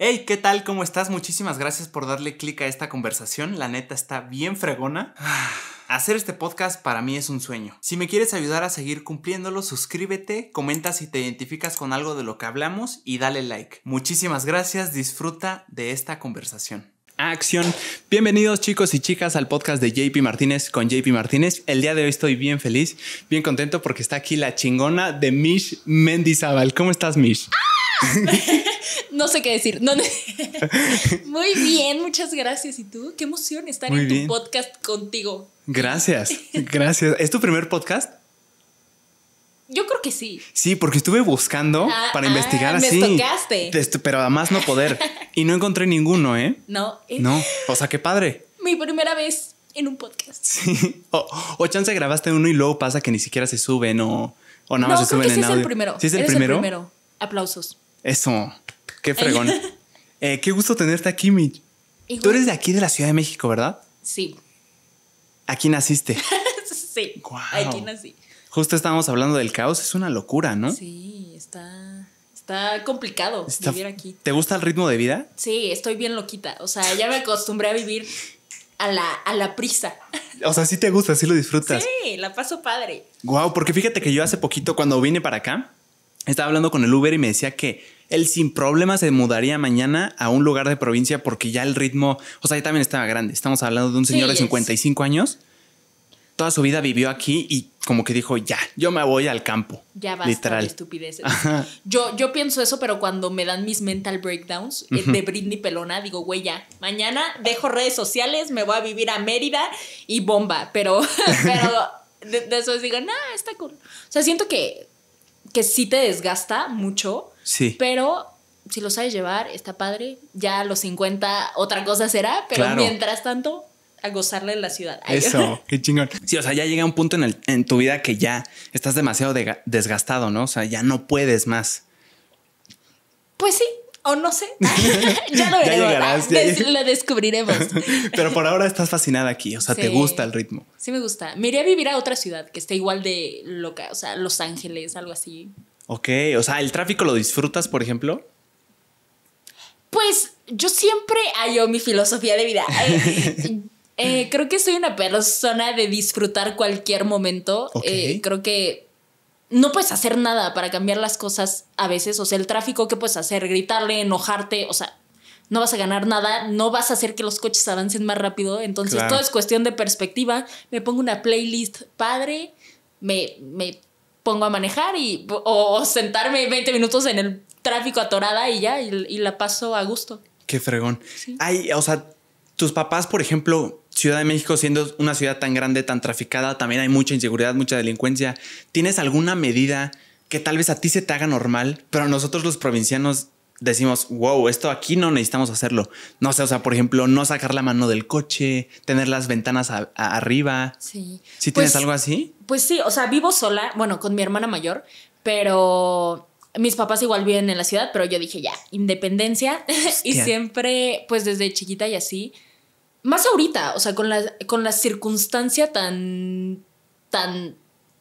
Hey, ¿qué tal? ¿Cómo estás? Muchísimas gracias por darle clic a esta conversación. La neta está bien fregona. Hacer este podcast para mí es un sueño. Si me quieres ayudar a seguir cumpliéndolo, suscríbete, comenta si te identificas con algo de lo que hablamos y dale like. Muchísimas gracias, disfruta de esta conversación. Acción. Bienvenidos chicos y chicas al podcast de JP Martínez con JP Martínez. El día de hoy estoy bien feliz, bien contento porque está aquí la chingona de Mish Mendizábal. ¿Cómo estás, Mish? ¡Ah! no sé qué decir. Muy bien, muchas gracias. ¿Y tú? Qué emoción estar en tu podcast contigo. Gracias, gracias. ¿Es tu primer podcast? Yo creo que sí. Sí, porque estuve buscando ah, para ah, investigar así. Me tocaste. Pero además no poder. y no encontré ninguno, ¿eh? No. Eh. No. O sea, qué padre. Mi primera vez en un podcast. Sí. O, chance grabaste uno y luego pasa que ni siquiera se suben o, o nada más se suben en sí Es el primero. Sí, es El primero. Aplausos. Eso, qué fregón. Eh, qué gusto tenerte aquí, Mitch. Tú eres de aquí, de la Ciudad de México, ¿verdad? Sí. Aquí naciste. sí. Aquí nací. Justo estábamos hablando del caos, es una locura, ¿no? Sí, está, está complicado vivir aquí. ¿Te gusta el ritmo de vida? Sí, estoy bien loquita. O sea, ya me acostumbré a vivir a la, a la prisa. O sea, sí te gusta, sí lo disfrutas. Sí, la paso padre. Wow, porque fíjate que yo hace poquito, cuando vine para acá, estaba hablando con el Uber y me decía que él sin problema se mudaría mañana a un lugar de provincia porque ya el ritmo, o sea, ya también estaba grande. Estamos hablando de un señor de 55 años. Toda su vida vivió aquí y como que dijo, ya, yo me voy al campo. Ya basta literal. estupideces. Yo, yo pienso eso, pero cuando me dan mis mental breakdowns eh, de Britney Pelona, digo, güey, ya, mañana dejo redes sociales, me voy a vivir a Mérida y bomba. Pero, pero de, digo, no, está cool. O sea, siento que, que sí te desgasta mucho Sí. Pero si lo sabes llevar, está padre. Ya a los 50 otra cosa será, pero mientras tanto, a gozarle en la ciudad. Eso, qué chingón. Sí, o sea, ya llega un punto en, el, en tu vida que ya estás demasiado desgastado, ¿no? O sea, ya no puedes más. Pues sí, o no sé. ya lo veremos. Ah, lo descubriremos. Pero por ahora estás fascinada aquí, o sea, te gusta el ritmo. Sí, me gusta. Me iría a vivir a otra ciudad que esté igual de loca, o sea, Los Ángeles, algo así. Ok, o sea, ¿el tráfico lo disfrutas, por ejemplo? Pues yo siempre hallo mi filosofía de vida. Eh, eh, creo que soy una persona de disfrutar cualquier momento. Eh, creo que no puedes hacer nada para cambiar las cosas a veces. O sea, el tráfico, ¿qué puedes hacer? Gritarle, enojarte, o sea, no vas a ganar nada, no vas a hacer que los coches avancen más rápido. Entonces, todo es cuestión de perspectiva. Me pongo una playlist padre, me, me pongo a manejar y, o sentarme 20 minutos en el tráfico atorada y ya, y, la paso a gusto. Qué fregón. Hay o sea, tus papás, por ejemplo, Ciudad de México siendo una ciudad tan grande, tan traficada, también hay mucha inseguridad, mucha delincuencia. ¿Tienes alguna medida que tal vez a ti se te haga normal, pero a nosotros los provincianos decimos, wow, esto aquí no necesitamos hacerlo. No sé, o sea, por ejemplo, no sacar la mano del coche, tener las ventanas arriba. Sí. ¿Sí tienes pues, algo así? Pues sí, o sea, vivo sola, bueno, con mi hermana mayor, pero mis papás igual viven en la ciudad, pero yo dije, ya, independencia. y siempre, pues desde chiquita y así, más ahorita, o sea, con la, con la circunstancia tan, tan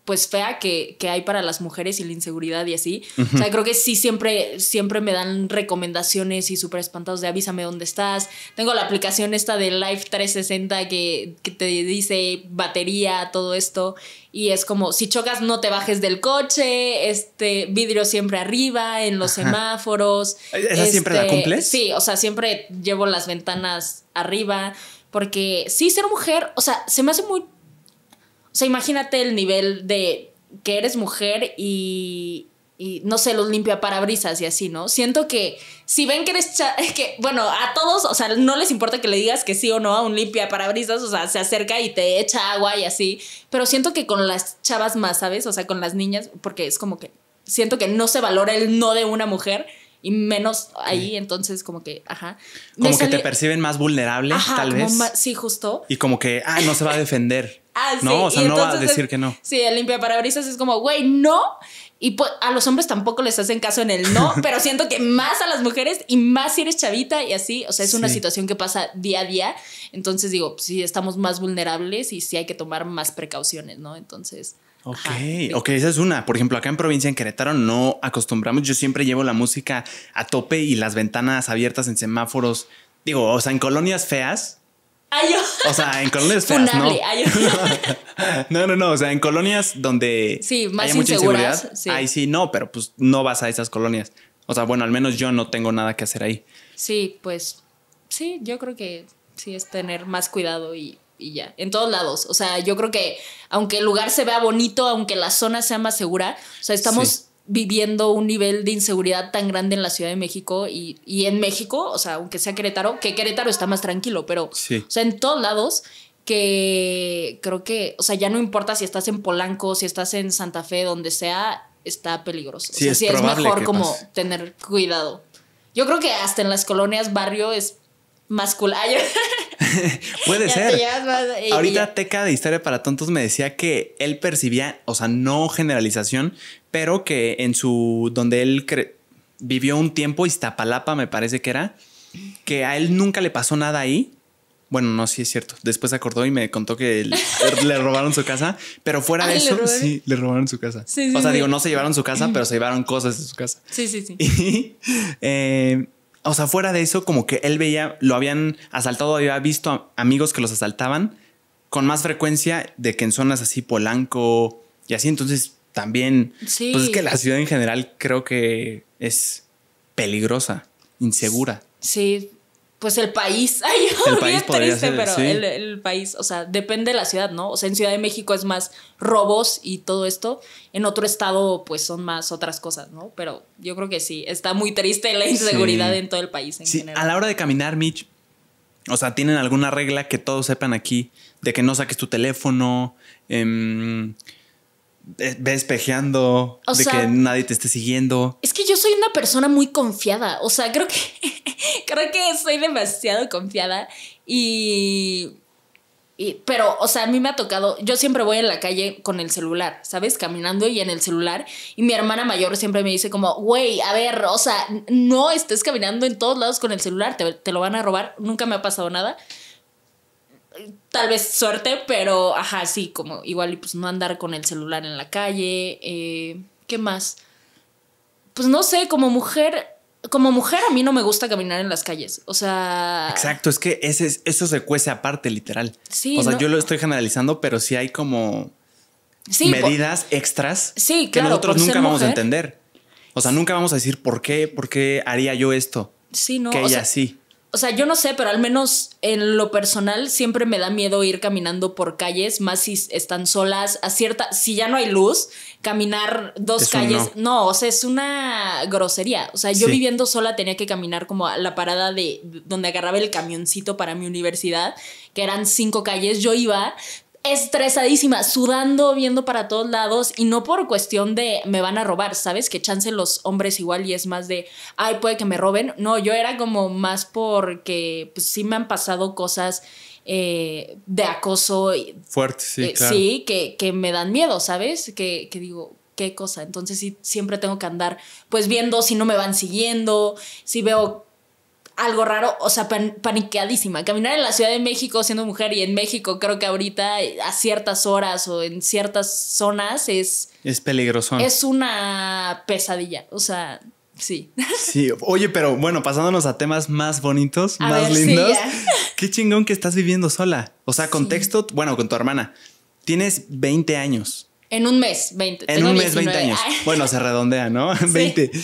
pues fea que, que, hay para las mujeres y la inseguridad y así. O sea, creo que sí siempre, siempre me dan recomendaciones y súper espantados de avísame dónde estás. Tengo la aplicación esta de Life 360 que, que, te dice batería, todo esto. Y es como, si chocas no te bajes del coche, este vidrio siempre arriba, en los semáforos. ¿E-, ¿Esa siempre la este, cumples? Sí, o sea, siempre llevo las ventanas arriba. Porque sí, ser mujer, o sea, se me hace muy o sea, imagínate el nivel de que eres mujer y, no sé, los limpia parabrisas y así, ¿no? Siento que si ven que eres, que bueno, a todos, o sea, no les importa que le digas que sí o no a un limpia parabrisas, o sea, se acerca y te echa agua y así, pero siento que con las chavas más, ¿sabes? O sea, con las niñas, porque es como que siento que no se valora el no de una mujer y menos ahí, entonces como que, ajá. Como que te perciben más vulnerable, tal vez. sí, justo. Y como que, ah, no se va a defender. Ah, sí. No, o sea, no va a decir que no. Sí, el limpiaparabrisas es como, güey, no. Y pues, a los hombres tampoco les hacen caso en el no, pero siento que más a las mujeres y más si eres chavita y así. O sea, es una situación que pasa día a día. Entonces digo, pues, sí, estamos más vulnerables y sí hay que tomar más precauciones, ¿no? Entonces. Ok, ok, esa es una. Por ejemplo, acá en provincia, en Querétaro, no acostumbramos. Yo siempre llevo la música a tope y las ventanas abiertas en semáforos. Digo, o sea, en colonias feas, o sea, en colonias ¿no? no, no, O sea, en colonias donde sí, más hay mucha Ahí sí, no, pero pues no vas a esas colonias. O sea, bueno, al menos yo no tengo nada que hacer ahí. Sí, pues sí, yo creo que sí es tener más cuidado y, ya. En todos lados. O sea, yo creo que aunque el lugar se vea bonito, aunque la zona sea más segura, o sea, estamos viviendo un nivel de inseguridad tan grande en la Ciudad de México y, y en México, o sea, aunque sea Querétaro, que Querétaro está más tranquilo, pero, sí. o sea, en todos lados, que creo que, o sea, ya no importa si estás en Polanco, si estás en Santa Fe, donde sea, está peligroso. Sí, es, mejor como tener cuidado. Yo creo que hasta en las colonias barrio es más Puede ser. Ahorita Teca de Historia para Tontos me decía que él percibía, o sea, no generalización, pero que en su, donde él vivió un tiempo, Iztapalapa me parece que era, que a él nunca le pasó nada ahí. Bueno, no, sí es cierto. Después acordó y me contó que le, robaron su casa, pero fuera ah, de eso, sí, le robaron su casa. o sea, digo, no se llevaron su casa, pero se llevaron cosas de su casa. Sí, sí, sí. Eh, o sea, fuera de eso, como que él veía, lo habían asaltado, había visto amigos que los asaltaban con más frecuencia de que en zonas así Polanco y así. Entonces también, pues es que la ciudad en general creo que es peligrosa, insegura. Sí, pues el país. Ay, el país triste, pero el, país, o sea, depende de la ciudad, ¿no? O sea, en Ciudad de México es más robos y todo esto. En otro estado, pues son más otras cosas, ¿no? Pero yo creo que sí, está muy triste la inseguridad en todo el país en A la hora de caminar, Mitch, o sea, ¿tienen alguna regla que todos sepan aquí? De que no saques tu teléfono, eh, eh, Ves pejeando de que nadie te esté siguiendo. Es que yo soy una persona muy confiada, o sea, creo que creo que soy demasiado confiada y, pero, o sea, a mí me ha tocado, yo siempre voy en la calle con el celular, ¿sabes? Caminando y en el celular. Y mi hermana mayor siempre me dice como, güey, a ver, o sea, no estés caminando en todos lados con el celular, te, te lo van a robar, nunca me ha pasado nada tal vez suerte, pero ajá, sí, como igual y pues no andar con el celular en la calle. Eh, ¿Qué más? Pues no sé, como mujer, como mujer a mí no me gusta caminar en las calles. O sea. Exacto, es que ese, eso se cuece aparte, literal. Sí. O sea, yo lo estoy generalizando, pero sí hay como medidas extras sí, que nosotros nunca vamos a entender. O sea, nunca vamos a decir por qué, por qué haría yo esto. Sí, no. Que ella sí o sea, yo no sé, pero al menos en lo personal siempre me da miedo ir caminando por calles, más si están solas, a cierta, si ya no hay luz, caminar dos calles, no. o sea, es una grosería. O sea, yo viviendo sola tenía que caminar como a la parada de donde agarraba el camioncito para mi universidad, que eran cinco calles, yo iba estresadísima, sudando, viendo para todos lados y no por cuestión de me van a robar, ¿sabes? Que chance los hombres igual y es más de, ay, puede que me roben. No, yo era como más porque pues, sí me han pasado cosas eh, de acoso. Fuerte, sí. Eh, sí, que, me dan miedo, ¿sabes? Que, que digo, qué cosa. Entonces sí, siempre tengo que andar pues viendo si no me van siguiendo, si veo algo raro, o sea, paniqueadísima. Caminar en la Ciudad de México siendo mujer y en México creo que ahorita a ciertas horas o en ciertas zonas es... Es peligroso. Es una pesadilla, o sea, sí. Sí, oye, pero bueno, pasándonos a temas más bonitos, más lindos. qué chingón que estás viviendo sola, o sea, contexto, bueno, con tu hermana. Tienes 20 años. En un mes, 20. En un mes, 20 años. Bueno, se redondea, ¿no? 20.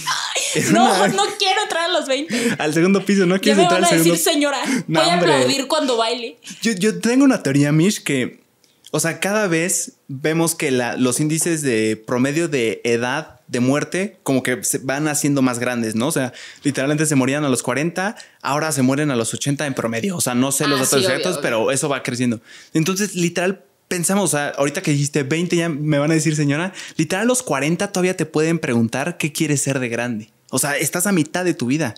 No, no quiero entrar a los 20. Al segundo piso, no quiero entrar al segundo. decir, señora, voy a aplaudir cuando baile. Yo, tengo una teoría, Mish, que, o sea, cada vez vemos que los índices de promedio de edad de muerte como que se van haciendo más grandes, ¿no? O sea, literalmente se morían a los 40, ahora se mueren a los 80 en promedio. O sea, no sé los ah, datos exactos, pero eso va creciendo. Entonces, literal, pensamos, ahorita que dijiste 20 ya me van a decir señora, literal a los 40 todavía te pueden preguntar qué quieres ser de grande. O sea, estás a mitad de tu vida.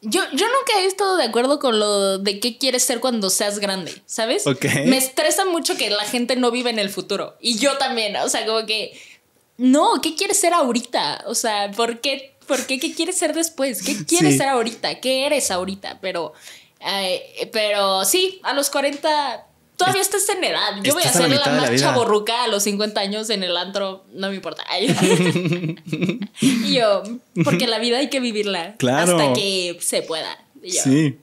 Yo, yo nunca he estado de acuerdo con lo de qué quieres ser cuando seas grande, ¿sabes? Me estresa mucho que la gente no vive en el futuro. Y yo también, o sea, como que, no, ¿qué quieres ser ahorita? O sea, ¿por qué, por qué, qué quieres ser después? ¿Qué quieres ser ahorita? ¿Qué eres ahorita? Pero, eh, pero sí, a los 40 Todavía estás en edad. Yo voy a hacer la, más a los 50 años en el antro. No me importa. y yo, porque la vida hay que vivirla. Claro. Hasta que se pueda. sí.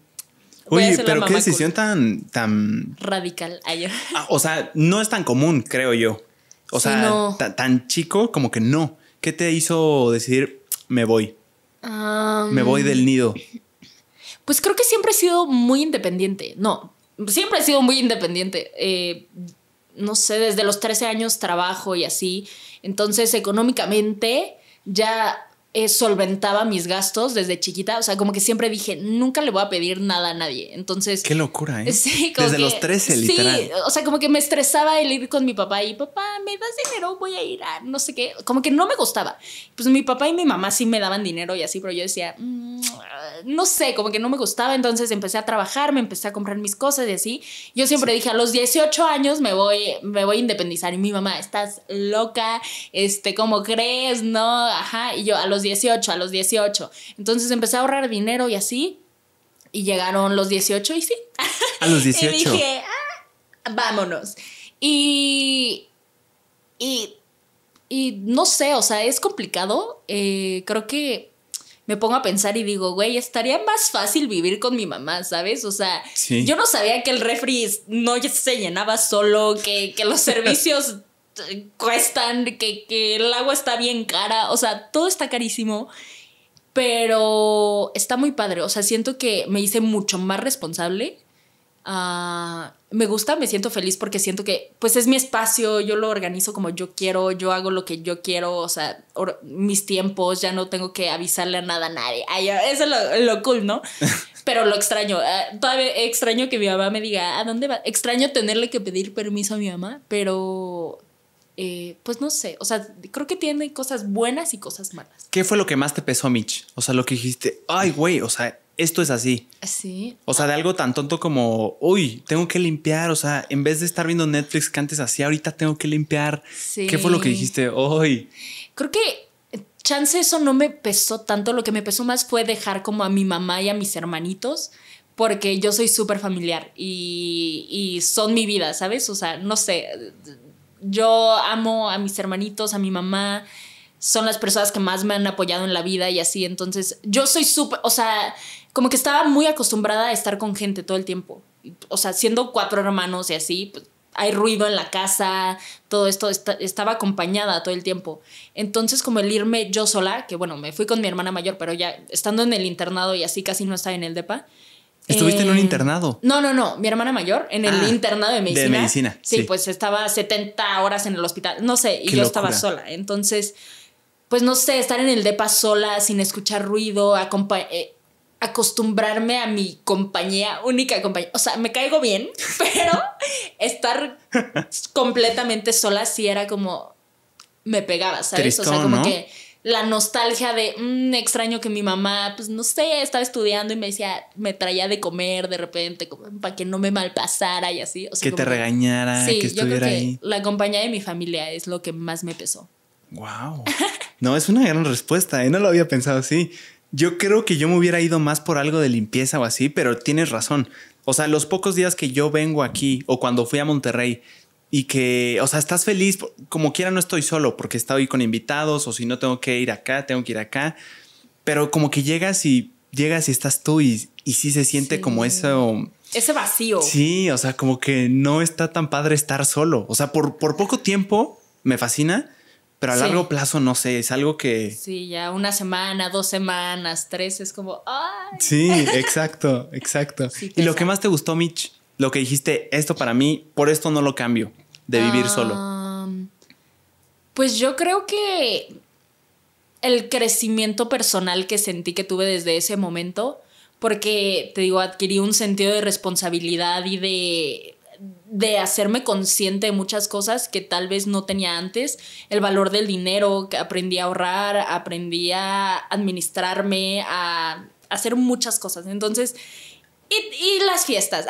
Oye, pero qué decisión tan, tan... Radical. Ayer. Ah, o sea, no es tan común, creo yo. O sea, tan chico como que no. ¿Qué te hizo decidir me voy? me voy del nido. Pues creo que siempre he sido muy independiente. No, siempre he sido muy independiente. Eh, no sé, desde los 13 años trabajo y así. Entonces, económicamente ya eh, solventaba mis gastos desde chiquita. O sea, como que siempre dije, nunca le voy a pedir nada a nadie. Entonces. Qué locura, ¿eh? Desde los 13, literal. Sí, o sea, como que me estresaba el ir con mi papá y papá, ¿me das dinero? Voy a ir a no sé qué. Como que no me gustaba. Pues mi papá y mi mamá sí me daban dinero y así, pero yo decía, mm, no sé, como que no me gustaba. Entonces empecé a trabajar, me empecé a comprar mis cosas y así. Yo siempre dije, a los 18 años me voy, me voy a independizar. Y mi mamá, estás loca, este, ¿cómo crees? No, ajá. Y yo, a los 18, a los 18. Entonces empecé a ahorrar dinero y así. Y llegaron los 18 y sí. A los 18. y dije, ah, vámonos. Y, y, no sé, o sea, es complicado. Eh, creo que me pongo a pensar y digo, güey, estaría más fácil vivir con mi mamá, ¿sabes? O sea, yo no sabía que el refri no se llenaba solo, que los servicios cuestan, que, que el agua está bien cara, o sea, todo está carísimo. Pero está muy padre, o sea, siento que me hice mucho más responsable ah, me gusta, me siento feliz porque siento que pues es mi espacio, yo lo organizo como yo quiero, yo hago lo que yo quiero, o sea, mis tiempos, ya no tengo que avisarle a nada a nadie. eso es lo, cool, ¿no? Pero lo extraño, ah, todavía extraño que mi mamá me diga, ¿a dónde va? Extraño tenerle que pedir permiso a mi mamá, pero eh, pues no sé, o sea, creo que tiene cosas buenas y cosas malas. ¿Qué fue lo que más te pesó, Mitch? O sea, lo que dijiste, ay, güey, o sea, esto es así. Ah, sí. O sea, de algo tan tonto como, uy, tengo que limpiar, o sea, en vez de estar viendo Netflix que antes hacía, ahorita tengo que limpiar. ¿Qué fue lo que dijiste hoy? Creo que eh, chance eso no me pesó tanto, lo que me pesó más fue dejar como a mi mamá y a mis hermanitos, porque yo soy súper familiar y, y son mi vida, ¿sabes? O sea, no sé, yo amo a mis hermanitos, a mi mamá, son las personas que más me han apoyado en la vida y así, entonces yo soy súper, o sea, como que estaba muy acostumbrada a estar con gente todo el tiempo, o sea, siendo cuatro hermanos y así, pues, hay ruido en la casa, todo esto, estaba acompañada todo el tiempo. Entonces, como el irme yo sola, que bueno, me fui con mi hermana mayor, pero ya estando en el internado y así casi no estaba en el DEPA, ¿Estuviste en un em, internado? No, no, no. Mi hermana mayor en el ah, internado de medicina. De medicina. Sí, pues estaba 70 horas en el hospital. No sé, y yo estaba sola. Entonces, pues no sé, estar en el DEPA sola, sin escuchar ruido, eh, acostumbrarme a mi compañía, única compañía. O sea, me caigo bien, pero estar completamente sola sí era como. Me pegaba, ¿sabes? o sea, como que la nostalgia de un mm, extraño que mi mamá, pues no sé, estaba estudiando y me decía, me traía de comer de repente para que no me malpasara y así. que te regañara, que estuviera ahí. La compañía de mi familia es lo que más me pesó. Wow. No, es una gran respuesta, ¿eh? no lo había pensado así. Yo creo que yo me hubiera ido más por algo de limpieza o así, pero tienes razón. O sea, los pocos días que yo vengo aquí o cuando fui a Monterrey, y que, o sea, estás feliz, como quiera no estoy solo porque estoy con invitados o si no tengo que ir acá, tengo que ir acá, pero como que llegas y llegas y estás tú y, y sí se siente como eso. Ese vacío. Sí, o sea, como que no está tan padre estar solo. O sea, por, por poco tiempo me fascina, pero a largo plazo no sé, es algo que... Sí, ya una semana, dos semanas, tres, es como... Sí, exacto, exacto. y lo que más te gustó, Mitch, lo que dijiste, esto para mí, por esto no lo cambio de vivir solo? Pues yo creo que el crecimiento personal que sentí que tuve desde ese momento, porque te digo, adquirí un sentido de responsabilidad y de de hacerme consciente de muchas cosas que tal vez no tenía antes, el valor del dinero, que aprendí a ahorrar, aprendí a administrarme, a hacer muchas cosas. Entonces, y, las fiestas.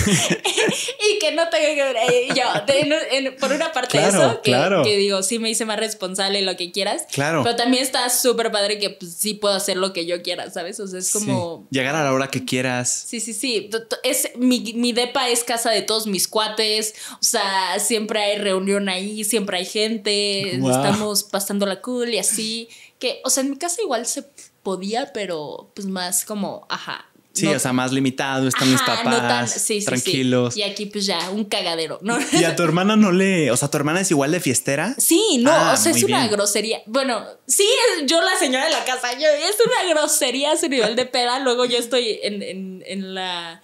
y, que no tenga que Yo, por una parte eso, que, digo, sí me hice más responsable lo que quieras. Claro. Pero también está súper padre que pues, sí puedo hacer lo que yo quiera, ¿sabes? O sea, es como... Llegar a la hora que quieras. Sí, sí, sí. Es, mi, depa es casa de todos mis cuates. O sea, siempre hay reunión ahí, siempre hay gente. Estamos pasando la cool y así. Que, o sea, en mi casa igual se podía, pero pues más como, ajá, Sí, o sea, más limitado, están mis papás, sí, tranquilos. Y aquí pues ya, un cagadero, Y a tu hermana no le, o sea, tu hermana es igual de fiestera. Sí, no, ah, o sea, es una grosería. Bueno, sí, yo la señora de la casa, yo, es una grosería ese nivel de peda, luego yo estoy en, en, en la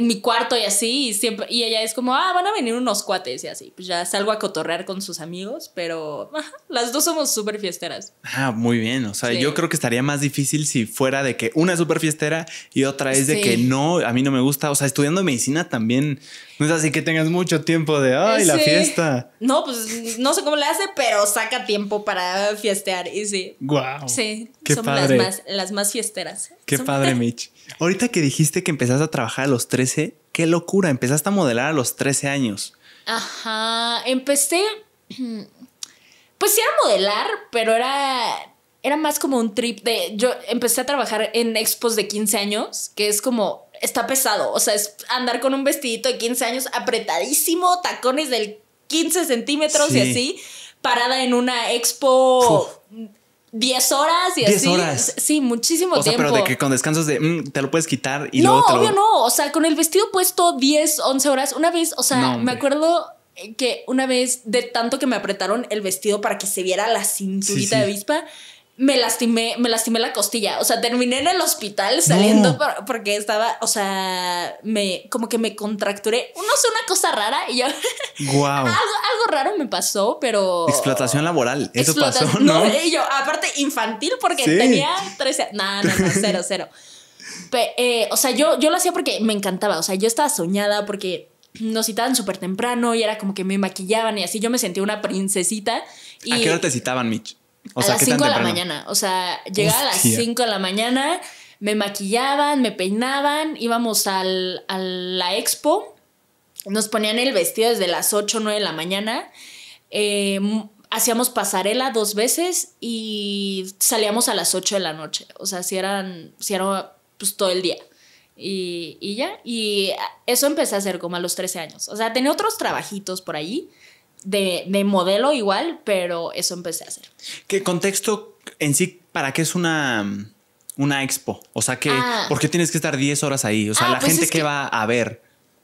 en mi cuarto y así, y, siempre, y ella es como, ah, van a venir unos cuates y así. Pues ya salgo a cotorrear con sus amigos, pero las dos somos súper fiesteras. Ah, muy bien. O sea, yo creo que estaría más difícil si fuera de que una es súper fiestera y otra es de que no, a mí no me gusta. O sea, estudiando medicina también no es así que tengas mucho tiempo de, ay, eh, la fiesta. No, pues no sé cómo le hace, pero saca tiempo para fiestear y sí. Wow. Sí, Qué son padre. las más, las más fiesteras. Qué padre, Mitch. Ahorita que dijiste que empezaste a trabajar a los 13, qué locura, empezaste a modelar a los 13 años. Ajá, empecé, pues sí a modelar, pero era, era más como un trip de, yo empecé a trabajar en expos de 15 años, que es como, está pesado, o sea, es andar con un vestidito de 15 años apretadísimo, tacones del 15 centímetros y así, parada en una expo... 10 horas y así. Horas. Sí, muchísimo o sea, Pero de que con descansos de mm, te lo puedes quitar y no, No, obvio, no. O sea, con el vestido puesto 10, 11 horas. Una vez, o sea, me acuerdo eh, que una vez de tanto que me apretaron el vestido para que se viera la cinturita de avispa me lastimé, me lastimé la costilla. O sea, terminé en el hospital saliendo porque estaba, o sea, me como que me contracturé. No sé, una cosa rara y yo. algo, raro me pasó, pero. Explotación laboral. Eso pasó. ¿no? y yo, aparte, infantil, porque tenía 13 No, no, no, cero, cero. Eh, o sea, yo, yo lo hacía porque me encantaba. O sea, yo estaba soñada porque nos citaban súper temprano y era como que me maquillaban y así yo me sentía una princesita. Y... ¿A qué hora te citaban, Mitch? a las 5 de la mañana. O sea, llegaba a las 5 de la mañana, me maquillaban, me peinaban, íbamos a la expo, nos ponían el vestido desde las 8 o 9 de la mañana. Em, hacíamos pasarela dos veces y salíamos a las 8 de la noche. O sea, si eran, si pues, todo el día. Y, y, ya, y eso empecé a hacer como a los 13 años. O sea, tenía otros trabajitos por ahí, de, modelo igual, pero eso empecé a hacer. ¿Qué contexto en sí, para qué es una, una expo? O sea, que, ah. ¿por qué tienes que estar 10 horas ahí? O sea, ah, la pues gente que, va a ver.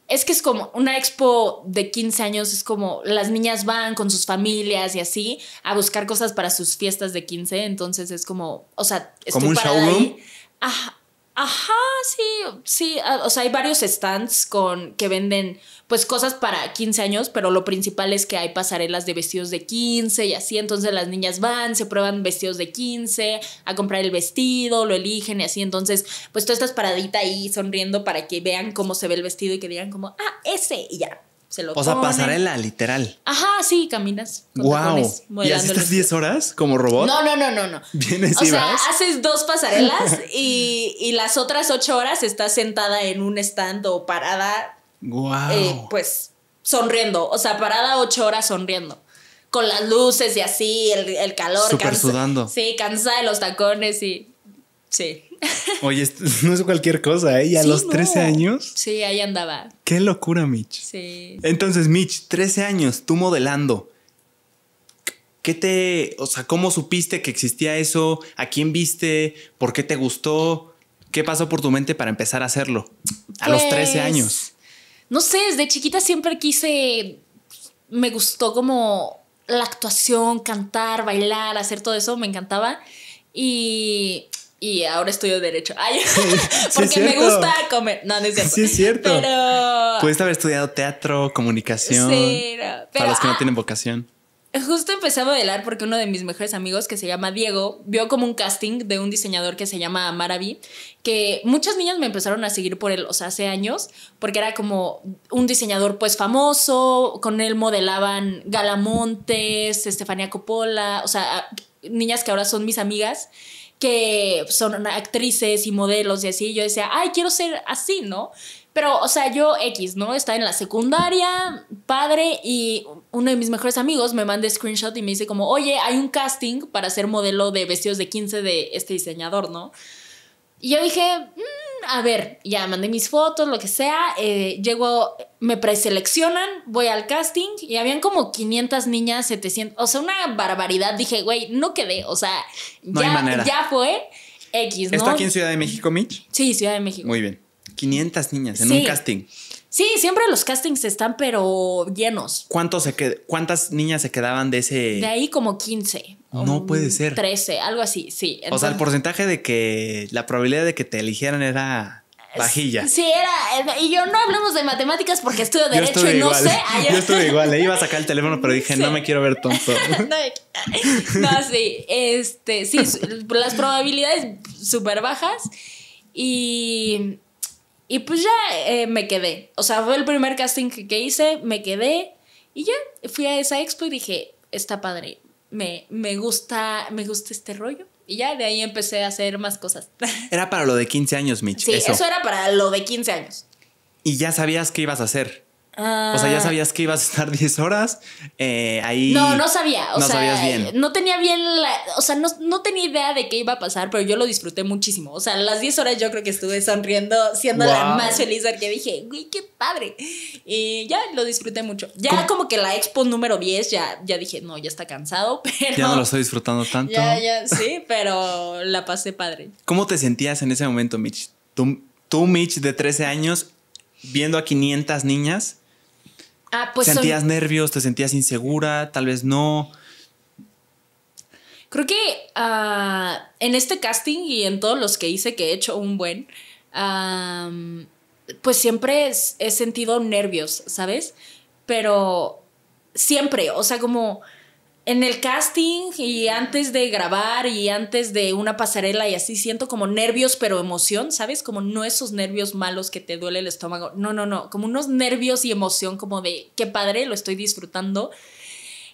Es que es como una expo de 15 años, es como las niñas van con sus familias y así a buscar cosas para sus fiestas de 15, entonces es como, o sea, como un showroom. Ajá, ajá, sí, sí, ah, o sea, hay varios stands con que venden pues cosas para 15 años, pero lo principal es que hay pasarelas de vestidos de 15 y así, entonces las niñas van, se prueban vestidos de 15, a comprar el vestido, lo eligen y así, entonces pues tú estás paradita ahí sonriendo para que vean cómo se ve el vestido y que digan como, ah, ese y ya. Se lo o sea, pasarela, literal. Ajá, sí, caminas. ¿Y 10 horas como robot? No, no, no, no, no. Vienes o sea, haces dos pasarelas y, y las otras 8 horas estás sentada en un stand o parada eh, pues sonriendo, o sea, parada ocho horas sonriendo. Con las luces y así, el, calor. Super sudando. Sí, cansada de los tacones y. Sí. Oye, no es cualquier cosa, ¿eh? Y a los 13 años. Sí, ahí andaba. Qué locura, Mitch. Sí. Entonces, Mitch, 13 años, tú modelando. ¿Qué te. O sea, ¿cómo supiste que existía eso? ¿A quién viste? ¿Por qué te gustó? ¿Qué pasó por tu mente para empezar a hacerlo? A los 13 pues, años no sé, desde chiquita siempre quise, me gustó como la actuación, cantar, bailar, hacer todo eso, me encantaba. Y, ahora estudio derecho. Ay, porque me gusta comer. No, no es cierto. Sí, es cierto. Pero... Pudiste haber estudiado teatro, comunicación. para los que no ah, tienen vocación. Justo empecé a modelar porque uno de mis mejores amigos, que se llama Diego, vio como un casting de un diseñador que se llama Maravi, que muchas niñas me empezaron a seguir por él, o sea, hace años, porque era como un diseñador pues famoso, con él modelaban Galamontes, Estefanía Coppola, o sea, niñas que ahora son mis amigas que son actrices y modelos y así, yo decía, ay, quiero ser así, ¿no? Pero, o sea, yo X, ¿no? Está en la secundaria, padre, y uno de mis mejores amigos me manda screenshot y me dice como, oye, hay un casting para ser modelo de vestidos de 15 de este diseñador, ¿no? Y yo dije, mm, a ver, ya mandé mis fotos, lo que sea, eh, llego, me preseleccionan, voy al casting y habían como 500 niñas, 700, o sea, una barbaridad. Dije, güey, no quedé, o sea, ya, ya fue X, ¿no? ¿Está aquí en Ciudad de México, Mitch? Sí, Ciudad de México. Muy bien. 500 niñas en un casting. Sí, siempre los castings están pero llenos. ¿Cuántos se qued ¿Cuántas niñas se quedaban de ese? De ahí como 15. No puede ser. 13, algo así, sí. o sea, el porcentaje de que la probabilidad de que te eligieran era bajilla. Sí, era. Y yo no hablamos de matemáticas porque estudio derecho y no sé. Yo estuve igual, le iba a sacar el teléfono, pero dije, no me quiero ver tonto. no, sí. Este, sí, las probabilidades súper bajas. Y y pues ya eh, me quedé. O sea, fue el primer casting que, hice, me quedé y ya fui a esa expo y dije, está padre, me, me, gusta, me gusta este rollo. Y ya de ahí empecé a hacer más cosas. Era para lo de 15 años, Mitch. Sí, eso, eso era para lo de 15 años. ¿Y ya sabías qué ibas a hacer? Ah. O sea, ya sabías que ibas a estar 10 horas. Eh, ahí. No, no sabía. no No tenía bien O sea, no, tenía idea de qué iba a pasar, pero yo lo disfruté muchísimo. O sea, las 10 horas yo creo que estuve sonriendo, siendo la más feliz que dije, uy, qué padre. Y ya lo disfruté mucho. Ya como que la expo número 10, ya, ya dije, no, ya está cansado, pero. Ya no lo estoy disfrutando tanto. Ya, ya, sí, pero la pasé padre. ¿Cómo te sentías en ese momento, Mitch? Tú, tú Mitch, de 13 años, viendo a 500 niñas Ah, pues ¿Sentías nervios? ¿Te sentías insegura? Tal vez no. Creo que ah, en este casting y en todos los que hice, que he hecho un buen, pues siempre he sentido nervios, ¿sabes? Pero siempre, o sea, como en el casting y antes de grabar y antes de una pasarela y así siento como nervios pero emoción, ¿sabes? Como no esos nervios malos que te duele el estómago, no, no, no, como unos nervios y emoción como de qué padre, lo estoy disfrutando.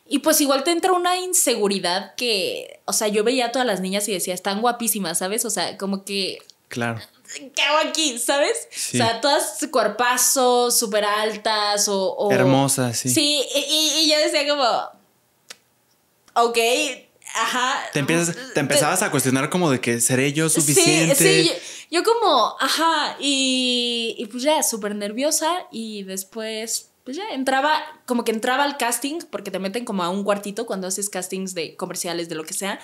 Y pues igual te entra una inseguridad que, o sea, yo veía a todas las niñas y decía, están guapísimas, ¿sabes? O sea, como que... Claro. ¿Qué hago aquí? ¿Sabes? O sea, todas cuerpazos, súper altas o, Hermosas, sí. Sí, y yo decía como ok, ajá. Te, empiezas, te empezabas a cuestionar como de que seré yo suficiente. Sí, sí, yo, como, ajá, y, y pues ya, súper nerviosa y después pues ya entraba, como que entraba al casting, porque te meten como a un cuartito cuando haces castings de comerciales, de lo que sea,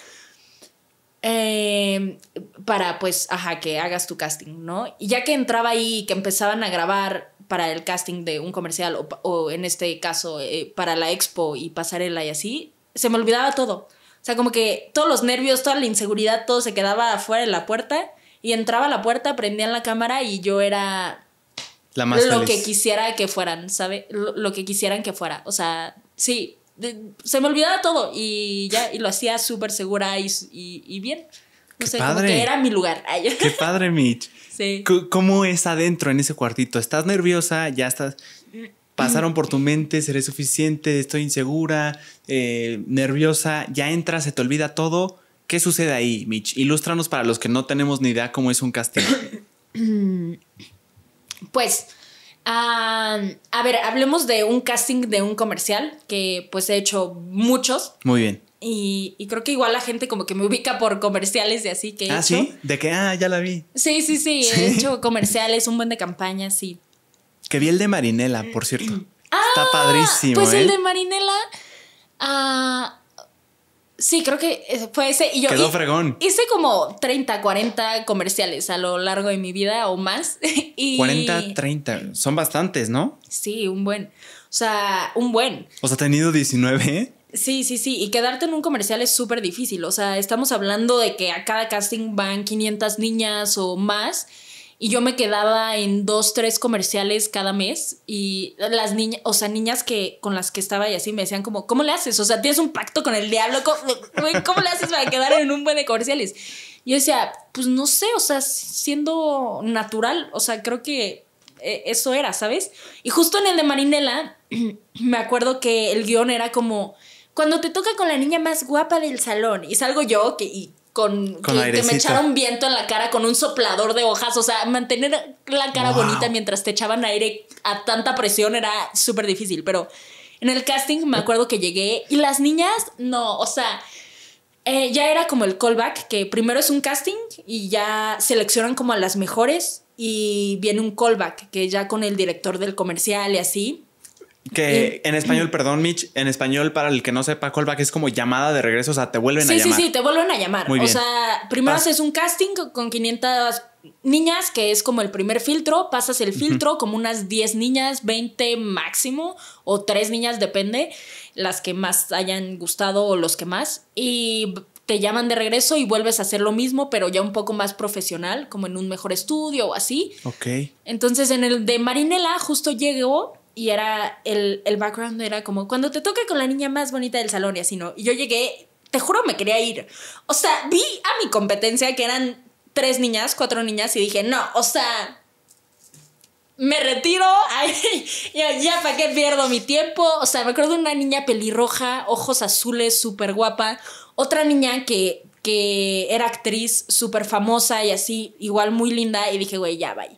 em, para pues, ajá, que hagas tu casting, ¿no? Y ya que entraba ahí, y que empezaban a grabar para el casting de un comercial o, en este caso eh, para la expo y pasarela y así, se me olvidaba todo. O sea, como que todos los nervios, toda la inseguridad, todo se quedaba afuera de la puerta. Y entraba a la puerta, prendían la cámara y yo era la lo que quisiera que fueran, ¿sabe? Lo, que quisieran que fuera. O sea, sí, se me olvidaba todo y ya, y lo hacía súper segura y, y, bien. No sé, como que era mi lugar. Qué padre, Mitch. Sí. ¿Cómo es adentro en ese cuartito? ¿Estás nerviosa? ¿Ya estás? pasaron por tu mente, seré suficiente, estoy insegura, eh, nerviosa, ya entras, se te olvida todo. ¿Qué sucede ahí, Mitch? Ilústranos para los que no tenemos ni idea cómo es un casting. Pues, a ver, hablemos de un casting de un comercial, que pues he hecho muchos. Muy bien. Y, creo que igual la gente como que me ubica por comerciales de así que ¿Ah, ¿sí? ¿De que Ah, ya la vi. Sí, sí, sí, he hecho comerciales, un buen de campañas, sí. Que vi el de Marinela, por cierto. Está ah, padrísimo. Pues el ¿eh? de Marinela. Ah, sí, creo que fue ese. Quedó fregón. Hice como 30, 40 comerciales a lo largo de mi vida o más. Y 40, 30. Son bastantes, ¿no? Sí, un buen. O sea, un buen. O sea, tenido 19. ¿eh? Sí, sí, sí. Y quedarte en un comercial es súper difícil. O sea, estamos hablando de que a cada casting van 500 niñas o más y yo me quedaba en dos, tres comerciales cada mes y las niñas, o sea, niñas que con las que estaba y así me decían como, ¿cómo le haces? O sea, tienes un pacto con el diablo, ¿cómo, le haces para quedar en un buen de comerciales? Y yo decía, pues no sé, o sea, siendo natural, o sea, creo que eh, eso era, ¿sabes? Y justo en el de Marinela, me acuerdo que el guión era como, cuando te toca con la niña más guapa del salón, y salgo yo, que, con, que, me echaron viento en la cara con un soplador de hojas. O sea, mantener la cara bonita mientras te echaban aire a tanta presión era súper difícil. Pero en el casting me acuerdo que llegué y las niñas, no, o sea, eh, ya era como el callback, que primero es un casting y ya seleccionan como a las mejores y viene un callback, que ya con el director del comercial y así. Que en español, perdón, Mitch, en español, para el que no sepa, callback es como llamada de regreso, o sea, te vuelven a llamar. Sí, sí, sí, te vuelven a llamar. Muy bien. O sea, primero haces un casting con 500 niñas, que es como el primer filtro, pasas el filtro como unas 10 niñas, 20 máximo, o 3 niñas, depende, las que más hayan gustado o los que más, y te llaman de regreso y vuelves a hacer lo mismo, pero ya un poco más profesional, como en un mejor estudio o así. Ok. Entonces, en el de Marinela justo llegó y era el, background era como cuando te toca con la niña más bonita del salón y así no. Y yo llegué, te juro me quería ir. O sea, vi a mi competencia que eran tres niñas, cuatro niñas y dije, no, o sea, me retiro, ay, ya, para qué pierdo mi tiempo. O sea, me acuerdo de una niña pelirroja, ojos azules, súper guapa. Otra niña que, que era actriz súper famosa y así, igual muy linda. Y dije, güey, ya, bye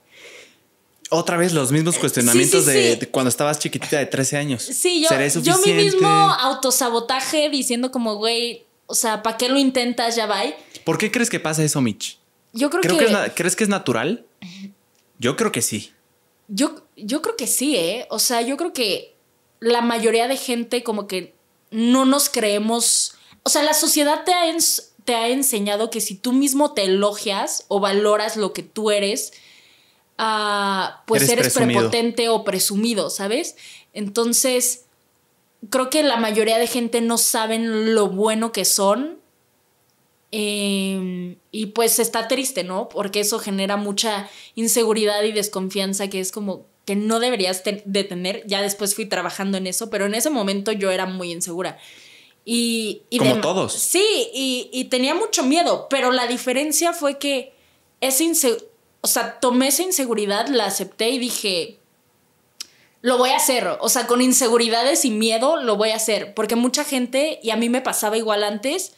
otra vez los mismos eh, cuestionamientos de, cuando estabas chiquitita de 13 años. Sí, yo, yo mi mismo autosabotaje diciendo como, güey, o sea, ¿para qué lo intentas? Ya va. ¿Por qué crees que pasa eso, Mitch? Yo creo, que... ¿Crees que es natural? Yo creo que sí. Yo, yo creo que sí, ¿eh? O sea, yo creo que la mayoría de gente como que no nos creemos... O sea, la sociedad te te ha enseñado que si tú mismo te elogias o valoras lo que tú eres, Ah, pues eres, prepotente o presumido, ¿sabes? Entonces, creo que la mayoría de gente no saben lo bueno que son. Em, y pues está triste, ¿no? Porque eso genera mucha inseguridad y desconfianza que es como que no deberías de tener. Ya después fui trabajando en eso, pero en ese momento yo era muy insegura. Y, como todos. Sí, y, tenía mucho miedo, pero la diferencia fue que ese o sea, tomé esa inseguridad, la acepté y dije, lo voy a hacer. O sea, con inseguridades y miedo lo voy a hacer. Porque mucha gente, y a mí me pasaba igual antes,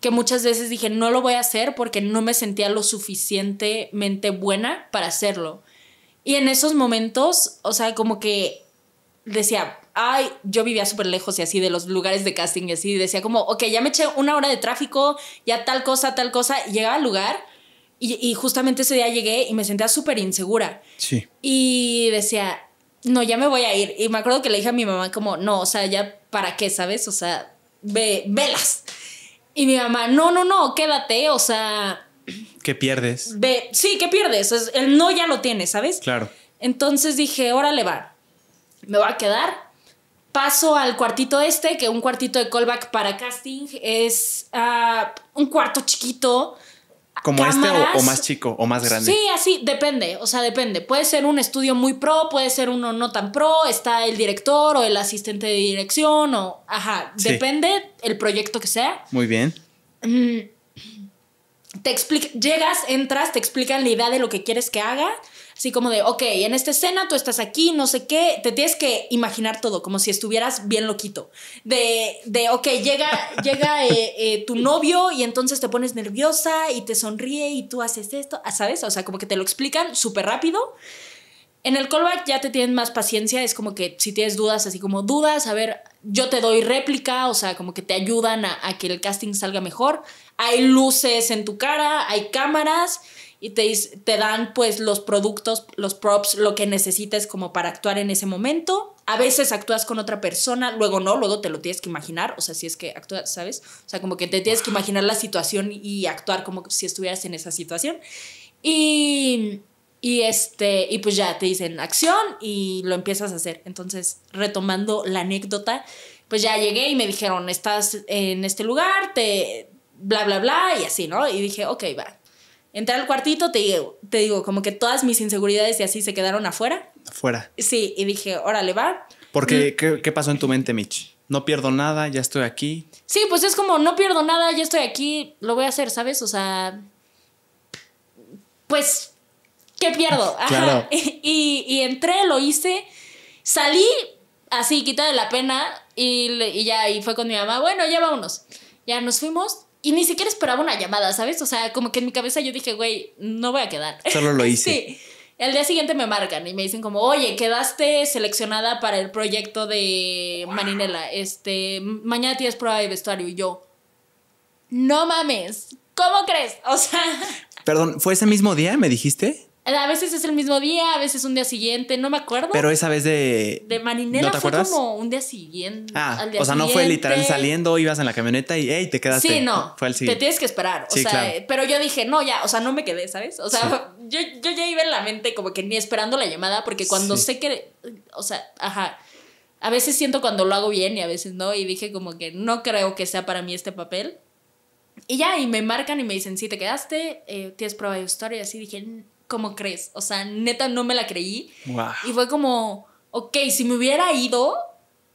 que muchas veces dije, no lo voy a hacer porque no me sentía lo suficientemente buena para hacerlo. Y en esos momentos, o sea, como que decía, ay, yo vivía súper lejos y así de los lugares de casting y así, decía como, ok, ya me eché una hora de tráfico, ya tal cosa, tal cosa, y llegaba al lugar y, justamente ese día llegué y me sentía súper insegura. Sí. Y decía, no, ya me voy a ir. Y me acuerdo que le dije a mi mamá como, no, o sea, ya, ¿para qué, sabes? O sea, ve, velas. Y mi mamá, no, no, no, quédate, o sea... ¿Qué pierdes? Ve, sí, ¿qué pierdes? el no ya lo tienes, ¿sabes? Claro. Entonces dije, órale, va, me voy a quedar. Paso al cuartito este, que un cuartito de callback para casting es ah, un cuarto chiquito como este o, más chico o más grande. Sí, así, depende, o sea, depende. Puede ser un estudio muy pro, puede ser uno no tan pro, está el director o el asistente de dirección o, ajá, depende el proyecto que sea. Muy bien. Mm, te explica, llegas, entras, te explican la idea de lo que quieres que haga Así como de, ok, en esta escena tú estás aquí, no sé qué, te tienes que imaginar todo, como si estuvieras bien loquito. De, de ok, llega, llega eh, eh, tu novio y entonces te pones nerviosa y te sonríe y tú haces esto, ah, ¿sabes? O sea, como que te lo explican súper rápido. En el callback ya te tienen más paciencia, es como que si tienes dudas, así como dudas, a ver, yo te doy réplica, o sea, como que te ayudan a, a que el casting salga mejor. Hay luces en tu cara, hay cámaras, y te, te dan pues los productos, los props, lo que necesites como para actuar en ese momento. A veces actúas con otra persona, luego no, luego te lo tienes que imaginar, o sea, si es que actúas, ¿sabes? O sea, como que te tienes que imaginar la situación y actuar como si estuvieras en esa situación. Y, y este, y pues ya te dicen acción y lo empiezas a hacer. Entonces, retomando la anécdota, pues ya llegué y me dijeron, estás en este lugar, te bla, bla, bla, y así, ¿no? Y dije, ok, va, entré al cuartito, te digo, te digo, como que todas mis inseguridades y así se quedaron afuera. Afuera. Sí, y dije, órale, va. Porque, mm. ¿qué, ¿qué pasó en tu mente, Mitch? No pierdo nada, ya estoy aquí. Sí, pues es como, no pierdo nada, ya estoy aquí, lo voy a hacer, ¿sabes? O sea, pues, ¿qué pierdo? Y, entré, lo hice, salí así, quita de la pena, y, y ya, y fue con mi mamá, bueno, ya vámonos. Ya nos fuimos, y ni siquiera esperaba una llamada, ¿sabes? O sea, como que en mi cabeza yo dije, güey, no voy a quedar. Solo lo hice. sí. El día siguiente me marcan y me dicen como, oye, quedaste seleccionada para el proyecto de Marinela. Este, mañana tienes prueba de vestuario. Y yo, no mames, ¿cómo crees? O sea... Perdón, ¿fue ese mismo día, me dijiste? A veces es el mismo día, a veces un día siguiente, no me acuerdo. Pero esa vez de. De Marinela fue como un día siguiente. Ah, o sea, no fue literal saliendo, ibas en la camioneta y te quedaste. Sí, no. Te tienes que esperar. O sea, pero yo dije, no, ya, o sea, no me quedé, ¿sabes? O sea, yo, yo, ya iba en la mente como que ni esperando la llamada, porque cuando sé que. O sea, ajá. A veces siento cuando lo hago bien y a veces no, y dije como que no creo que sea para mí este papel. Y ya, y me marcan y me dicen, sí, te quedaste, eh, tienes prueba de historia. Y así dije, ¿Cómo crees. O sea, neta, no me la creí. Y fue como, ok, si me hubiera ido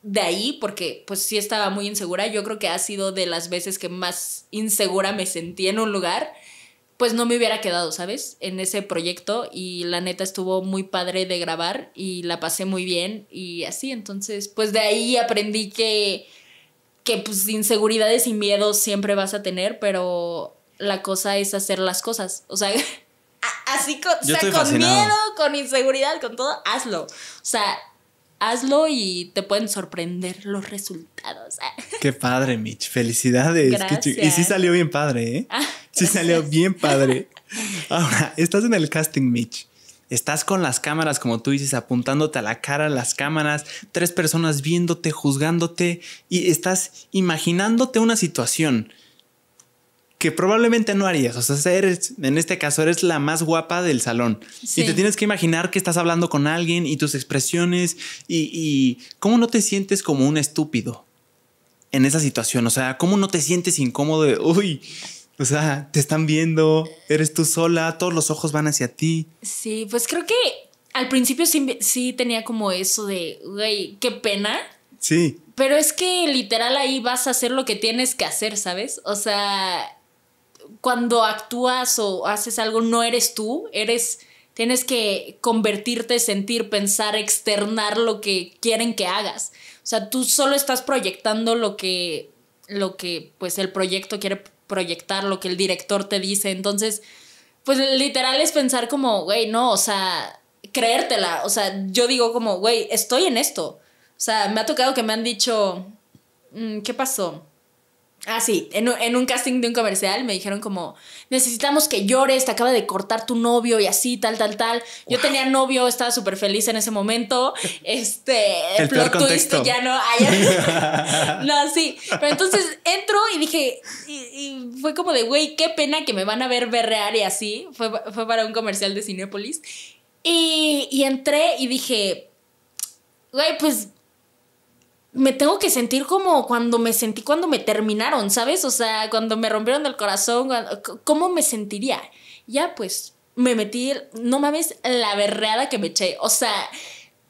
de ahí, porque pues sí estaba muy insegura, yo creo que ha sido de las veces que más insegura me sentí en un lugar, pues no me hubiera quedado, ¿sabes? En ese proyecto y la neta estuvo muy padre de grabar y la pasé muy bien y así, entonces pues de ahí aprendí que que pues inseguridades y miedos siempre vas a tener, pero la cosa es hacer las cosas, o sea, así con, miedo, con inseguridad, con todo, hazlo. O sea, hazlo y te pueden sorprender los resultados. Qué padre, Mitch. Felicidades. y sí salió bien padre, ¿eh? Ah, sí salió bien padre. Ahora, estás en el casting, Mitch. Estás con las cámaras, como tú dices, apuntándote a la cara, las cámaras, tres personas viéndote, juzgándote y estás imaginándote una situación que probablemente no harías. O sea, eres, en este caso, eres la más guapa del salón. Sí. Y te tienes que imaginar que estás hablando con alguien y tus expresiones y, cómo no te sientes como un estúpido en esa situación. O sea, cómo no te sientes incómodo de, uy, o sea, te están viendo, eres tú sola, todos los ojos van hacia ti. Sí, pues creo que al principio sí, tenía como eso de, güey, qué pena. Sí. Pero es que literal ahí vas a hacer lo que tienes que hacer, ¿sabes? O sea, cuando actúas o haces algo no eres tú, eres tienes que convertirte, sentir, pensar, externar lo que quieren que hagas. O sea, tú solo estás proyectando lo que lo que pues el proyecto quiere proyectar, lo que el director te dice. Entonces, pues literal es pensar como, güey, no, o sea, creértela, o sea, yo digo como, güey, estoy en esto. O sea, me ha tocado que me han dicho, mm, ¿qué pasó? Ah, sí, en, un casting de un comercial me dijeron como, necesitamos que llores, te acaba de cortar tu novio y así, tal, tal, tal. Yo tenía novio, estaba súper feliz en ese momento. Este, el ya no. no, sí. Pero entonces entro y dije, y, fue como de, güey, qué pena que me van a ver berrear y así. Fue, para un comercial de Cinepolis. Y, y entré y dije, güey, pues me tengo que sentir como cuando me sentí cuando me terminaron, ¿sabes? O sea, cuando me rompieron el corazón, ¿cómo me sentiría? Ya pues me metí, no mames, la berreada que me eché, o sea,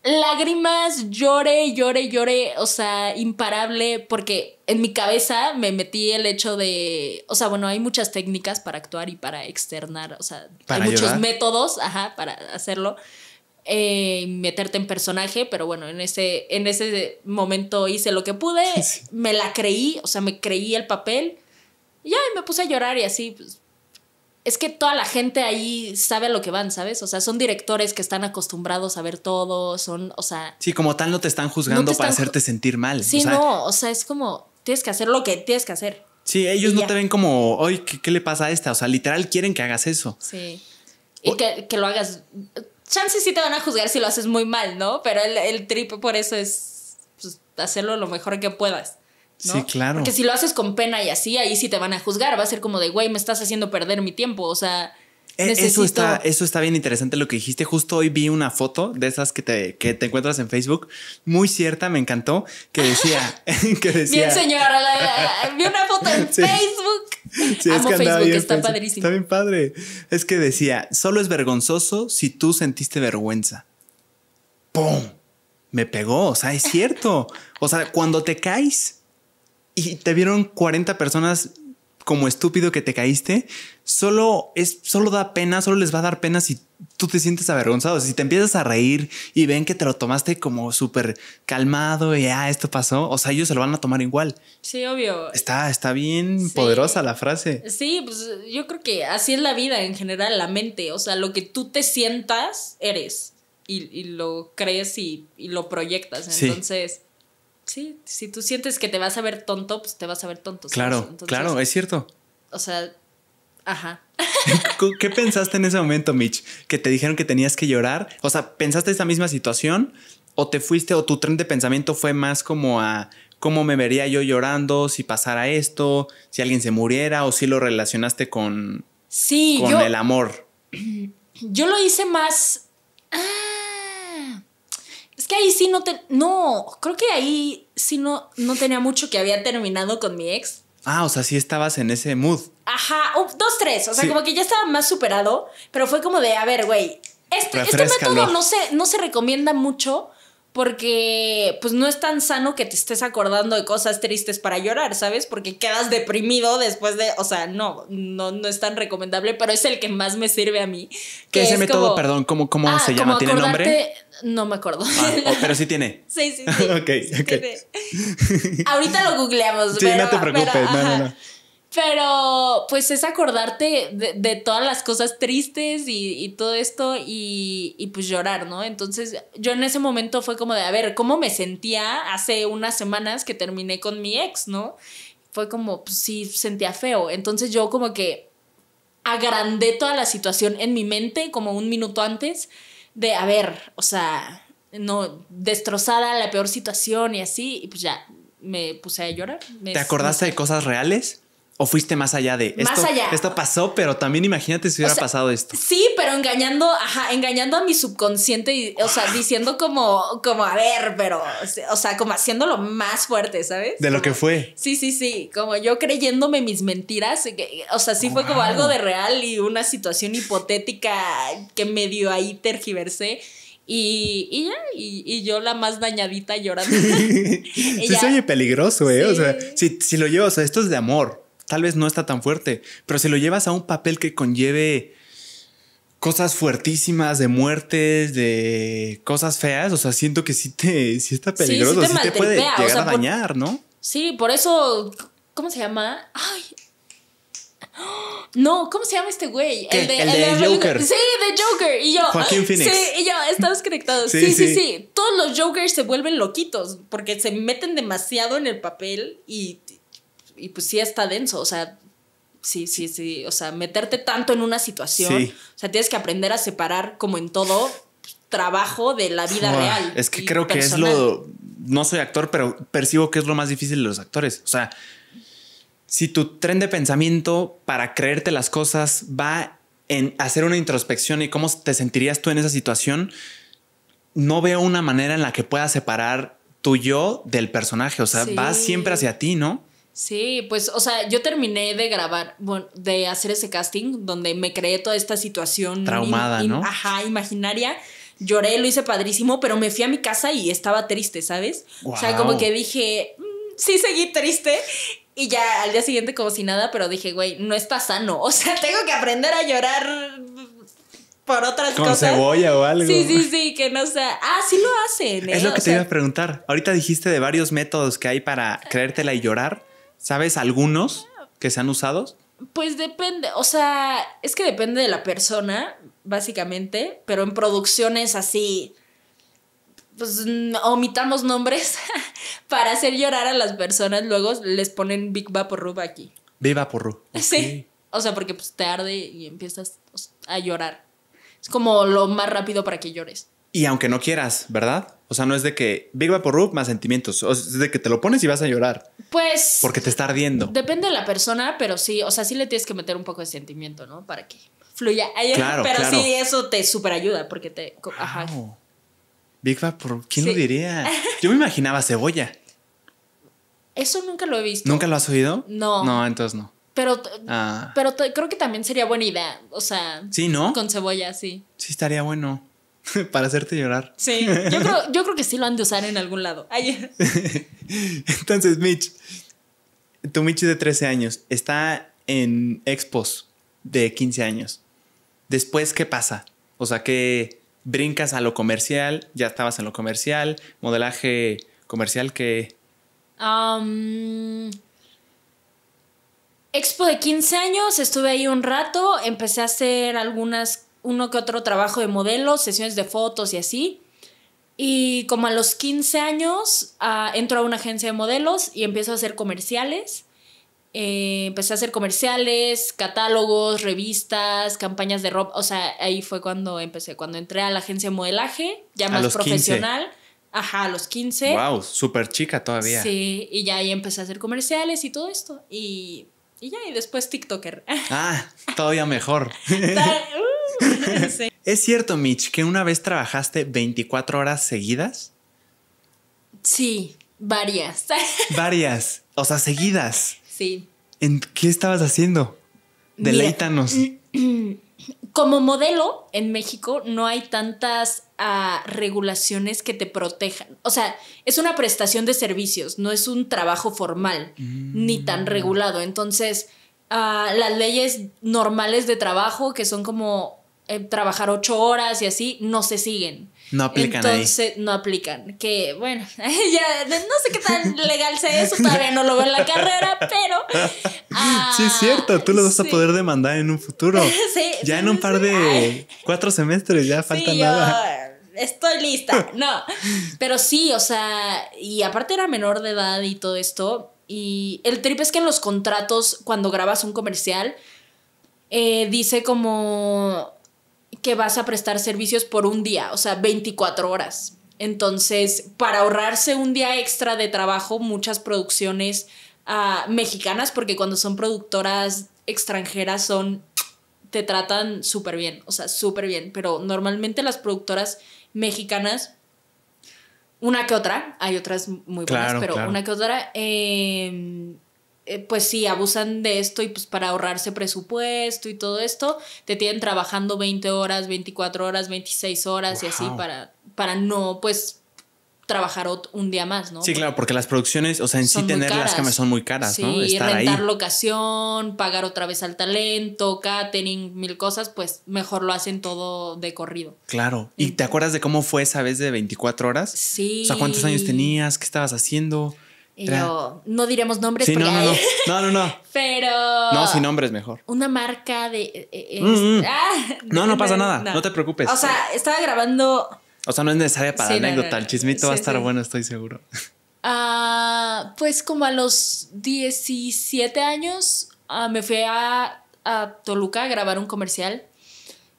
lágrimas, lloré, lloré, lloré, o sea, imparable, porque en mi cabeza me metí el hecho de, o sea, bueno, hay muchas técnicas para actuar y para externar, o sea, hay muchos métodos, ajá, para hacerlo eh, meterte en personaje, pero bueno, en ese, en ese momento hice lo que pude, me la creí, o sea, me creí el papel, y ya me puse a llorar y así. Pues, es que toda la gente ahí sabe a lo que van, ¿sabes? O sea, son directores que están acostumbrados a ver todo, son, o sea... Sí, como tal no te están juzgando para hacerte sentir mal. Sí, o sea, no, o sea, es como, tienes que hacer lo que tienes que hacer. Sí, ellos no te ven como, oye, ¿qué, le pasa a esta? O sea, literal quieren que hagas eso. Sí. Y que, que, lo hagas chances sí te van a juzgar si lo haces muy mal, ¿no? Pero el, el trip por eso es pues, hacerlo lo mejor que puedas. Sí, claro. Porque si lo haces con pena y así, ahí sí te van a juzgar. Va a ser como de, güey, me estás haciendo perder mi tiempo. O sea, e-, Eso está, eso está bien interesante lo que dijiste. Justo hoy vi una foto de esas que te, encuentras en Facebook, muy cierta, me encantó, que decía... que decía... Bien, señora, vi una foto en Facebook Amo es que Facebook, está padrísimo. Está bien padre. Es que decía, solo es vergonzoso si tú sentiste vergüenza. ¡Pum! Me pegó, o sea, es cierto. O sea, cuando te caes y te vieron 40 personas como estúpido que te caíste, solo es, solo da pena, solo les va a dar pena si tú te sientes avergonzado. Si te empiezas a reír y ven que te lo tomaste como súper calmado y ah, esto pasó, o sea, ellos se lo van a tomar igual. Sí, obvio. Está, está bien poderosa la frase. Sí, pues yo creo que así es la vida en general, la mente. O sea, lo que tú te sientas, eres. Y, lo crees y, lo proyectas. Entonces sí, si tú sientes que te vas a ver tonto, pues te vas a ver tonto. Claro, claro, es cierto. O sea, ajá. ¿Qué pensaste en ese momento, Mitch? Que te dijeron que tenías que llorar. O sea, ¿pensaste esa misma situación? ¿O te fuiste o tu tren de pensamiento fue más como a cómo me vería yo llorando si pasara esto, si alguien se muriera o si lo relacionaste con, sí, con el amor? Yo lo hice más que ahí sí no te. No, creo que ahí sí no, no tenía mucho que había terminado con mi ex. Ah, o sea, sí estabas en ese mood. Ajá, dos, tres. O sea, como que ya estaba más superado, pero fue como de, a ver, güey, este, este método no no se recomienda mucho porque pues no es tan sano que te estés acordando de cosas tristes para llorar, ¿sabes? Porque quedas deprimido después de, o sea, no, no, es tan recomendable, pero es el que más me sirve a mí. Que es el método, perdón, ¿cómo, ah, se llama? ¿Tiene nombre? No me acuerdo. Ah, oh, pero sí tiene. sí, sí, sí. ok, ok. Ahorita lo googleamos. Sí, no te preocupes, no, no, no. Pero pues es acordarte de, todas las cosas tristes y, todo esto y, pues llorar, ¿no? Entonces yo en ese momento fue como de, a ver, ¿cómo me sentía hace unas semanas que terminé con mi ex, ¿no? Fue como, pues sí, sentía feo. Entonces yo como que agrandé toda la situación en mi mente como un minuto antes de, a ver, o sea, no, destrozada la peor situación y así, y pues ya me puse a llorar. ¿Te acordaste de cosas reales? ¿O fuiste más allá de esto? Más allá. Esto pasó, pero también imagínate si hubiera pasado esto. Sí, pero engañando, ajá, engañando a mi subconsciente o sea, diciendo como, como, a ver, pero, o sea, como haciéndolo más fuerte, ¿sabes? De lo que fue. Sí, sí, sí. Como yo creyéndome mis mentiras. o sea, sí fue como algo de real y una situación hipotética que medio ahí tergiversé. Y, ya, y, yo la más dañadita llorando. sí, se oye peligroso, ¿eh? O sea, si, lo llevas, o sea, esto es de amor tal vez no está tan fuerte, pero si lo llevas a un papel que conlleve cosas fuertísimas de muertes, de cosas feas, o sea, siento que sí te está peligroso, sí, te, puede llegar a dañar, ¿no? Sí, por eso ¿cómo se llama? Ay. No, ¿cómo se llama este güey? El de, Joker. Sí, de Joker. Y yo. Sí, y yo, estamos conectados. sí, sí, sí, Todos los Jokers se vuelven loquitos porque se meten demasiado en el papel y, y pues sí está denso, o sea, sí, sí, sí, o sea, meterte tanto en una situación, o sea, tienes que aprender a separar como en todo trabajo de la vida real. Es que creo que es lo, no soy actor, pero percibo que es lo más difícil de los actores, o sea, si tu tren de pensamiento para creerte las cosas va en hacer una introspección y cómo te sentirías tú en esa situación, no veo una manera en la que puedas separar tu yo del personaje, o sea, va siempre hacia ti, ¿no? Sí, pues, o sea, yo terminé de grabar, bueno, de hacer ese casting donde me creé toda esta situación. Traumada, ¿no? Ajá, imaginaria. Lloré, lo hice padrísimo, pero me fui a mi casa y estaba triste, ¿sabes? O sea, como que dije, mm, sí, seguí triste. Y ya al día siguiente como si nada, pero dije, güey, no está sano. O sea, tengo que aprender a llorar por otras cosas. Con cebolla o algo. Sí, sí, sí, que no sea. Ah, sí lo hacen. Es lo ¿eh? que te iba a preguntar. Ahorita dijiste de varios métodos que hay para creértela y llorar. ¿Sabes algunos que se han usado? Pues depende, o sea, es que depende de la persona, básicamente, pero en producciones así, pues omitamos nombres para hacer llorar a las personas, luego les ponen Big Vaporub aquí. Big por rub. Sí. O sea, porque pues te arde y empiezas a llorar. Es como lo más rápido para que llores. Y aunque no quieras, ¿verdad? O sea, no es de que Big rub más sentimientos, es de que te lo pones y vas a llorar. Pues. Porque te está ardiendo. Depende de la persona, pero sí, o sea, sí le tienes que meter un poco de sentimiento, ¿no? Para que fluya. pero sí, eso te super ayuda porque te. Ajá. Big ¿quién lo diría? Yo me imaginaba cebolla. Eso nunca lo he visto. ¿Nunca lo has oído? No. No, entonces no. Pero, ah. pero creo que también sería buena idea. O sea, sí, ¿no? Con cebolla, sí. Sí, estaría bueno. Para hacerte llorar. Sí, yo creo, que sí lo han de usar en algún lado. Entonces, Mitch, tu Mitch de 13 años está en expos de 15 años. Después, ¿qué pasa? O sea, que brincas a lo comercial, ya estabas en lo comercial, modelaje comercial que... expo de 15 años, estuve ahí un rato, empecé a hacer algunas uno que otro trabajo de modelos, sesiones de fotos y así. Y como a los 15 años ah, entro a una agencia de modelos y empiezo a hacer comerciales. Eh, empecé a hacer comerciales, catálogos, revistas, campañas de ropa. O sea, ahí fue cuando empecé, cuando entré a la agencia de modelaje, ya más profesional. Ajá, a los 15. ¡Wow! Súper chica todavía. Sí, y ya ahí empecé a hacer comerciales y todo esto. Y y ya, y después TikToker. Ah, todavía mejor. Uh, ¿Es cierto, Mitch, que una vez trabajaste 24 horas seguidas? Sí, varias. varias, o sea, seguidas. Sí. ¿En qué estabas haciendo? Deleítanos. como modelo en México no hay tantas a regulaciones que te protejan. O sea, es una prestación de servicios, no es un trabajo formal ni mm. tan regulado. Entonces, uh, las leyes normales de trabajo, que son como eh, trabajar ocho horas y así, no se siguen. No aplican. Entonces, no aplican. Que bueno, ya no sé qué tan legal sea eso, todavía no lo veo en la carrera, pero. Ah, sí, es cierto, tú lo vas a poder demandar en un futuro. ya en un par de cuatro semestres, ya falta nada estoy lista. No. Pero sí, o sea, y aparte era menor de edad y todo esto. Y el trip es que en los contratos, cuando grabas un comercial, eh, dice como que vas a prestar servicios por un día, o sea, 24 horas. Entonces, para ahorrarse un día extra de trabajo, muchas producciones ah, mexicanas, porque cuando son productoras extranjeras son te tratan súper bien, o sea, súper bien, pero normalmente las productoras mexicanas, una que otra, hay otras muy buenas, pero una que otra, em, eh, pues sí, abusan de esto y pues para ahorrarse presupuesto y todo esto, te tienen trabajando 20 horas, 24 horas, 26 horas y así para, para no, pues trabajar un día más, ¿no? Sí, claro, porque las producciones, o sea, en sí tener las cámaras son muy caras, ¿no? Estar rentar locación, pagar otra vez al talento, catering, mil cosas, pues mejor lo hacen todo de corrido. Claro. ¿Y te acuerdas de cómo fue esa vez de 24 horas? Sí. O sea, ¿cuántos años tenías? ¿Qué estabas haciendo? no diremos nombres. Sí, no, no, no, no, no, Pero. No, sin nombres mejor. Una marca de. Eh, eh, mm, mm. Ah, no, no pasa nada. no te preocupes. O sea, estaba grabando o sea, no es necesaria para anécdota. El chismito va a estar bueno, estoy seguro. Ah, pues como a los 17 años ah, me fui a, Toluca a grabar un comercial.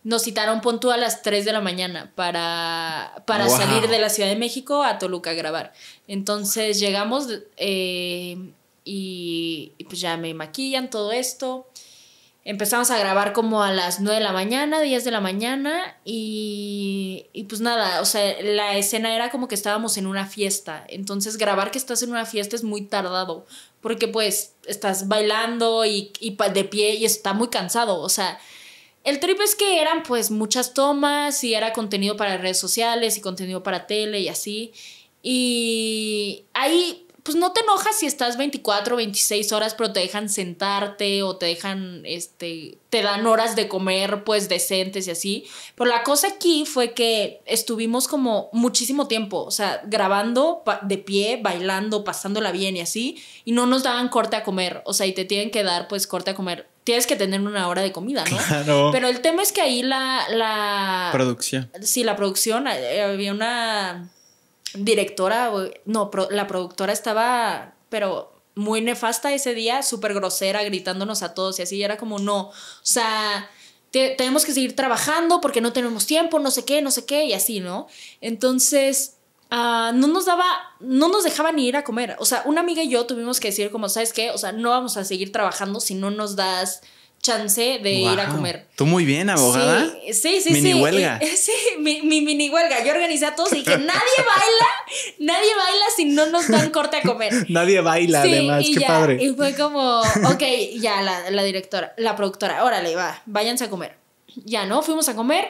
Nos citaron puntual a las 3 de la mañana para, para salir de la Ciudad de México a Toluca a grabar. Entonces llegamos eh, y, y, pues ya me maquillan todo esto empezamos a grabar como a las 9 de la mañana, 10 de la mañana y, y, pues nada, o sea, la escena era como que estábamos en una fiesta, entonces grabar que estás en una fiesta es muy tardado, porque pues estás bailando y, de pie y está muy cansado, o sea, el trip es que eran pues muchas tomas y era contenido para redes sociales y contenido para tele y así. Y ahí pues no te enojas si estás 24, 26 horas, pero te dejan sentarte o te dejan, este, te dan horas de comer, pues decentes y así. Pero la cosa aquí fue que estuvimos como muchísimo tiempo, o sea, grabando de pie, bailando, pasándola bien y así, y no nos daban corte a comer, o sea, y te tienen que dar pues corte a comer. Tienes que tener una hora de comida, ¿no? Pero el tema es que ahí la... la producción. Sí, la producción, eh, había una directora, no, la productora estaba, pero muy nefasta ese día, súper grosera, gritándonos a todos y así, y era como, no, o sea, tenemos que seguir trabajando porque no tenemos tiempo, no sé qué, no sé qué, y así, ¿no? Entonces, ah, no nos daba, no nos dejaba ni ir a comer. O sea, una amiga y yo tuvimos que decir como, ¿sabes qué? O sea, no vamos a seguir trabajando si no nos das chance de ir a comer. Tú muy bien, abogada. Sí, sí, sí. Mini huelga. sí, mi, mini huelga. Yo organizé a todos y dije, nadie baila, nadie baila si no nos dan corte a comer. nadie baila, además, qué padre. Y fue como, ok, ya la, directora, la productora, órale, va, váyanse a comer. Ya, ¿no? Fuimos a comer,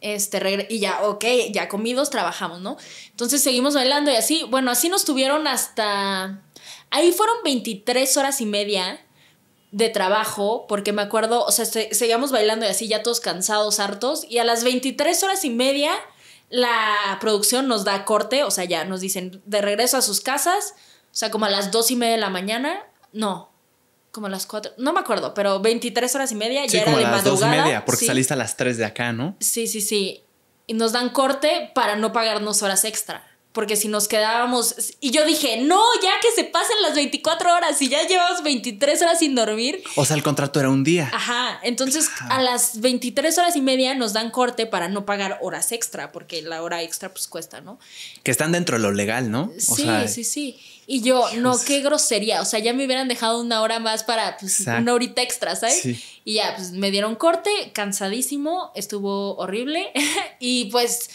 este, y ya, ok, ya comidos, trabajamos, ¿no? Entonces seguimos bailando y así, bueno, así nos tuvieron hasta... Ahí fueron 23 horas y media de trabajo, porque me acuerdo, o sea, seguíamos bailando y así ya todos cansados, hartos, y a las 23 horas y media la producción nos da corte, o sea, ya nos dicen de regreso a sus casas, o sea, como a las dos y media de la mañana, no, como a las 4, no me acuerdo, pero 23 horas y media sí, ya como era a las de y media, porque saliste a las 3 de acá, ¿no? Sí, sí, sí. Y nos dan corte para no pagarnos horas extra porque si nos quedábamos, y yo dije, no, ya que se pasen las 24 horas y ya llevamos 23 horas sin dormir. O sea, el contrato era un día. Ajá, entonces a las 23 horas y media nos dan corte para no pagar horas extra, porque la hora extra pues cuesta, ¿no? Que están dentro de lo legal, ¿no? sí, sí, sí. Y yo, no, qué grosería. O sea, ya me hubieran dejado una hora más para pues, una horita extra, ¿sabes? Y ya, pues me dieron corte, cansadísimo, estuvo horrible. y pues,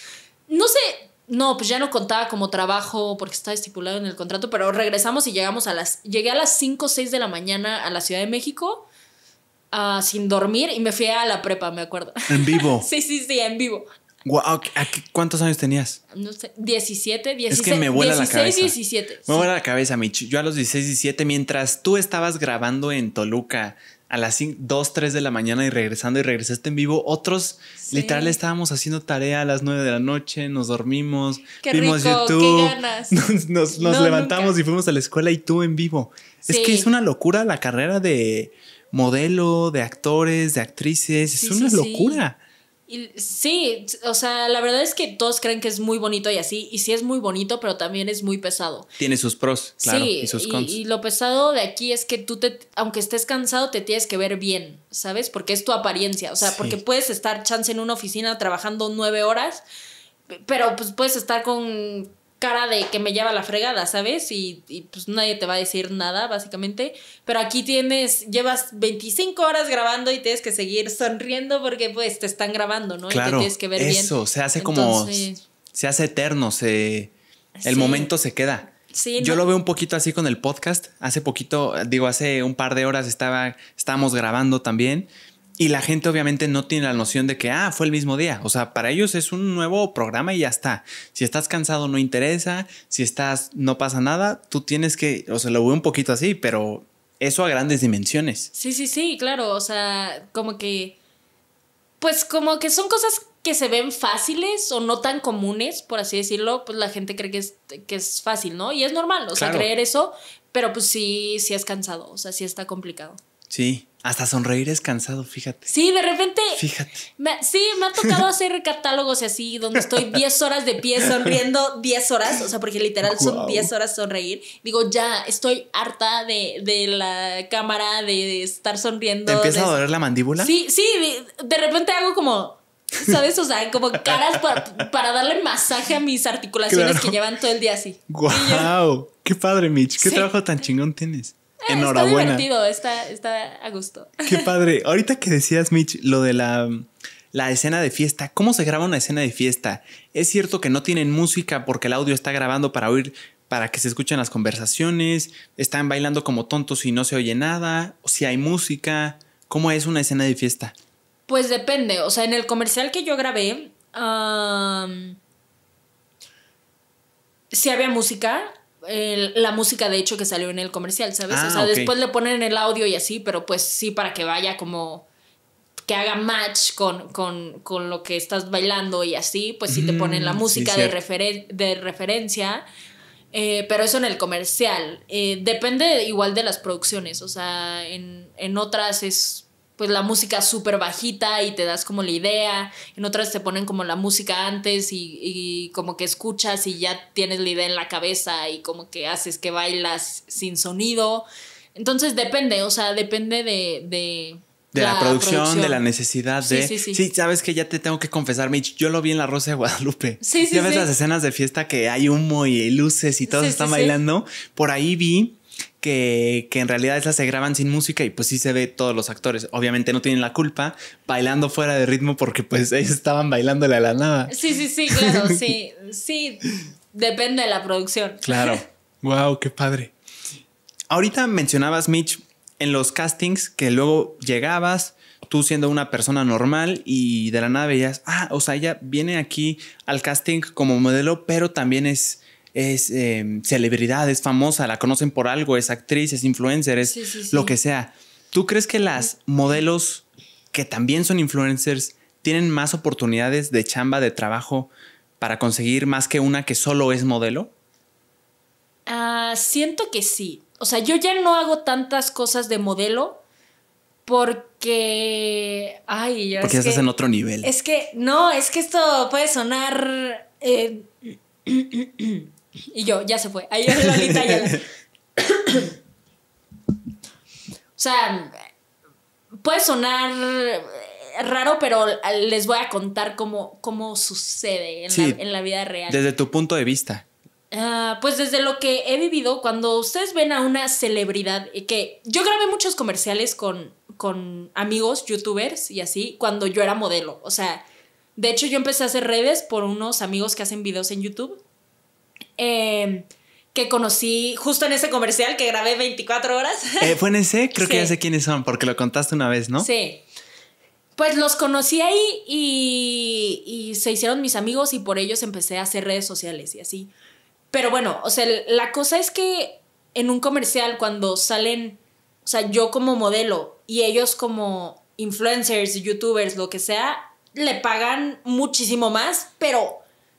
no sé, no, pues ya no contaba como trabajo porque estaba estipulado en el contrato, pero regresamos y llegamos a las. Llegué a las 5 o 6 de la mañana a la Ciudad de México ah, sin dormir y me fui a la prepa, me acuerdo. ¿En vivo? sí, sí, sí, en vivo. ¿Cuántos años tenías? No sé, 17, 16. Es que me vuela la cabeza. 17. Me vuela la cabeza, Mich. Yo a los 16, 17, mientras tú estabas grabando en Toluca a las dos 2, 3 de la mañana y regresando y regresaste en vivo. Otros, literal, estábamos haciendo tarea a las 9 de la noche, nos dormimos, vimos YouTube, nos, levantamos y fuimos a la escuela y tú en vivo. Es que es una locura la carrera de modelo, de actores, de actrices, es una locura sí, o sea, la verdad es que todos creen que es muy bonito y así, y sí es muy bonito, pero también es muy pesado. Tiene sus pros, claro, y sus cons. Y, lo pesado de aquí es que tú te, aunque estés cansado, te tienes que ver bien, ¿sabes? Porque es tu apariencia, o sea, porque puedes estar chance en una oficina trabajando nueve horas, pero pues puedes estar con cara de que me lleva la fregada, ¿sabes? Y, pues nadie te va a decir nada, básicamente. Pero aquí tienes, llevas 25 horas grabando y tienes que seguir sonriendo porque pues te están grabando, ¿no? Claro, y tienes que ver bien. Eso, se hace como, se hace eterno, se, el momento se queda. Sí, Yo lo veo un poquito así con el podcast. Hace poquito, digo, hace un par de horas estaba, estábamos grabando también y la gente obviamente no tiene la noción de que, ah, fue el mismo día. O sea, para ellos es un nuevo programa y ya está. Si estás cansado no interesa, si estás no pasa nada, tú tienes que, o sea, lo veo un poquito así, pero eso a grandes dimensiones. Sí, sí, sí, claro, o sea, como que, pues como que son cosas que se ven fáciles o no tan comunes, por así decirlo, pues la gente cree que es, que es fácil, ¿no? Y es normal, o sea, creer eso, pero pues sí, sí es cansado, o sea, sí está complicado. Sí. Hasta sonreír es cansado, fíjate. Sí, de repente. Fíjate. sí, me ha tocado hacer catálogos así, donde estoy 10 horas de pie sonriendo 10 horas, o sea, porque literal son 10 horas sonreír. Digo, ya estoy harta de, la cámara, de, estar sonriendo. ¿Te empieza a doler la mandíbula? Sí, sí, de, repente hago como. ¿Sabes? O sea, como caras para, darle masaje a mis articulaciones que llevan todo el día así. ¡Guau! Wow, ¡Qué padre, Mitch! ¡Qué trabajo tan chingón tienes! Eh, Enhorabuena. Está divertido, está, está a gusto. Qué padre. Ahorita que decías, Mitch, lo de la, escena de fiesta. ¿Cómo se graba una escena de fiesta? Es cierto que no tienen música porque el audio está grabando para oír para que se escuchen las conversaciones, están bailando como tontos y no se oye nada, o si hay música, ¿cómo es una escena de fiesta? Pues depende, o sea, en el comercial que yo grabé, si había música, la música de hecho que salió en el comercial, ¿sabes? o sea, ah, después le ponen el audio y así, pero pues sí, para que vaya como que haga match con, lo que estás bailando y así, pues sí te mm, ponen la música de, de referencia. Eh, pero eso en el comercial. Eh, depende igual de las producciones. O sea, en otras es pues la música súper bajita y te das como la idea, en otras te ponen como la música antes y, como que escuchas y ya tienes la idea en la cabeza y como que haces que bailas sin sonido. Entonces depende, o sea, depende de... de, de la, producción, de la necesidad de... Sí, sí. sí, sabes que ya te tengo que confesar, Mitch, yo lo vi en La Rosa de Guadalupe. Sí, sí, ya ves las escenas de fiesta que hay humo y luces y todos están bailando. Por ahí vi que, en realidad esas se graban sin música y pues sí se ve todos los actores. Obviamente no tienen la culpa bailando fuera de ritmo porque pues ellos estaban bailándole a la nada. Sí, sí, sí, claro, sí, sí, depende de la producción. Claro. Wow, qué padre. Ahorita mencionabas, Mitch, en los castings que luego llegabas, tú siendo una persona normal y de la nada veías, ah, o sea, ella viene aquí al casting como modelo, pero también es es em, celebridad, es famosa, la conocen por algo, es actriz, es influencer, es lo que sea. ¿Tú crees que las modelos que también son influencers tienen más oportunidades de chamba, de trabajo para conseguir más que una que solo es modelo? Ah, siento que sí. O sea, yo ya no hago tantas cosas de modelo porque... Ay, porque ya estás en otro nivel. Es que, no, es que esto puede sonar... Eh, Y yo, ya se fue. Ahí es Lolita ya o sea, puede sonar eh, raro, pero eh, les voy a contar cómo, cómo sucede en, la, vida real. Desde tu punto de vista. Ah, pues desde lo que he vivido, cuando ustedes ven a una celebridad, eh, que yo grabé muchos comerciales con, con amigos, youtubers y así, cuando yo era modelo. O sea, de hecho yo empecé a hacer redes por unos amigos que hacen videos en YouTube. Em, que conocí justo en ese comercial que grabé 24 horas. Eh, ¿Fue en ese? Creo que ya sé quiénes son, porque lo contaste una vez, ¿no? Sí. Pues los conocí ahí y, y, se hicieron mis amigos y por ellos empecé a hacer redes sociales y así. Pero bueno, o sea, la cosa es que en un comercial cuando salen, o sea, yo como modelo y ellos como influencers, youtubers, lo que sea, le pagan muchísimo más, pero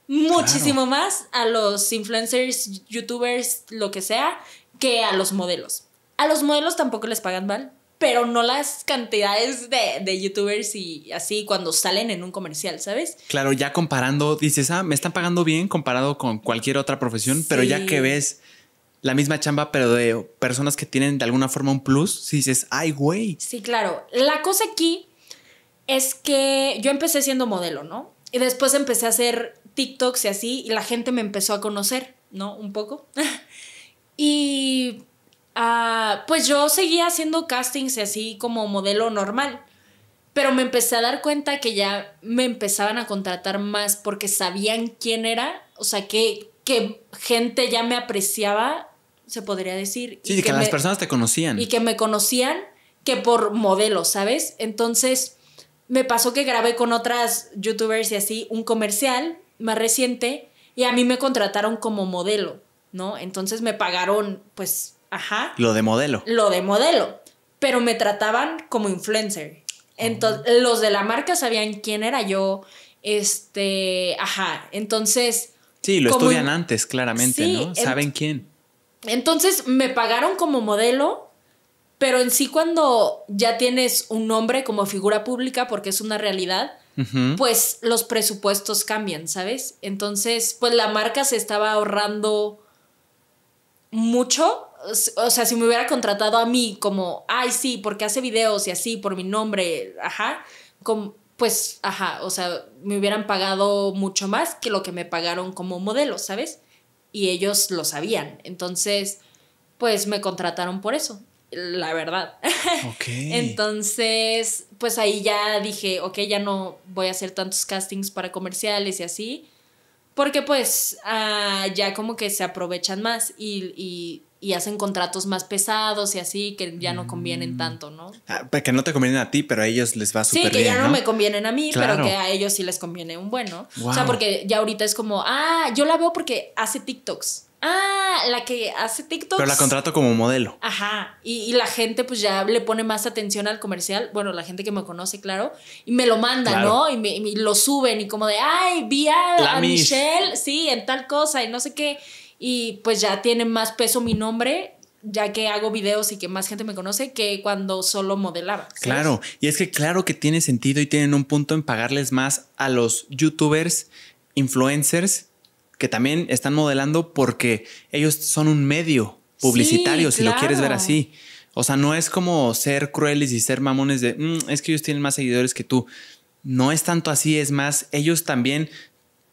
muchísimo más a los influencers, youtubers, lo que sea, que a los modelos. A los modelos tampoco les pagan mal, pero no las cantidades de, youtubers y así cuando salen en un comercial, ¿sabes? Claro, ya comparando, dices, ah, me están pagando bien comparado con cualquier otra profesión, pero ya que ves la misma chamba, pero de personas que tienen de alguna forma un plus, si dices, ay, güey. Sí, claro. La cosa aquí es que yo empecé siendo modelo, ¿no? Y después empecé a hacer TikToks y así, y la gente me empezó a conocer, ¿no? Un poco. y ah, pues yo seguía haciendo castings y así como modelo normal. Pero me empecé a dar cuenta que ya me empezaban a contratar más porque sabían quién era, o sea, que, que gente ya me apreciaba, se podría decir. Sí, que, las personas te conocían. Y que me conocían que por modelo, ¿sabes? Entonces, me pasó que grabé con otras youtubers y así un comercial más reciente y a mí me contrataron como modelo, ¿no? Entonces me pagaron, pues, ajá. Lo de modelo. Lo de modelo, pero me trataban como influencer. Entonces, los de la marca sabían quién era yo, este, ajá, entonces... Sí, lo estudian antes, claramente, ¿no? Saben quién. Entonces me pagaron como modelo, pero en sí cuando ya tienes un nombre como figura pública, porque es una realidad, pues los presupuestos cambian, ¿sabes? Entonces, pues la marca se estaba ahorrando mucho. O sea, si me hubiera contratado a mí como, ay, sí, porque hace videos y así, por mi nombre, ajá, pues, ajá, o sea, me hubieran pagado mucho más que lo que me pagaron como modelo, ¿sabes? Y ellos lo sabían. Entonces, pues me contrataron por eso la verdad. Entonces, pues ahí ya dije, ok, ya no voy a hacer tantos castings para comerciales y así, porque pues ah, ya como que se aprovechan más y, hacen contratos más pesados y así, que ya no convienen mm. tanto, ¿no? Ah, pues que no te convienen a ti, pero a ellos les va a bien. Sí, que ya ¿no? me convienen a mí, pero que a ellos sí les conviene un bueno. O sea, porque ya ahorita es como, ah, yo la veo porque hace TikToks. Ah, la que hace TikTok. Pero la contrato como modelo. Ajá. Y, la gente, pues ya le pone más atención al comercial. Bueno, la gente que me conoce, claro. Y me lo manda, ¿no? Y, me, lo suben y como de, ay, vi a, Michelle, sí, en tal cosa y no sé qué. Y pues ya tiene más peso mi nombre ya que hago videos y que más gente me conoce que cuando solo modelaba. Claro, y es que claro que tiene sentido y tienen un punto en pagarles más a los youtubers, influencers que también están modelando porque ellos son un medio publicitario, si lo quieres ver así. O sea, no es como ser crueles y ser mamones de, mm, es que ellos tienen más seguidores que tú. No es tanto así, es más, ellos también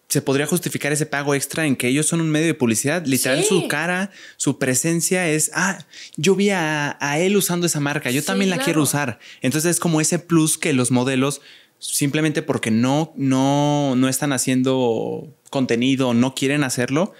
se podría justificar ese pago extra en que ellos son un medio de publicidad. Literal, su cara, su presencia es, ah, yo vi a, él usando esa marca, yo también la quiero usar. Entonces es como ese plus que los modelos simplemente porque no, no, no están haciendo contenido, no quieren hacerlo,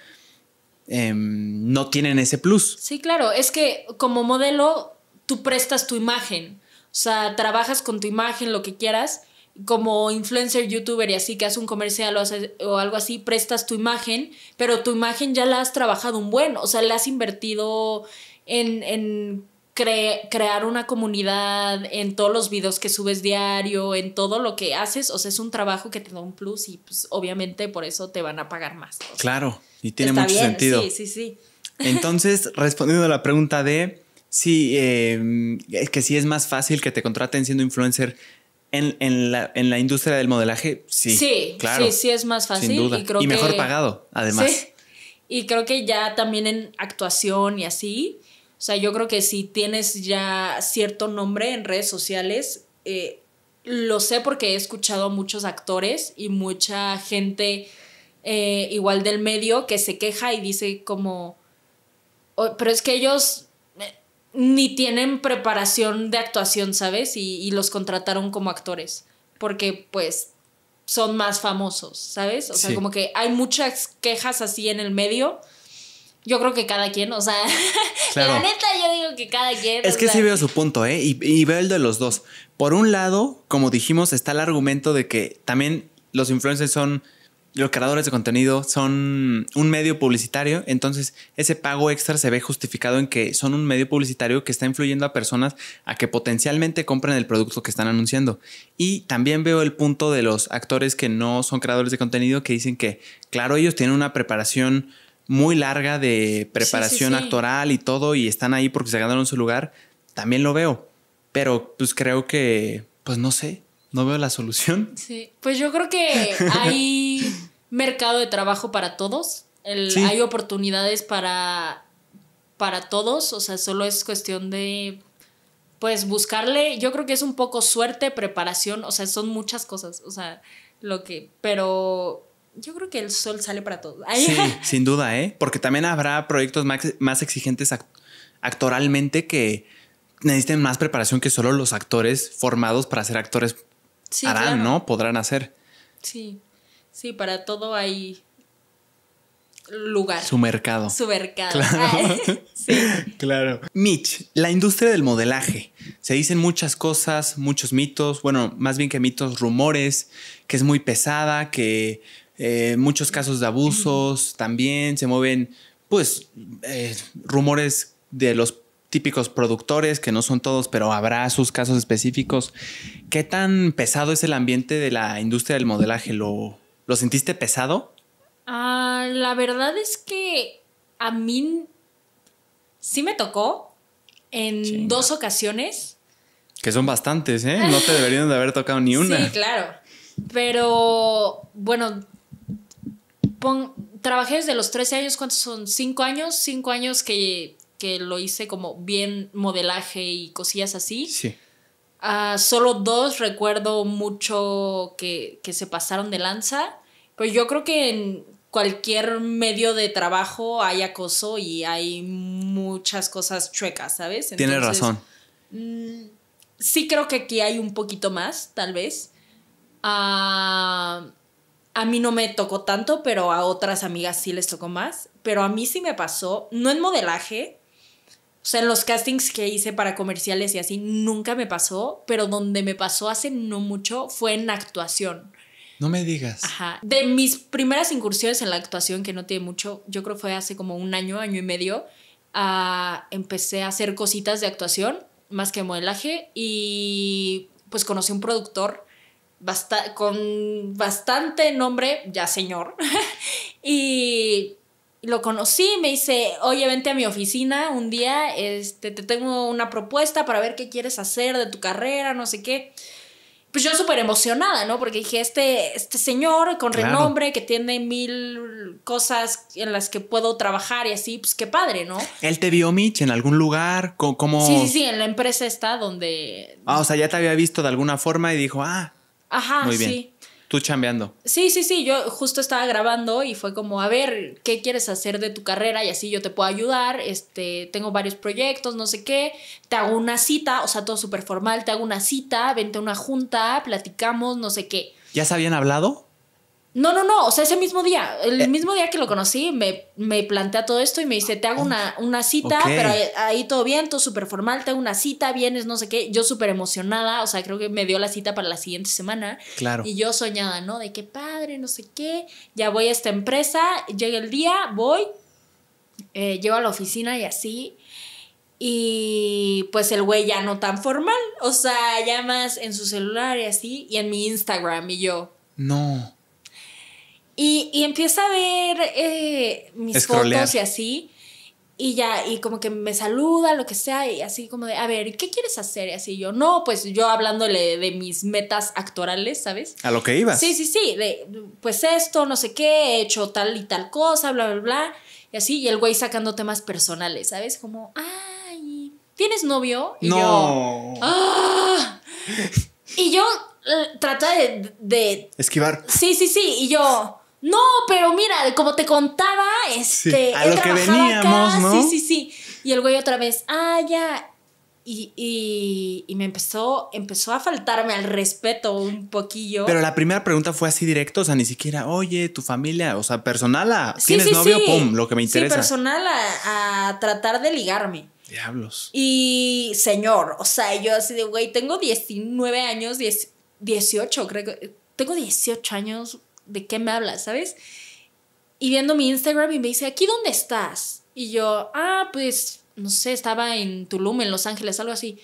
em, no tienen ese plus. Sí, claro, es que como modelo tú prestas tu imagen, o sea, trabajas con tu imagen, lo que quieras, como influencer, youtuber y así, que hace un comercial o, algo así, prestas tu imagen, pero tu imagen ya la has trabajado un buen, o sea, la has invertido en crear una comunidad en todos los videos que subes diario, en todo lo que haces, o sea, es un trabajo que te da un plus y pues obviamente por eso te van a pagar más. claro, y tiene mucho sentido. Sí, sí, sí. Entonces, respondiendo a la pregunta de si es eh, que si es más fácil que te contraten siendo influencer en, la, industria del modelaje, sí. Sí, claro, sí, sí es más fácil. Y, mejor pagado, además. Y creo que ya también en actuación y así, o sea, yo creo que si tienes ya cierto nombre en redes sociales, eh, lo sé porque he escuchado a muchos actores y mucha gente eh, igual del medio que se queja y dice como, oh, pero es que ellos eh, ni tienen preparación de actuación, ¿sabes? Y, y, los contrataron como actores, porque pues son más famosos, ¿sabes? O sea, como que hay muchas quejas así en el medio yo creo que cada quien, o sea, la neta yo digo que cada quien. Es que sí veo su punto, ¿eh? Y, y, veo el de los dos. Por un lado, como dijimos, está el argumento de que también los influencers son, los creadores de contenido son un medio publicitario, entonces ese pago extra se ve justificado en que son un medio publicitario que está influyendo a personas a que potencialmente compren el producto que están anunciando. Y también veo el punto de los actores que no son creadores de contenido que dicen que, claro, ellos tienen una preparación muy larga de preparación actoral y todo y están ahí porque se ganaron su lugar, también lo veo. Pero pues creo que, pues no sé, no veo la solución. Sí, pues yo creo que hay mercado de trabajo para todos, hay oportunidades para, para todos, o sea, solo es cuestión de pues buscarle, yo creo que es un poco suerte, preparación, o sea, son muchas cosas, o sea, lo que, pero yo creo que el sol sale para todo. Sí, sin duda, ¿eh? Porque también habrá proyectos más, exigentes actoralmente que necesiten más preparación que solo los actores formados para ser actores harán, ¿no? Podrán hacer. Sí, sí, para todo hay lugar. Su mercado. Su mercado. Claro. sí. claro. Mitch, la industria del modelaje. Se dicen muchas cosas, muchos mitos, bueno, más bien que mitos, rumores, que es muy pesada, que eh, muchos casos de abusos también, se mueven pues eh, rumores de los típicos productores, que no son todos, pero habrá sus casos específicos. ¿Qué tan pesado es el ambiente de la industria del modelaje? ¿Lo, lo sentiste pesado? Ah, la verdad es que a mí sí me tocó en dos ocasiones. Que son bastantes, ¿eh? No te deberían de haber tocado ni una. Sí, claro. Pero bueno, trabajé desde los 13 años, ¿cuántos son? ¿Cinco años? Cinco años que, lo hice como bien modelaje y cosillas así. Sí. Ah, solo dos recuerdo mucho que, se pasaron de lanza, pero yo creo que en cualquier medio de trabajo hay acoso y hay muchas cosas chuecas, ¿sabes? Tienes razón. Mm, sí creo que aquí hay un poquito más, tal vez. Ah a mí no me tocó tanto, pero a otras amigas sí les tocó más. Pero a mí sí me pasó, no en modelaje, o sea, en los castings que hice para comerciales y así, nunca me pasó, pero donde me pasó hace no mucho fue en actuación. No me digas. Ajá. De mis primeras incursiones en la actuación, que no tiene mucho, yo creo fue hace como un año, año y medio, empecé a hacer cositas de actuación, más que modelaje, y pues conocí a un productor con bastante nombre, ya señor, y lo conocí, me dice, oye, vente a mi oficina un día, este, te tengo una propuesta para ver qué quieres hacer de tu carrera, no sé qué. Pues yo súper emocionada, ¿no? Porque dije, este, este señor con renombre que tiene mil cosas en las que puedo trabajar y así, pues qué padre, ¿no? Él te vio, Mitch, en algún lugar, Sí, sí, sí, en la empresa está donde... Ah, o sea, ya te había visto de alguna forma y dijo, ah, Ajá, sí. Tú chambeando. Sí, sí, sí, yo justo estaba grabando y fue como, a ver, ¿qué quieres hacer de tu carrera? Y así yo te puedo ayudar, este, tengo varios proyectos, no sé qué, te hago una cita, o sea, todo súper formal, te hago una cita, vente a una junta, platicamos, no sé qué. ¿Ya se habían hablado? No, no, no, o sea, ese mismo día, el eh. mismo día que lo conocí, me, plantea todo esto y me dice, te hago una, una cita, pero ahí, todo bien, todo súper formal, te hago una cita, vienes, no sé qué, yo súper emocionada, o sea, creo que me dio la cita para la siguiente semana. Claro. Y yo soñada, ¿no? De qué padre, no sé qué, ya voy a esta empresa, llega el día, voy, eh, llego a la oficina y así, y pues el güey ya no tan formal, o sea, ya en su celular y así, y en mi Instagram y yo. No. Y, empieza a ver eh, mis fotos y así. Y ya, y como que me saluda, lo que sea, y así como de, a ver, ¿qué quieres hacer? Y así yo, no, pues yo hablándole de mis metas actorales, ¿sabes? A lo que ibas. Sí, sí, sí, de, pues esto, no sé qué, he hecho tal y tal cosa, bla, bla, bla. Y así, y el güey sacando temas personales, ¿sabes? Como, ay, ¿tienes novio? no. Ah". Y yo eh, trata de... Esquivar. Sí, sí, sí, y yo... No, pero mira, como te contaba, este. a lo que veníamos, Sí, sí, sí. Y el güey otra vez, ah, ya. Y, y, me empezó, empezó a faltarme al respeto un poquillo. Pero la primera pregunta fue así directo, o sea, ni siquiera, oye, tu familia, o sea, personal a. ¿Tienes novio? Pum, lo que me interesa. Sí, personal a, tratar de ligarme. Diablos. Y señor, o sea, yo así de, güey, tengo 19 años, 18, creo que. Tengo 18 años, ¿de qué me hablas? ¿Sabes? Y viendo mi Instagram y me dice, ¿aquí dónde estás? Y yo, ah, pues, no sé, estaba en Tulum, en Los Ángeles, algo así.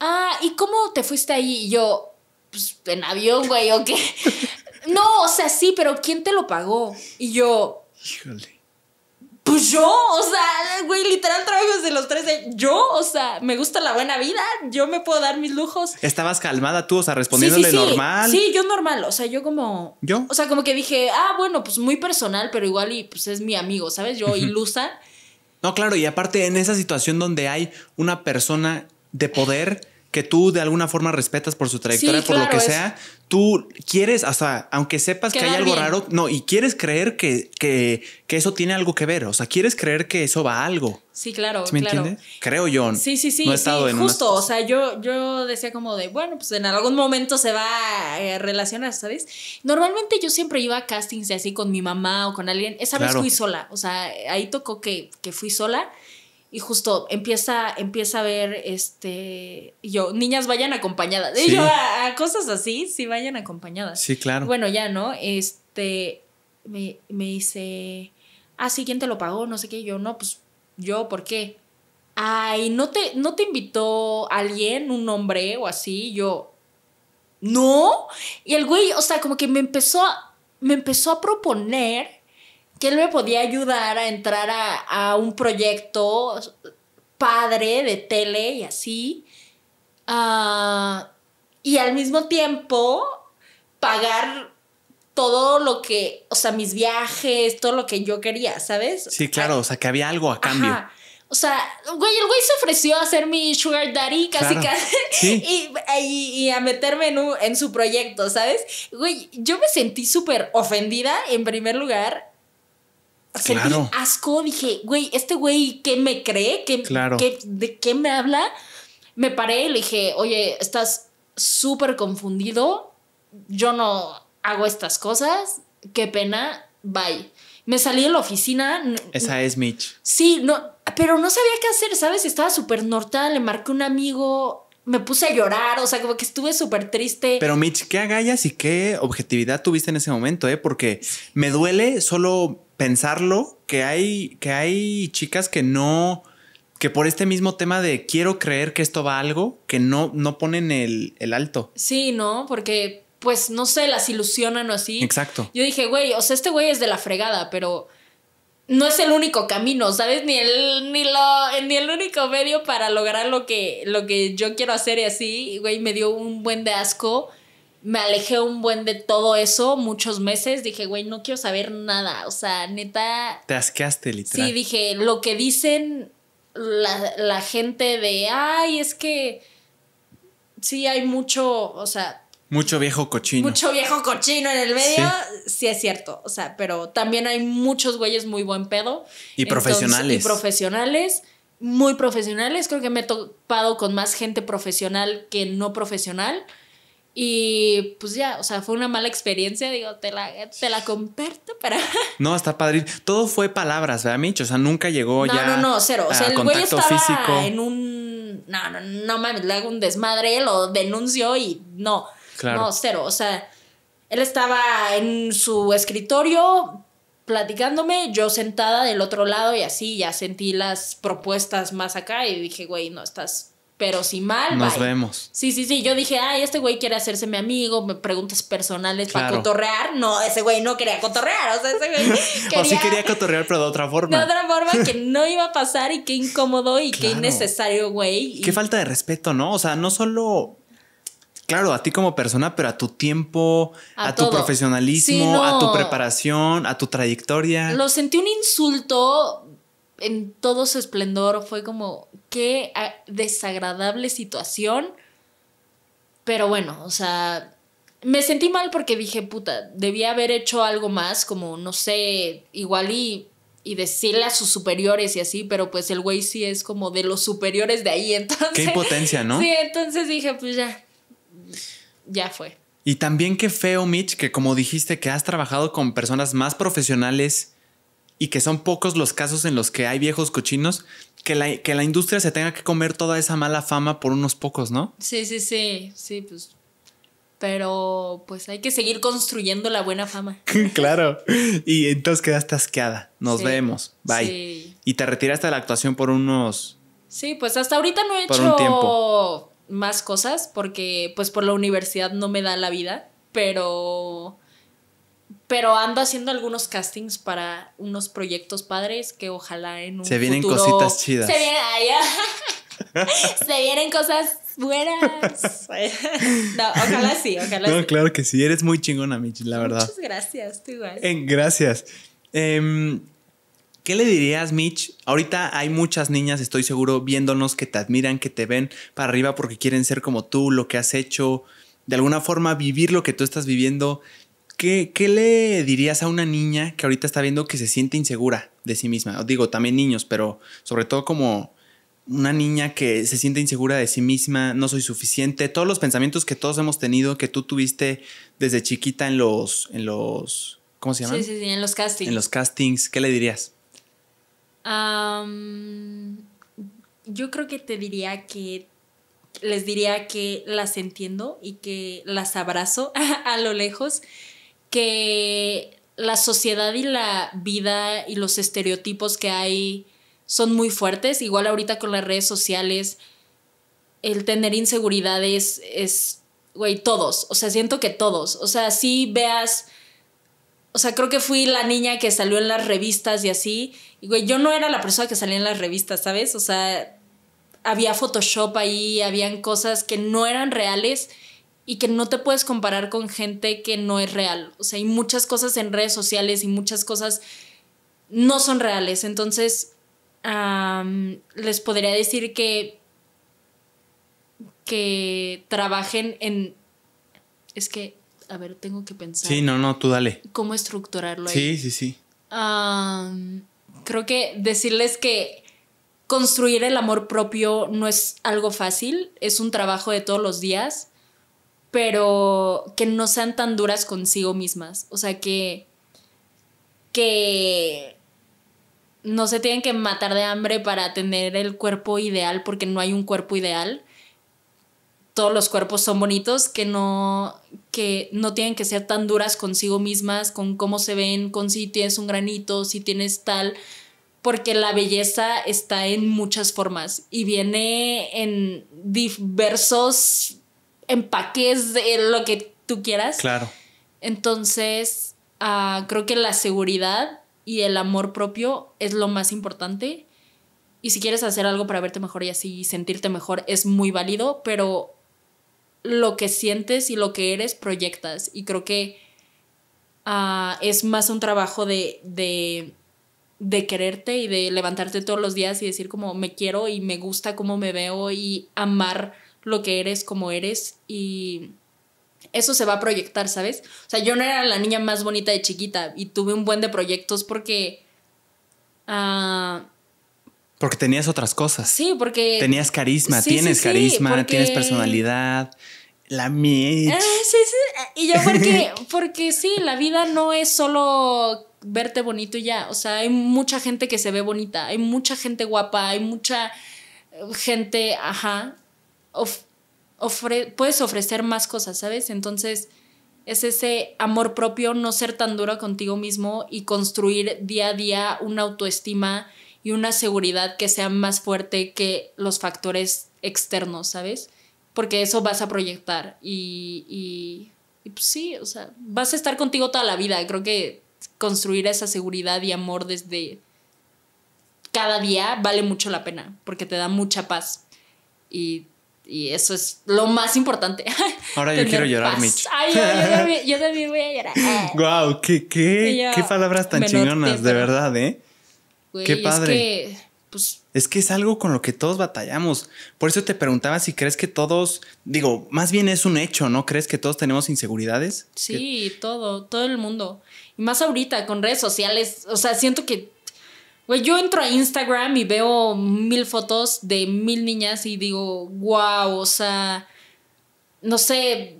Ah, ¿y cómo te fuiste ahí? Y yo, pues, en avión, güey, ¿o qué? no, o sea, sí, pero ¿quién te lo pagó? Y yo, híjole pues yo, o sea, güey, literal trabajo desde los 13. Yo, o sea, me gusta la buena vida, yo me puedo dar mis lujos. ¿Estabas calmada tú, o sea, respondiéndole sí, normal? Sí, yo normal, o sea, yo como. ¿Yo? O sea, como que dije, ah, bueno, pues muy personal, pero igual y pues es mi amigo, ¿sabes? Yo ilusa. no, claro, y aparte en esa situación donde hay una persona de poder que tú de alguna forma respetas por su trayectoria, por lo que sea, tú quieres, hasta aunque sepas que hay algo raro, no, y quieres creer que, eso tiene algo que ver, o sea, quieres creer que eso va a algo. Sí, claro, ¿me entiendes? Creo yo. Sí, sí, sí, no he estado sí justo, o sea, yo, yo decía como de, bueno, pues en algún momento se va eh, a relacionar, ¿sabes? Normalmente yo siempre iba a castings así con mi mamá o con alguien, esa vez fui sola, o sea, ahí tocó que, que fui sola. Y justo empieza, empieza a ver, este, yo, niñas vayan acompañadas. Y yo, a, cosas así, sí vayan acompañadas. Sí, claro. Bueno, ya, ¿no? Este, me, me dice, ah, sí, ¿quién te lo pagó? No sé qué. yo, no, pues yo, ¿por qué? Ay, ¿no te, ¿no te invitó alguien, un hombre o así? Yo, no. Y el güey, o sea, como que me empezó, me empezó a proponer él me podía ayudar a entrar a, un proyecto padre de tele y así. Ah, y al mismo tiempo pagar todo lo que, o sea, mis viajes, todo lo que yo quería, ¿sabes? Sí, claro, o sea, que había algo a cambio. O sea, güey, el güey se ofreció a ser mi sugar daddy casi casi y, a meterme en, en su proyecto, ¿sabes? Güey, yo me sentí súper ofendida en primer lugar claro. asco, dije, güey, este güey, ¿qué me cree? ¿Qué, claro. ¿De qué me habla? Me paré y le dije, oye, estás súper confundido, yo no hago estas cosas, qué pena, bye. Me salí de la oficina. Esa es Mitch. Sí, no, pero no sabía qué hacer, ¿sabes? Estaba súper nortada le marqué un amigo, me puse a llorar, o sea, como que estuve súper triste. Pero Mitch, qué agallas y qué objetividad tuviste en ese momento, ¿eh? Porque me duele solo pensarlo, que hay, que hay chicas que no, que por este mismo tema de quiero creer que esto va a algo, que no, no ponen el, el alto. Sí, ¿no? Porque, pues, no sé, las ilusionan o así. Exacto. Yo dije, güey, o sea, este güey es de la fregada, pero no es el único camino, ¿sabes? Ni el, ni lo, ni el único medio para lograr lo que, lo que yo quiero hacer y así, güey, me dio un buen de asco. Me alejé un buen de todo eso, muchos meses. Dije, güey, no quiero saber nada. O sea, neta. Te asqueaste, literal. Sí, dije, lo que dicen la, la gente de, ay, es que sí hay mucho, o sea, mucho viejo cochino. Mucho viejo cochino en el medio, sí. es cierto. O sea, pero también hay muchos güeyes muy buen pedo. Y profesionales. Y profesionales, muy profesionales. Creo que me he topado con más gente profesional que no profesional. Y pues ya, o sea, fue una mala experiencia, digo, te la, te la comparto para... No, está padre. Todo fue palabras, ¿verdad, Micho? O sea, nunca llegó ya... No, no, cero. O sea, el güey estaba físico. en un... No, no, no mames, le hago un desmadre, lo denuncio y no. No, cero. O sea, él estaba en su escritorio platicándome, yo sentada del otro lado y así ya sentí las propuestas más acá y dije, güey, no estás pero si mal. Nos vemos. Sí, sí, sí. Yo dije, ay, este güey quiere hacerse mi amigo, me preguntas personales para cotorrear. No, ese güey no quería cotorrear. O sea, ese güey. Quería, o sí quería cotorrear, pero de otra forma. De otra forma que no iba a pasar y qué incómodo y qué innecesario, güey. Qué falta de respeto, ¿no? O sea, no solo claro, a ti como persona, pero a tu tiempo, a, tu profesionalismo, a tu preparación, a tu trayectoria. Lo sentí un insulto en todo su esplendor. Fue como, qué ah, desagradable situación. Pero bueno, o sea, me sentí mal porque dije, puta, debía haber hecho algo más, como, no sé, igual y, y decirle a sus superiores y así, pero pues el güey sí es como de los superiores de ahí, entonces... Qué impotencia, ¿no? Sí, entonces dije, pues ya, ya fue. Y también qué feo, Mitch, que como dijiste que has trabajado con personas más profesionales y que son pocos los casos en los que hay viejos cochinos, que la, que la industria se tenga que comer toda esa mala fama por unos pocos, ¿no? Sí, sí, sí, sí, pues. Pero pues hay que seguir construyendo la buena fama. claro. Y entonces quedaste asqueada. Nos vemos. Bye. Y te retiraste de la actuación por unos... Sí, pues hasta ahorita no he hecho... Un tiempo más cosas porque pues por la universidad no me da la vida, pero pero ando haciendo algunos castings para unos proyectos padres que ojalá en Se vienen cositas chidas. Se vienen se vienen cosas buenas. no, ojalá sí, ojalá no, claro que sí, eres muy chingona, Michi, la verdad. Muchas gracias, tú igual. Eh, gracias. Em, ¿Qué le dirías, Mitch? Ahorita hay muchas niñas, estoy seguro, viéndonos que te admiran, que te ven para arriba porque quieren ser como tú, lo que has hecho, de alguna forma vivir lo que tú estás viviendo. ¿Qué, le dirías a una niña que ahorita está viendo que se siente insegura de sí misma? Digo, también niños, pero sobre todo como una niña que se siente insegura de sí misma, no soy suficiente, todos los pensamientos que todos hemos tenido, que tú tuviste desde chiquita en los, en los, ¿cómo se llama? Sí, sí, sí, en los castings. En los castings, ¿qué le dirías? yo creo que te diría que les diría que las entiendo y que las abrazo a lo lejos, que la sociedad y la vida y los estereotipos que hay son muy fuertes, igual ahorita con las redes sociales, el tener inseguridades es, güey, todos, o sea, siento que todos, o sea, si veas, o sea, creo que fui la niña que salió en las revistas y así, yo no era la persona que salía en las revistas, ¿sabes? O sea, había Photoshop ahí, habían cosas que no eran reales y que no te puedes comparar con gente que no es real. O sea, hay muchas cosas en redes sociales y muchas cosas no son reales. Entonces, les podría decir que, que trabajen en... Es que, a ver, tengo que pensar. Sí, no, no, tú dale. ¿Cómo estructurarlo? Ahí? Sí, sí, sí creo que decirles que construir el amor propio no es algo fácil, es un trabajo de todos los días, pero que no sean tan duras consigo mismas, o sea que que no se tienen que matar de hambre para tener el cuerpo ideal porque no hay un cuerpo ideal todos los cuerpos son bonitos, que no, que no tienen que ser tan duras consigo mismas, con cómo se ven, con si tienes un granito, si tienes tal, porque la belleza está en muchas formas y viene en diversos empaques de lo que tú quieras. Claro. Entonces, ah, creo que la seguridad y el amor propio es lo más importante. Y si quieres hacer algo para verte mejor y así sentirte mejor, es muy válido, pero lo que sientes y lo que eres proyectas. Y creo que ah, es más un trabajo de, quererte y de levantarte todos los días y decir como me quiero y me gusta cómo me veo y amar lo que eres como eres y eso se va a proyectar, ¿sabes? O sea, yo no era la niña más bonita de chiquita y tuve un buen de proyectos porque... Ah, porque tenías otras cosas. Sí, porque. Tenías carisma, tienes carisma, tienes personalidad. La mía. Ah, sí, sí. Y yo porque, porque sí, la vida no es solo verte bonito y ya. O sea, hay mucha gente que se ve bonita, hay mucha gente guapa, hay mucha gente, ajá. puedes ofrecer más cosas, ¿sabes? Entonces, es ese amor propio, no ser tan duro contigo mismo y construir día a día una autoestima y una seguridad que sea más fuerte que los factores externos, ¿sabes? Porque eso vas a proyectar y, pues sí, o sea, vas a estar contigo toda la vida. Creo que construir esa seguridad y amor desde cada día vale mucho la pena porque te da mucha paz y eso es lo más importante. Ahora yo quiero llorar, Mitch. yo, también, voy a llorar. Guau, wow, qué, qué palabras tan chingonas, de verdad, ¿eh? Qué padre. Pues, es que, es algo con lo que todos batallamos. Por eso te preguntaba si crees que todos, digo, más bien es un hecho, ¿no? ¿Crees que todos tenemos inseguridades? Sí, todo, todo el mundo. Y más ahorita con redes sociales, o sea, siento que, güey, yo entro a Instagram y veo mil fotos de mil niñas y digo, wow, o sea, no sé,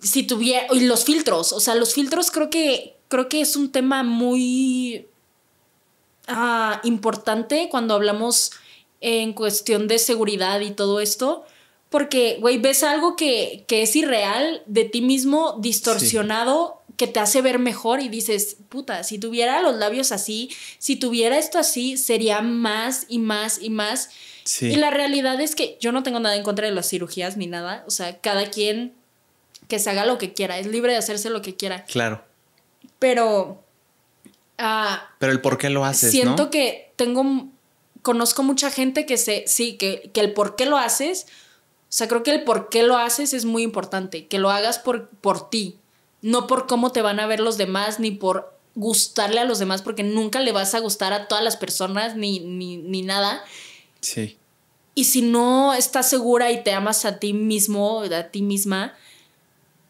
si tuviera, y los filtros, o sea, los filtros creo que, creo que es un tema muy Ah, importante cuando hablamos en cuestión de seguridad y todo esto. Porque, güey, ves algo que, que, es irreal de ti mismo, distorsionado, que te hace ver mejor y dices, puta, si tuviera los labios así, si tuviera esto así, sería más y más y más. Y la realidad es que yo no tengo nada en contra de las cirugías ni nada. O sea, cada quien que se haga lo que quiera, es libre de hacerse lo que quiera. Claro. Pero Ah, Pero el por qué lo haces. Siento que tengo, conozco mucha gente que sé sí, que, el por qué lo haces, o sea, creo que el por qué lo haces es muy importante, que lo hagas por, por ti, no por cómo te van a ver los demás, ni por gustarle a los demás, porque nunca le vas a gustar a todas las personas, ni, ni, ni nada. Sí. Y si no estás segura y te amas a ti mismo, a ti misma,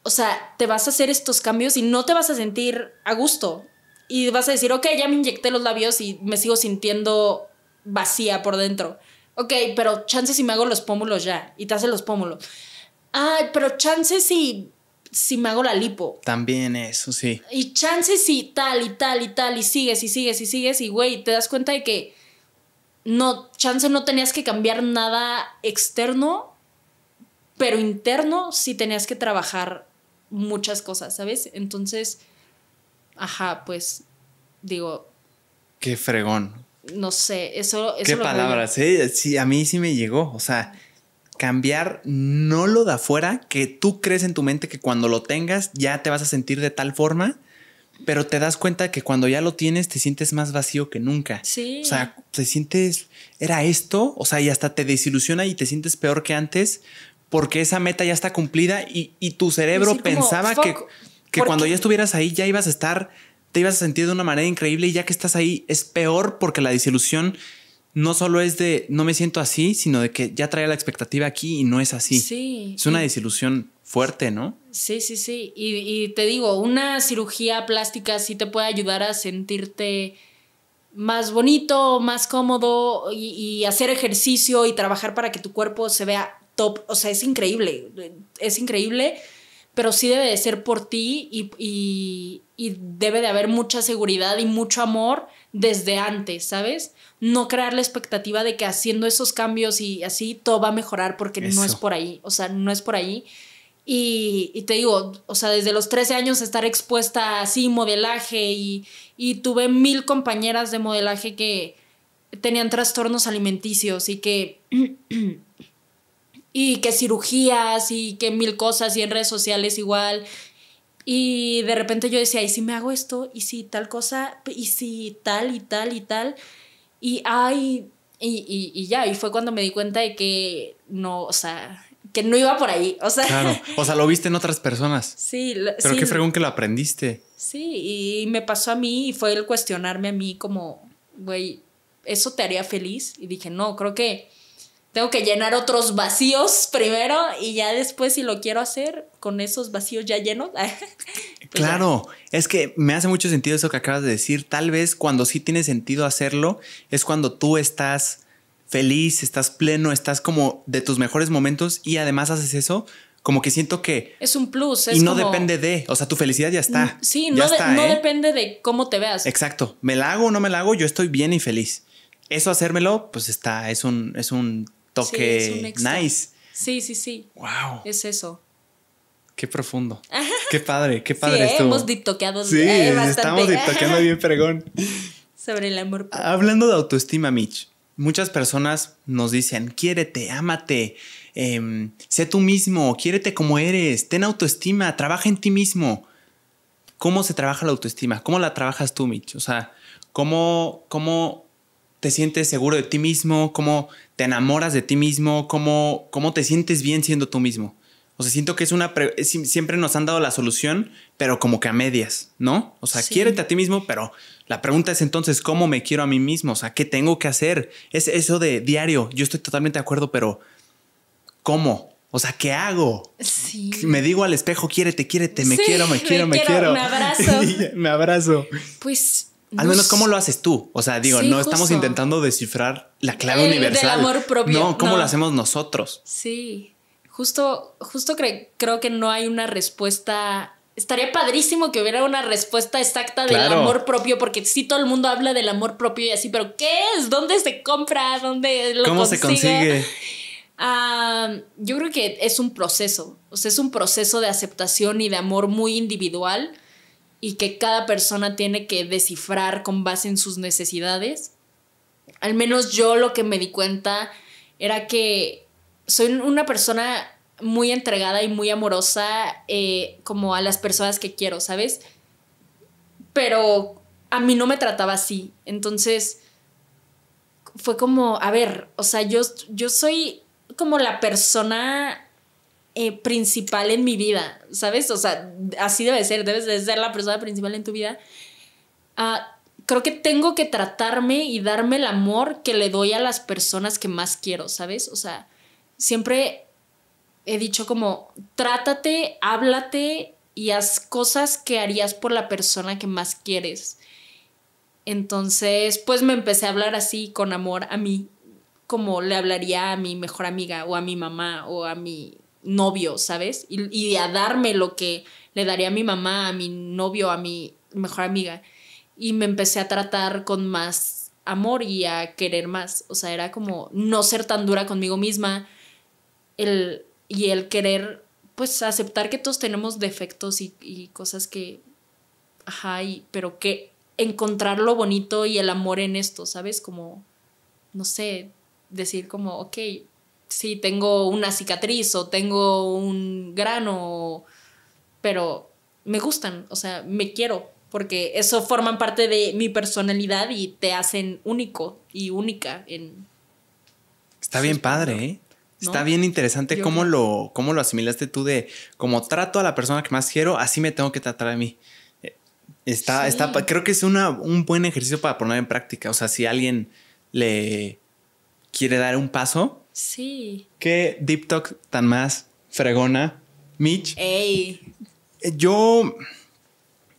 o sea, te vas a hacer estos cambios y no te vas a sentir a gusto y vas a decir, ok, ya me inyecté los labios y me sigo sintiendo vacía por dentro. Ok, pero chance si me hago los pómulos ya y te hace los pómulos. Ay, pero chance si, si me hago la lipo. También eso, sí. Y chance si tal y tal y tal y sigues y sigues y sigues y güey, te das cuenta de que no, chance no tenías que cambiar nada externo, pero interno sí tenías que trabajar muchas cosas, ¿sabes? Entonces Ajá, pues digo... Qué fregón. No sé, eso... es. Qué palabras! ¿eh? sí, a mí sí me llegó, o sea cambiar no lo de afuera, que tú crees en tu mente que cuando lo tengas ya te vas a sentir de tal forma, pero te das cuenta que cuando ya lo tienes te sientes más vacío que nunca. Sí. O sea, te sientes, era esto, o sea, y hasta te desilusiona y te sientes peor que antes porque esa meta ya está cumplida y, tu cerebro pensaba que... Que cuando ya estuvieras ahí ya ibas a estar, te ibas a sentir de una manera increíble y ya que estás ahí es peor porque la disilusión no solo es de no me siento así, sino de que ya traía la expectativa aquí y no es así. Sí. Es una desilusión fuerte, ¿no? Sí, sí, sí. Y, te digo, una cirugía plástica sí te puede ayudar a sentirte más bonito, más cómodo y, y, hacer ejercicio y trabajar para que tu cuerpo se vea top. O sea, es increíble. Es increíble pero sí debe de ser por ti y, debe de haber mucha seguridad y mucho amor desde antes, ¿sabes? No crear la expectativa de que haciendo esos cambios y así todo va a mejorar porque no es por ahí, o sea, no es por ahí. Y, te digo, o sea, desde los 13 años estar expuesta así, modelaje, y, y tuve mil compañeras de modelaje que tenían trastornos alimenticios y que y que cirugías y que mil cosas y en redes sociales igual. Y de repente yo decía, ¿y si me hago esto? ¿Y si tal cosa? ¿Y si tal y tal y tal? Y ay, y, y, ya, y fue cuando me di cuenta de que no, o sea, que no iba por ahí, o sea. Claro, o sea, lo viste en otras personas. Sí. Lo, Pero qué fregón que lo aprendiste. Sí, y me pasó a mí y fue el cuestionarme a mí como, güey, ¿eso te haría feliz? Y dije, no, creo que tengo que llenar otros vacíos primero y ya después si lo quiero hacer con esos vacíos ya llenos. Pues claro, es que me hace mucho sentido eso que acabas de decir. Tal vez cuando sí tiene sentido hacerlo es cuando tú estás feliz, estás pleno, estás como de tus mejores momentos y además haces eso como que siento que... Es un plus. y no depende de, o sea, tu felicidad ya está. Mm, sí, no, ¿eh? depende de cómo te veas. Exacto. Me la hago o no me la hago, yo estoy bien y feliz. Eso hacérmelo, pues está, es un, es un toque nice. Sí, sí, sí. Wow. Es eso. Qué profundo. Qué padre, qué padre. ¿eh? Sí, hemos eh, dictoqueado sí, Estamos dictoqueando bien pregón. Sobre el amor. Hablando de autoestima, Mitch, muchas personas nos dicen, quiérete, ámate, em, sé tú mismo, quiérete como eres, ten autoestima, trabaja en ti mismo. ¿Cómo se trabaja la autoestima? ¿Cómo la trabajas tú, Mitch? O sea, ¿cómo, cómo te sientes seguro de ti mismo, cómo te enamoras de ti mismo, cómo, cómo te sientes bien siendo tú mismo. O sea, siento que es una. siempre nos han dado la solución, pero como que a medias, ¿no? O sea, a ti mismo, pero la pregunta es entonces, ¿cómo me quiero a mí mismo? O sea, ¿qué tengo que hacer? Es eso de diario. Yo estoy totalmente de acuerdo, pero ¿cómo? O sea, ¿qué hago? Sí. Me digo al espejo, quiérete, te me quiero, me quiero, me quiero. Me, quiero. me abrazo. me abrazo. Pues al menos, ¿cómo lo haces tú? O sea, digo, no estamos intentando descifrar la clave universal. Del amor propio. No, ¿cómo lo hacemos nosotros? Sí. Justo, justo creo que no hay una respuesta Estaría padrísimo que hubiera una respuesta exacta del amor propio, porque sí todo el mundo habla del amor propio y así, pero ¿qué es? ¿Dónde se compra? ¿Dónde lo ¿Cómo consigue? se consigue? Ah, yo creo que es un proceso, o sea, es un proceso de aceptación y de amor muy individual y que cada persona tiene que descifrar con base en sus necesidades. Al menos yo lo que me di cuenta era que soy una persona muy entregada y muy amorosa eh, como a las personas que quiero, ¿sabes? Pero a mí no me trataba así. Entonces fue como, a ver, o sea, yo, yo soy como la persona eh, principal en mi vida, ¿sabes? O sea, así debe ser, debes de ser la persona principal en tu vida. Ah, creo que tengo que tratarme y darme el amor que le doy a las personas que más quiero, ¿sabes? O sea, siempre he dicho como, trátate, háblate y haz cosas que harías por la persona que más quieres. Entonces, pues me empecé a hablar así con amor a mí, como le hablaría a mi mejor amiga o a mi mamá o a mi novio, ¿sabes? Y, a darme lo que le daría a mi mamá, a mi novio, a mi mejor amiga. Y me empecé a tratar con más amor y a querer más. O sea, era como no ser tan dura conmigo misma el, y el querer, pues, aceptar que todos tenemos defectos y, cosas que... Ajá, pero que encontrar lo bonito y el amor en esto, ¿sabes? Como, no sé, decir como, ok, sí, tengo una cicatriz o tengo un grano, pero me gustan, o sea, me quiero, porque eso forman parte de mi personalidad y te hacen único y única en... Está bien padre, ¿eh? Está bien interesante cómo, lo, cómo lo asimilaste tú de como trato a la persona que más quiero, así me tengo que tratar a mí. Eh, está, está, creo que es una, un buen ejercicio para poner en práctica. O sea, si alguien le quiere dar un paso, Sí. Qué deep talk tan más fregona. Mitch. Ey. Yo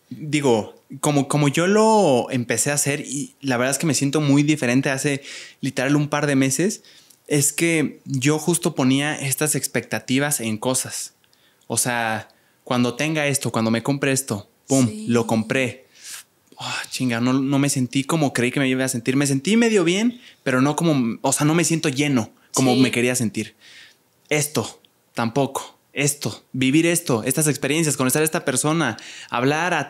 digo, como, como yo lo empecé a hacer y la verdad es que me siento muy diferente hace literal un par de meses, es que yo justo ponía estas expectativas en cosas. O sea, cuando tenga esto, cuando me compre esto, ¡pum! Lo compré. Ah, chinga, no, no, me sentí como creí que me iba a sentir. Me sentí medio bien, pero no como, o sea, no me siento lleno como me quería sentir. Esto, tampoco. Esto, vivir esto, estas experiencias, conocer a esta persona, hablar,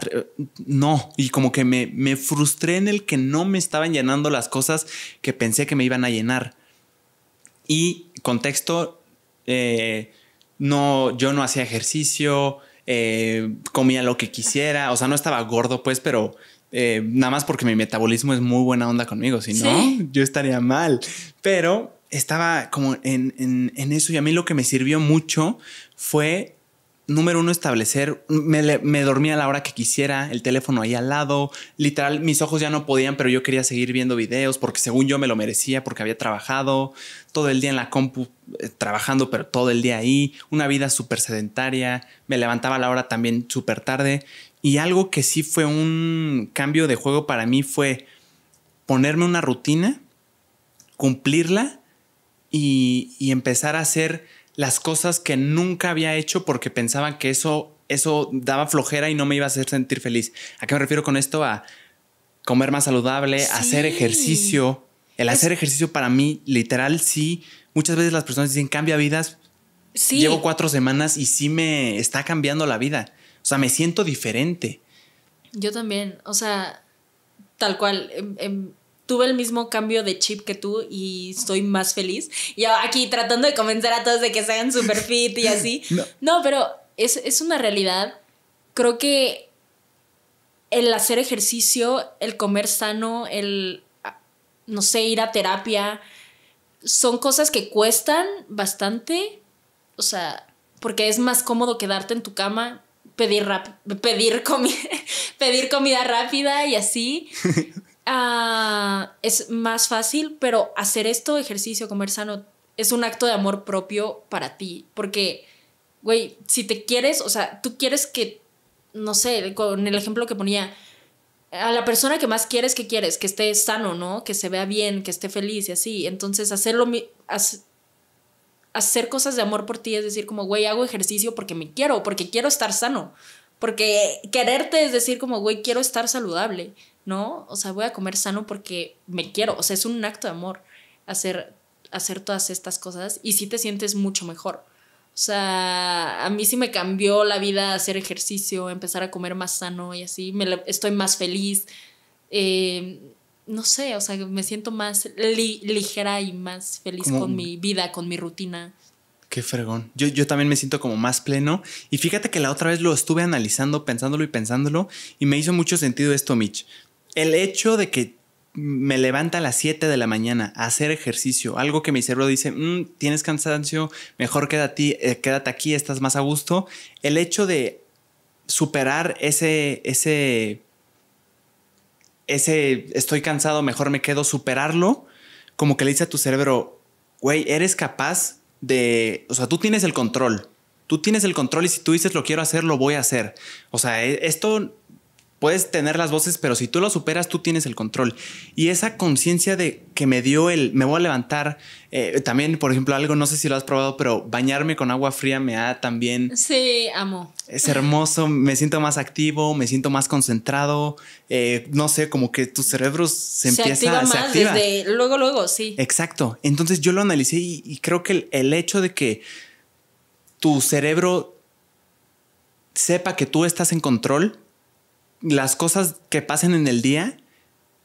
no. Y como que me, me frustré en el que no me estaban llenando las cosas que pensé que me iban a llenar. Y contexto, eh, no, yo no hacía ejercicio, eh, comía lo que quisiera, o sea, no estaba gordo, pues, pero eh, nada más porque mi metabolismo es muy buena onda conmigo, si no, yo estaría mal. Pero estaba como en, eso y a mí lo que me sirvió mucho fue, número uno, establecer, me, dormía a la hora que quisiera, el teléfono ahí al lado, literal, mis ojos ya no podían, pero yo quería seguir viendo videos porque según yo me lo merecía, porque había trabajado todo el día en la compu, eh, trabajando, pero todo el día ahí, una vida súper sedentaria, me levantaba a la hora también súper tarde y algo que sí fue un cambio de juego para mí fue ponerme una rutina, cumplirla, y, empezar a hacer las cosas que nunca había hecho porque pensaban que eso, eso daba flojera y no me iba a hacer sentir feliz. ¿A qué me refiero con esto? A comer más saludable, hacer ejercicio. El pues hacer ejercicio para mí, literal, sí. Muchas veces las personas dicen, cambia vidas. Sí. Llevo cuatro semanas y sí me está cambiando la vida. O sea, me siento diferente. Yo también. O sea, tal cual. Em, em, tuve el mismo cambio de chip que tú y estoy más feliz. Y aquí tratando de convencer a todos de que sean super fit y así. No, pero es, una realidad. Creo que el hacer ejercicio, el comer sano, el, no sé, ir a terapia, son cosas que cuestan bastante. O sea, porque es más cómodo quedarte en tu cama, pedir, pedir, pedir comida rápida y así. Ah, es más fácil, pero hacer esto, ejercicio, comer sano, es un acto de amor propio para ti, porque, güey, si te quieres, o sea, tú quieres que, no sé, con el ejemplo que ponía, a la persona que más quieres, que quieres? Que esté sano, ¿no? Que se vea bien, que esté feliz y así. Entonces, hacerlo, hacer cosas de amor por ti es decir, como, güey, hago ejercicio porque me quiero, porque quiero estar sano. Porque quererte es decir, como, güey, quiero estar saludable. ¿no? O sea, voy a comer sano porque me quiero, o sea, es un acto de amor hacer, hacer todas estas cosas y sí te sientes mucho mejor. O sea, a mí sí me cambió la vida hacer ejercicio, empezar a comer más sano y así, me estoy más feliz. Eh, no sé, o sea, me siento más ligera y más feliz con mi vida, con mi rutina. Qué fregón. Yo, yo también me siento como más pleno. Y fíjate que la otra vez lo estuve analizando, pensándolo y pensándolo, y me hizo mucho sentido esto, Mitch el hecho de que me levanta a las 7 de la mañana a hacer ejercicio, algo que mi cerebro dice, mm, tienes cansancio, mejor quédate, eh, quédate aquí, estás más a gusto. El hecho de superar ese, ese, ese, estoy cansado, mejor me quedo, superarlo, como que le dice a tu cerebro, güey, eres capaz de, o sea, tú tienes el control, tú tienes el control y si tú dices lo quiero hacer, lo voy a hacer. O sea, e-, esto puedes tener las voces, pero si tú lo superas, tú tienes el control. Y esa conciencia de que me dio el, me voy a levantar, eh, también, por ejemplo, algo, no sé si lo has probado, pero bañarme con agua fría me da también... Sí, amo. Es hermoso, me siento más activo, me siento más concentrado, eh, no sé, como que tu cerebro se, se empieza a... Se desde luego, luego, sí. Exacto. Entonces yo lo analicé y, creo que el hecho de que tu cerebro sepa que tú estás en control las cosas que pasen en el día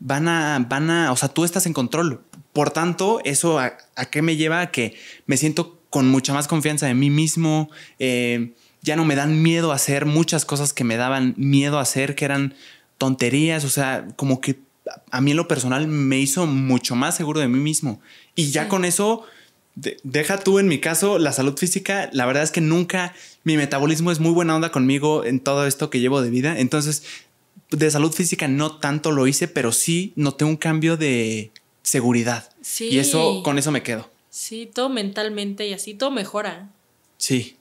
van a, van a, o sea, tú estás en control. Por tanto, eso a, qué me lleva a que me siento con mucha más confianza en mí mismo. Eh, ya no me dan miedo a hacer muchas cosas que me daban miedo a hacer, que eran tonterías. O sea, como que a mí en lo personal me hizo mucho más seguro de mí mismo. Y ya con eso, deja tú en mi caso la salud física. La verdad es que nunca mi metabolismo es muy buena onda conmigo en todo esto que llevo de vida. Entonces, de salud física no tanto lo hice, pero sí noté un cambio de seguridad. Sí. Y eso, con eso me quedo. Sí, todo mentalmente y así, todo mejora. Sí.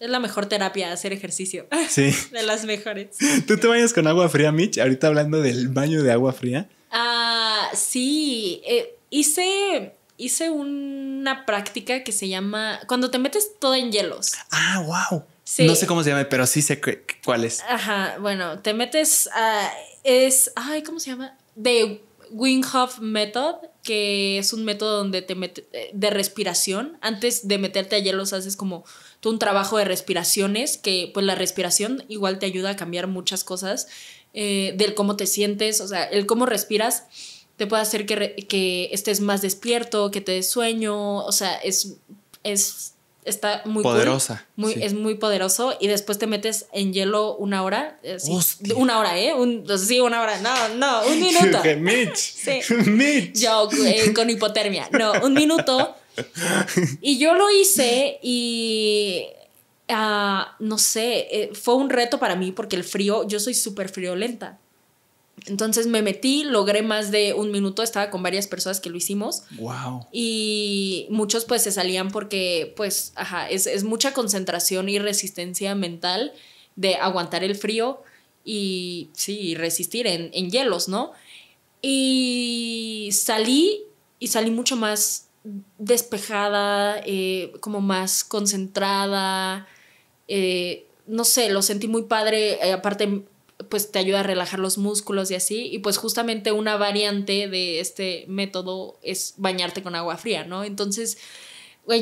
Es la mejor terapia, hacer ejercicio. Sí. de las mejores. ¿Tú te bañas con agua fría, Mitch? Ahorita hablando del baño de agua fría. Ah, sí. Eh, hice, hice una práctica que se llama... Cuando te metes todo en hielos. Ah, wow. No sé cómo se llama, pero sí sé cuál es. Ajá, bueno, te metes a... Es... Ay, ¿cómo se llama? The De Hof Method, que es un método donde te mete, eh, de respiración. Antes de meterte a los haces como tú un trabajo de respiraciones, que pues la respiración igual te ayuda a cambiar muchas cosas, eh, del cómo te sientes, o sea, el cómo respiras te puede hacer que, estés más despierto, que te des sueño, o sea, es, es está muy poderosa. Es muy poderoso y después te metes en hielo una hora. Eh, una hora, ¿eh? sí, una hora. No, no, un minuto. Eh, con hipotermia. No, un minuto. Y yo lo hice y ah, no sé, eh, fue un reto para mí porque el frío, yo soy súper friolenta. Entonces me metí, logré más de un minuto, estaba con varias personas que lo hicimos. Wow. Y muchos pues se salían porque pues, ajá, es, mucha concentración y resistencia mental de aguantar el frío y sí, resistir en, hielos, ¿no? Y salí y salí mucho más despejada, eh, como más concentrada. Eh, no sé, lo sentí muy padre. Eh, aparte, pues te ayuda a relajar los músculos y así. Y pues justamente una variante de este método es bañarte con agua fría, ¿no? Entonces,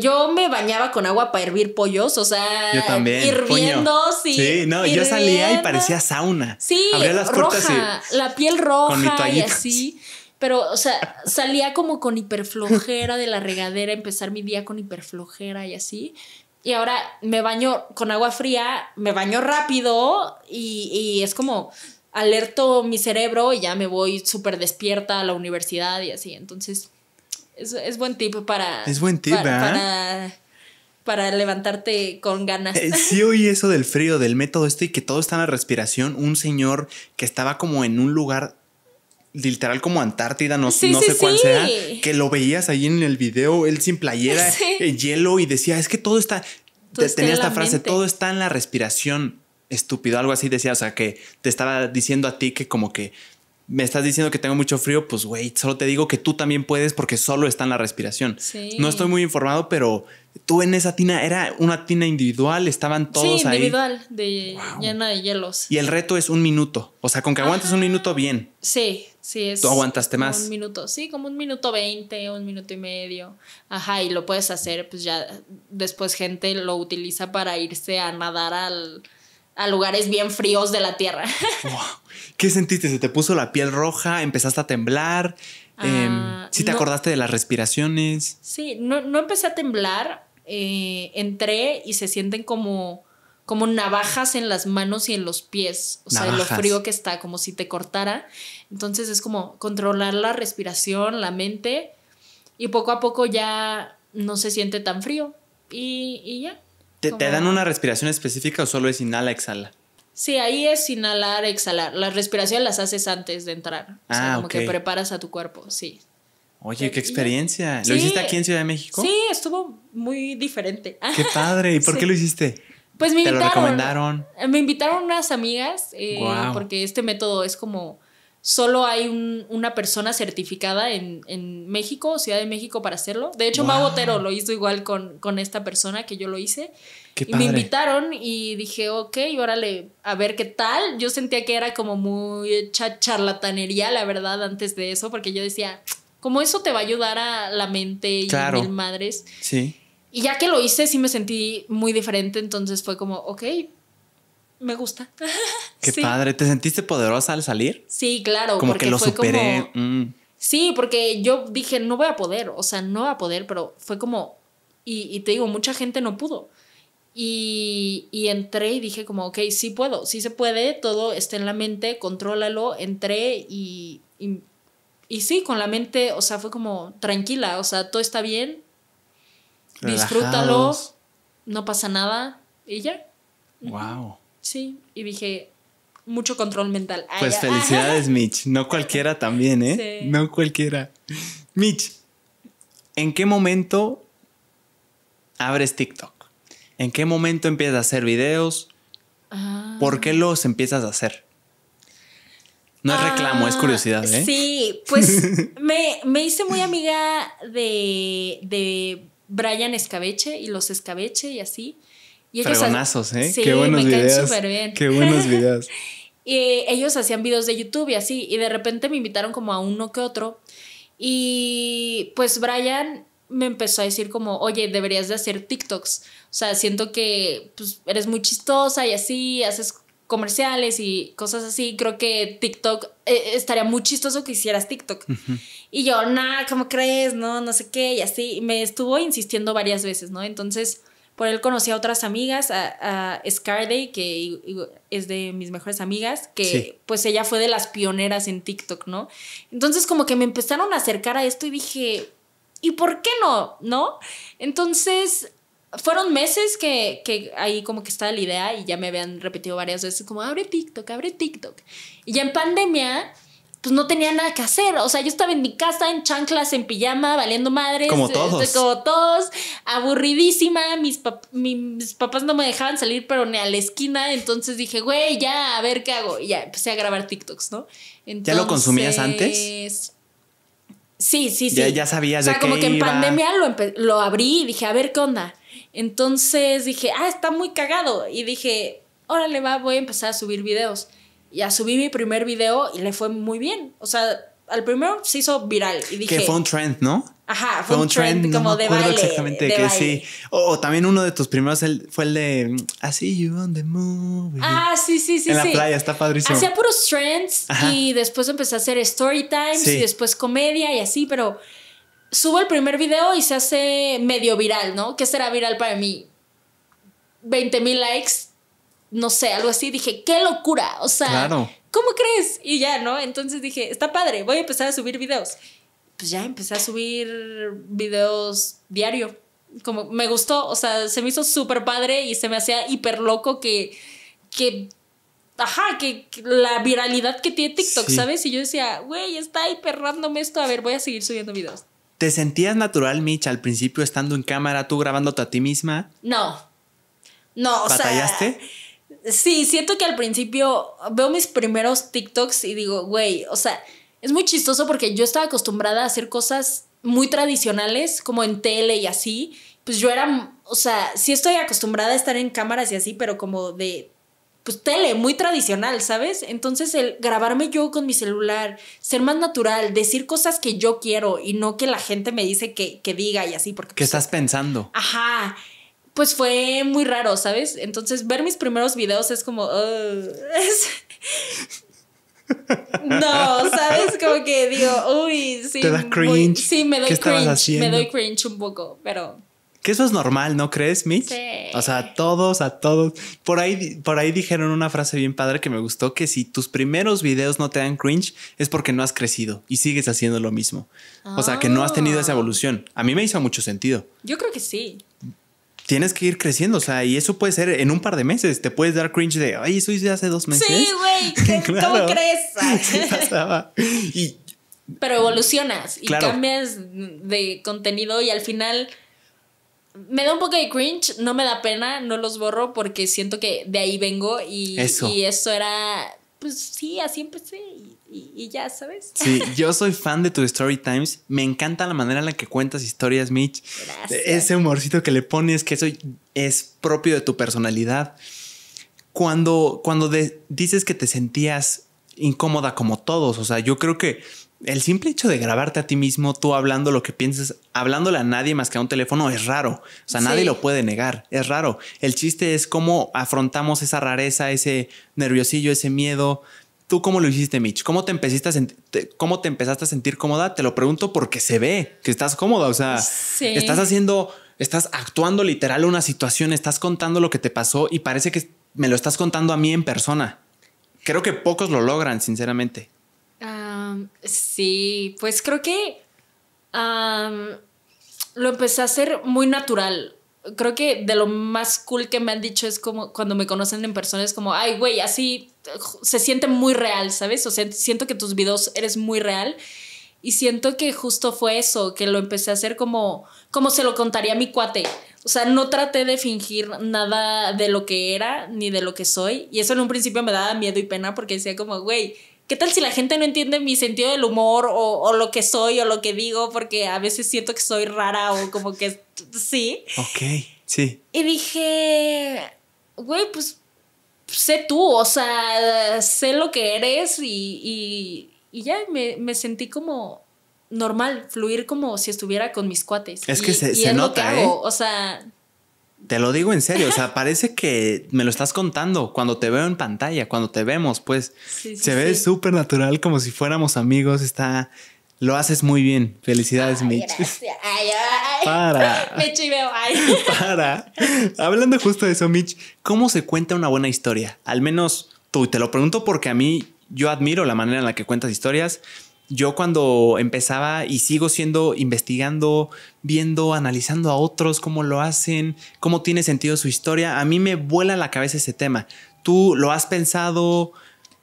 yo me bañaba con agua para hervir pollos, o sea, yo también, hirviendo, sí, no, yo salía y parecía sauna. Sí, las la piel roja y así. Pero, o sea, salía como con hiperflojera de la regadera, empezar mi día con hiperflojera y así y ahora me baño con agua fría, me baño rápido y, es como alerto mi cerebro y ya me voy súper despierta a la universidad y así. Entonces, es, buen tip para... Es buen tip, para, ¿eh? para, levantarte con ganas. Eh, sí oí eso del frío, del método este y que todo está en la respiración. Un señor que estaba como en un lugar literal como Antártida, no, no sé cuál sea, que lo veías ahí en el video, él sin playera, en eh, hielo y decía, es que todo está, tenía esta frase, todo está en la respiración, estúpido, algo así decía, o sea, que te estaba diciendo a ti que como que me estás diciendo que tengo mucho frío, pues güey, solo te digo que tú también puedes porque solo está en la respiración. No estoy muy informado, pero tú en esa tina era una tina individual, estaban todos sí, individual, de llena de hielos. Y el reto es un minuto, o sea, con que aguantes un minuto bien. Sí, Sí, es Tú aguantaste más. Un minuto, sí, como un minuto veinte, un minuto y medio. Ajá, y lo puedes hacer, pues ya después gente lo utiliza para irse a nadar a lugares bien fríos de la tierra. ¿Qué sentiste? ¿Se te puso la piel roja? ¿Empezaste a temblar? Ah, em, ¿Sí te acordaste de las respiraciones? Sí, no, empecé a temblar. Eh, entré y se sienten como como navajas en las manos y en los pies, o sea, lo frío que está, como si te cortara. Entonces es como controlar la respiración, la mente, y poco a poco ya no se siente tan frío y, ya. ¿Te, dan una respiración específica o solo es inhala, exhala? Sí, ahí es inhalar, exhalar. La respiración las haces antes de entrar. Ah, como que preparas a tu cuerpo, sí. Oye, qué experiencia. ¿Lo hiciste aquí en Ciudad de México? Sí, estuvo muy diferente. Qué padre. ¿Y por qué lo hiciste? Pues me invitaron. Me invitaron unas amigas, eh, porque este método es como solo hay una persona certificada en, México, Ciudad de México, para hacerlo. De hecho, wow. lo hizo igual con, con, esta persona que yo lo hice. y me invitaron y dije, ok, órale, a ver qué tal. Yo sentía que era como muy charlatanería, la verdad, antes de eso, porque yo decía, como eso te va a ayudar a la mente y claro. mil madres. Sí. Y ya que lo hice, sí me sentí muy diferente, entonces fue como, ok, me gusta. Qué padre, ¿te sentiste poderosa al salir? Sí, claro. Como que lo superé. Mm. Sí, porque yo dije, no voy a poder, o sea, no voy a poder, pero fue como, y, te digo, mucha gente no pudo. Y, entré y dije como, ok, sí puedo, sí se puede, todo está en la mente, contrólalo, entré y, y sí, con la mente, o sea, fue como tranquila, o sea, todo está bien, disfrútalo, no pasa nada y ya. Wow. Sí, y dije, mucho control mental. pues felicidades, Mitch. No cualquiera también, ¿eh? No cualquiera. Mitch, ¿en qué momento abres TikTok? ¿En qué momento empiezas a hacer videos? Ah. ¿Por qué los empiezas a hacer? No es reclamo, es ah, curiosidad, ¿eh? Sí, pues me, hice muy amiga de, de Brian Escabeche y los Escabeche y así. Y ellos ¿eh? Sí, me caen bien. Qué buenos videos. y ellos hacían videos de YouTube y así. Y de repente me invitaron como a uno que otro. Y pues Brian me empezó a decir como, oye, deberías de hacer TikToks. O sea, siento que pues, eres muy chistosa y así, haces comerciales y cosas así, creo que TikTok eh, estaría muy chistoso que hicieras TikTok. Y yo, nada, ¿cómo crees? No, no sé qué, y así. Me estuvo insistiendo varias veces, ¿no? Entonces, por él conocí a otras amigas, a, a que es de mis mejores amigas, que pues ella fue de las pioneras en TikTok, ¿no? Entonces, como que me empezaron a acercar a esto y dije, ¿y por qué no? ¿No? Entonces, fueron meses que, ahí como que estaba la idea y ya me habían repetido varias veces como abre TikTok, abre TikTok. Y ya en pandemia, pues no tenía nada que hacer. O sea, yo estaba en mi casa, en chanclas, en pijama, valiendo madres. Como este, todos. como todos, aburridísima. Mis, mis papás no me dejaban salir, pero ni a la esquina. Entonces dije, güey, ya, a ver qué hago. Y ya empecé a grabar TikToks, ¿no? ¿Ya lo consumías antes? Sí, sí, sí. Ya, ya sabías o sea, como que en pandemia lo, lo abrí y dije, a ver qué onda. Entonces dije, ah, está muy cagado. Y dije, órale, va, voy a empezar a subir videos. Y ya subí mi primer video y le fue muy bien. O sea, al primero se hizo viral. Y dije, que fue un trend, ¿no? Ajá, fue, un trend, como de baile. exactamente de que sí. O, también uno de tus primeros fue el de I see you on the movie. Ah, sí, sí, sí. En la playa, está padrísimo. Hacía puros trends y después empecé a hacer story times y después comedia y así, pero subo el primer video y se hace medio viral, ¿no? ¿Qué será viral para mí? 20 mil likes, no sé, algo así. Dije, qué locura, o sea, ¿cómo crees? Y ya, ¿no? Entonces dije, está padre, voy a empezar a subir videos. Pues ya empecé a subir videos diario. Como me gustó, o sea, se me hizo súper padre y se me hacía hiper loco que, que ajá, que, la viralidad que tiene TikTok, ¿sabes? Y yo decía, güey, está hiperrándome esto, a ver, voy a seguir subiendo videos. ¿Te sentías natural, Mitch, al principio estando en cámara, tú grabándote a ti misma? No. No, o sea... ¿Batallaste? sí, siento que al principio veo mis primeros TikToks y digo, güey, o sea, es muy chistoso porque yo estaba acostumbrada a hacer cosas muy tradicionales, como en tele y así. Pues yo era, o sea, sí estoy acostumbrada a estar en cámaras y así, pero como de pues tele, muy tradicional, ¿sabes? Entonces el grabarme yo con mi celular, ser más natural, decir cosas que yo quiero y no que la gente me dice que, diga y así. Porque, ¿Qué pues, estás pensando? Ajá. Pues fue muy raro, ¿sabes? Entonces ver mis primeros videos es como... No, ¿sabes? Como que digo, uy, sí. Te da cringe. sí, me doy cringe. Me doy cringe un poco, pero que eso es normal, ¿no crees, Mitch? Sí. O sea, a todos, a todos. Por ahí, por ahí dijeron una frase bien padre que me gustó, que si tus primeros videos no te dan cringe es porque no has crecido y sigues haciendo lo mismo. O sea, que no has tenido esa ah. evolución. A mí me hizo mucho sentido. Yo creo que sí tienes que ir creciendo, o sea, y eso puede ser en un par de meses, te puedes dar cringe de, ay, eso hice hace dos meses. Sí, güey, ¿cómo crees? Pero evolucionas y cambias de contenido y al final me da un poco de cringe, no me da pena, no los borro porque siento que de ahí vengo y eso, y eso era, pues sí, así empecé y, ya, ¿sabes? Sí, yo soy fan de tu Story Times, me encanta la manera en la que cuentas historias, Mitch. Gracias. Ese humorcito que le pones, que eso es propio de tu personalidad. Cuando, cuando dices que te sentías incómoda como todos, o sea, yo creo que el simple hecho de grabarte a ti mismo, tú hablando lo que piensas, hablándole a nadie más que a un teléfono, es raro. O sea, nadie lo puede negar, es raro. El chiste es cómo afrontamos esa rareza, ese nerviosillo, ese miedo. ¿Tú cómo lo hiciste, Mitch? ¿Cómo te, empezaste a ¿Cómo te empezaste a sentir cómoda? Te lo pregunto porque se ve que estás cómoda. O sea, estás haciendo, estás actuando literal una situación, estás contando lo que te pasó y parece que me lo estás contando a mí en persona. Creo que pocos lo logran, sinceramente sí, pues creo que lo empecé a hacer muy natural. Creo que de lo más cool que me han dicho es como cuando me conocen en persona es como, ay, güey, así se siente muy real, ¿sabes? O sea, siento que tus videos eres muy real. Y siento que justo fue eso, que lo empecé a hacer como, como se lo contaría a mi cuate. O sea, no traté de fingir nada de lo que era ni de lo que soy. Y eso en un principio me daba miedo y pena porque decía como, güey, ¿qué tal si la gente no entiende mi sentido del humor o, lo que soy o lo que digo? Porque a veces siento que soy rara o como que sí. Ok, sí. Y dije, güey, pues sé tú, o sea, sé lo que eres y, ya me, sentí como normal, fluir como si estuviera con mis cuates. Es que se, y nota, ¿eh? o sea... Te lo digo en serio, o sea, parece que me lo estás contando cuando te veo en pantalla, cuando te vemos, pues se ve súper natural como si fuéramos amigos, está lo haces muy bien. Felicidades, Mitch. Gracias. Ay, ay. Para. Para. Hablando justo de eso, Mitch, ¿cómo se cuenta una buena historia? Al menos tú, te lo pregunto porque a mí yo admiro la manera en la que cuentas historias yo cuando empezaba y sigo siendo investigando, viendo, analizando a otros, cómo lo hacen, cómo tiene sentido su historia, a mí me vuela la cabeza ese tema. ¿Tú lo has pensado?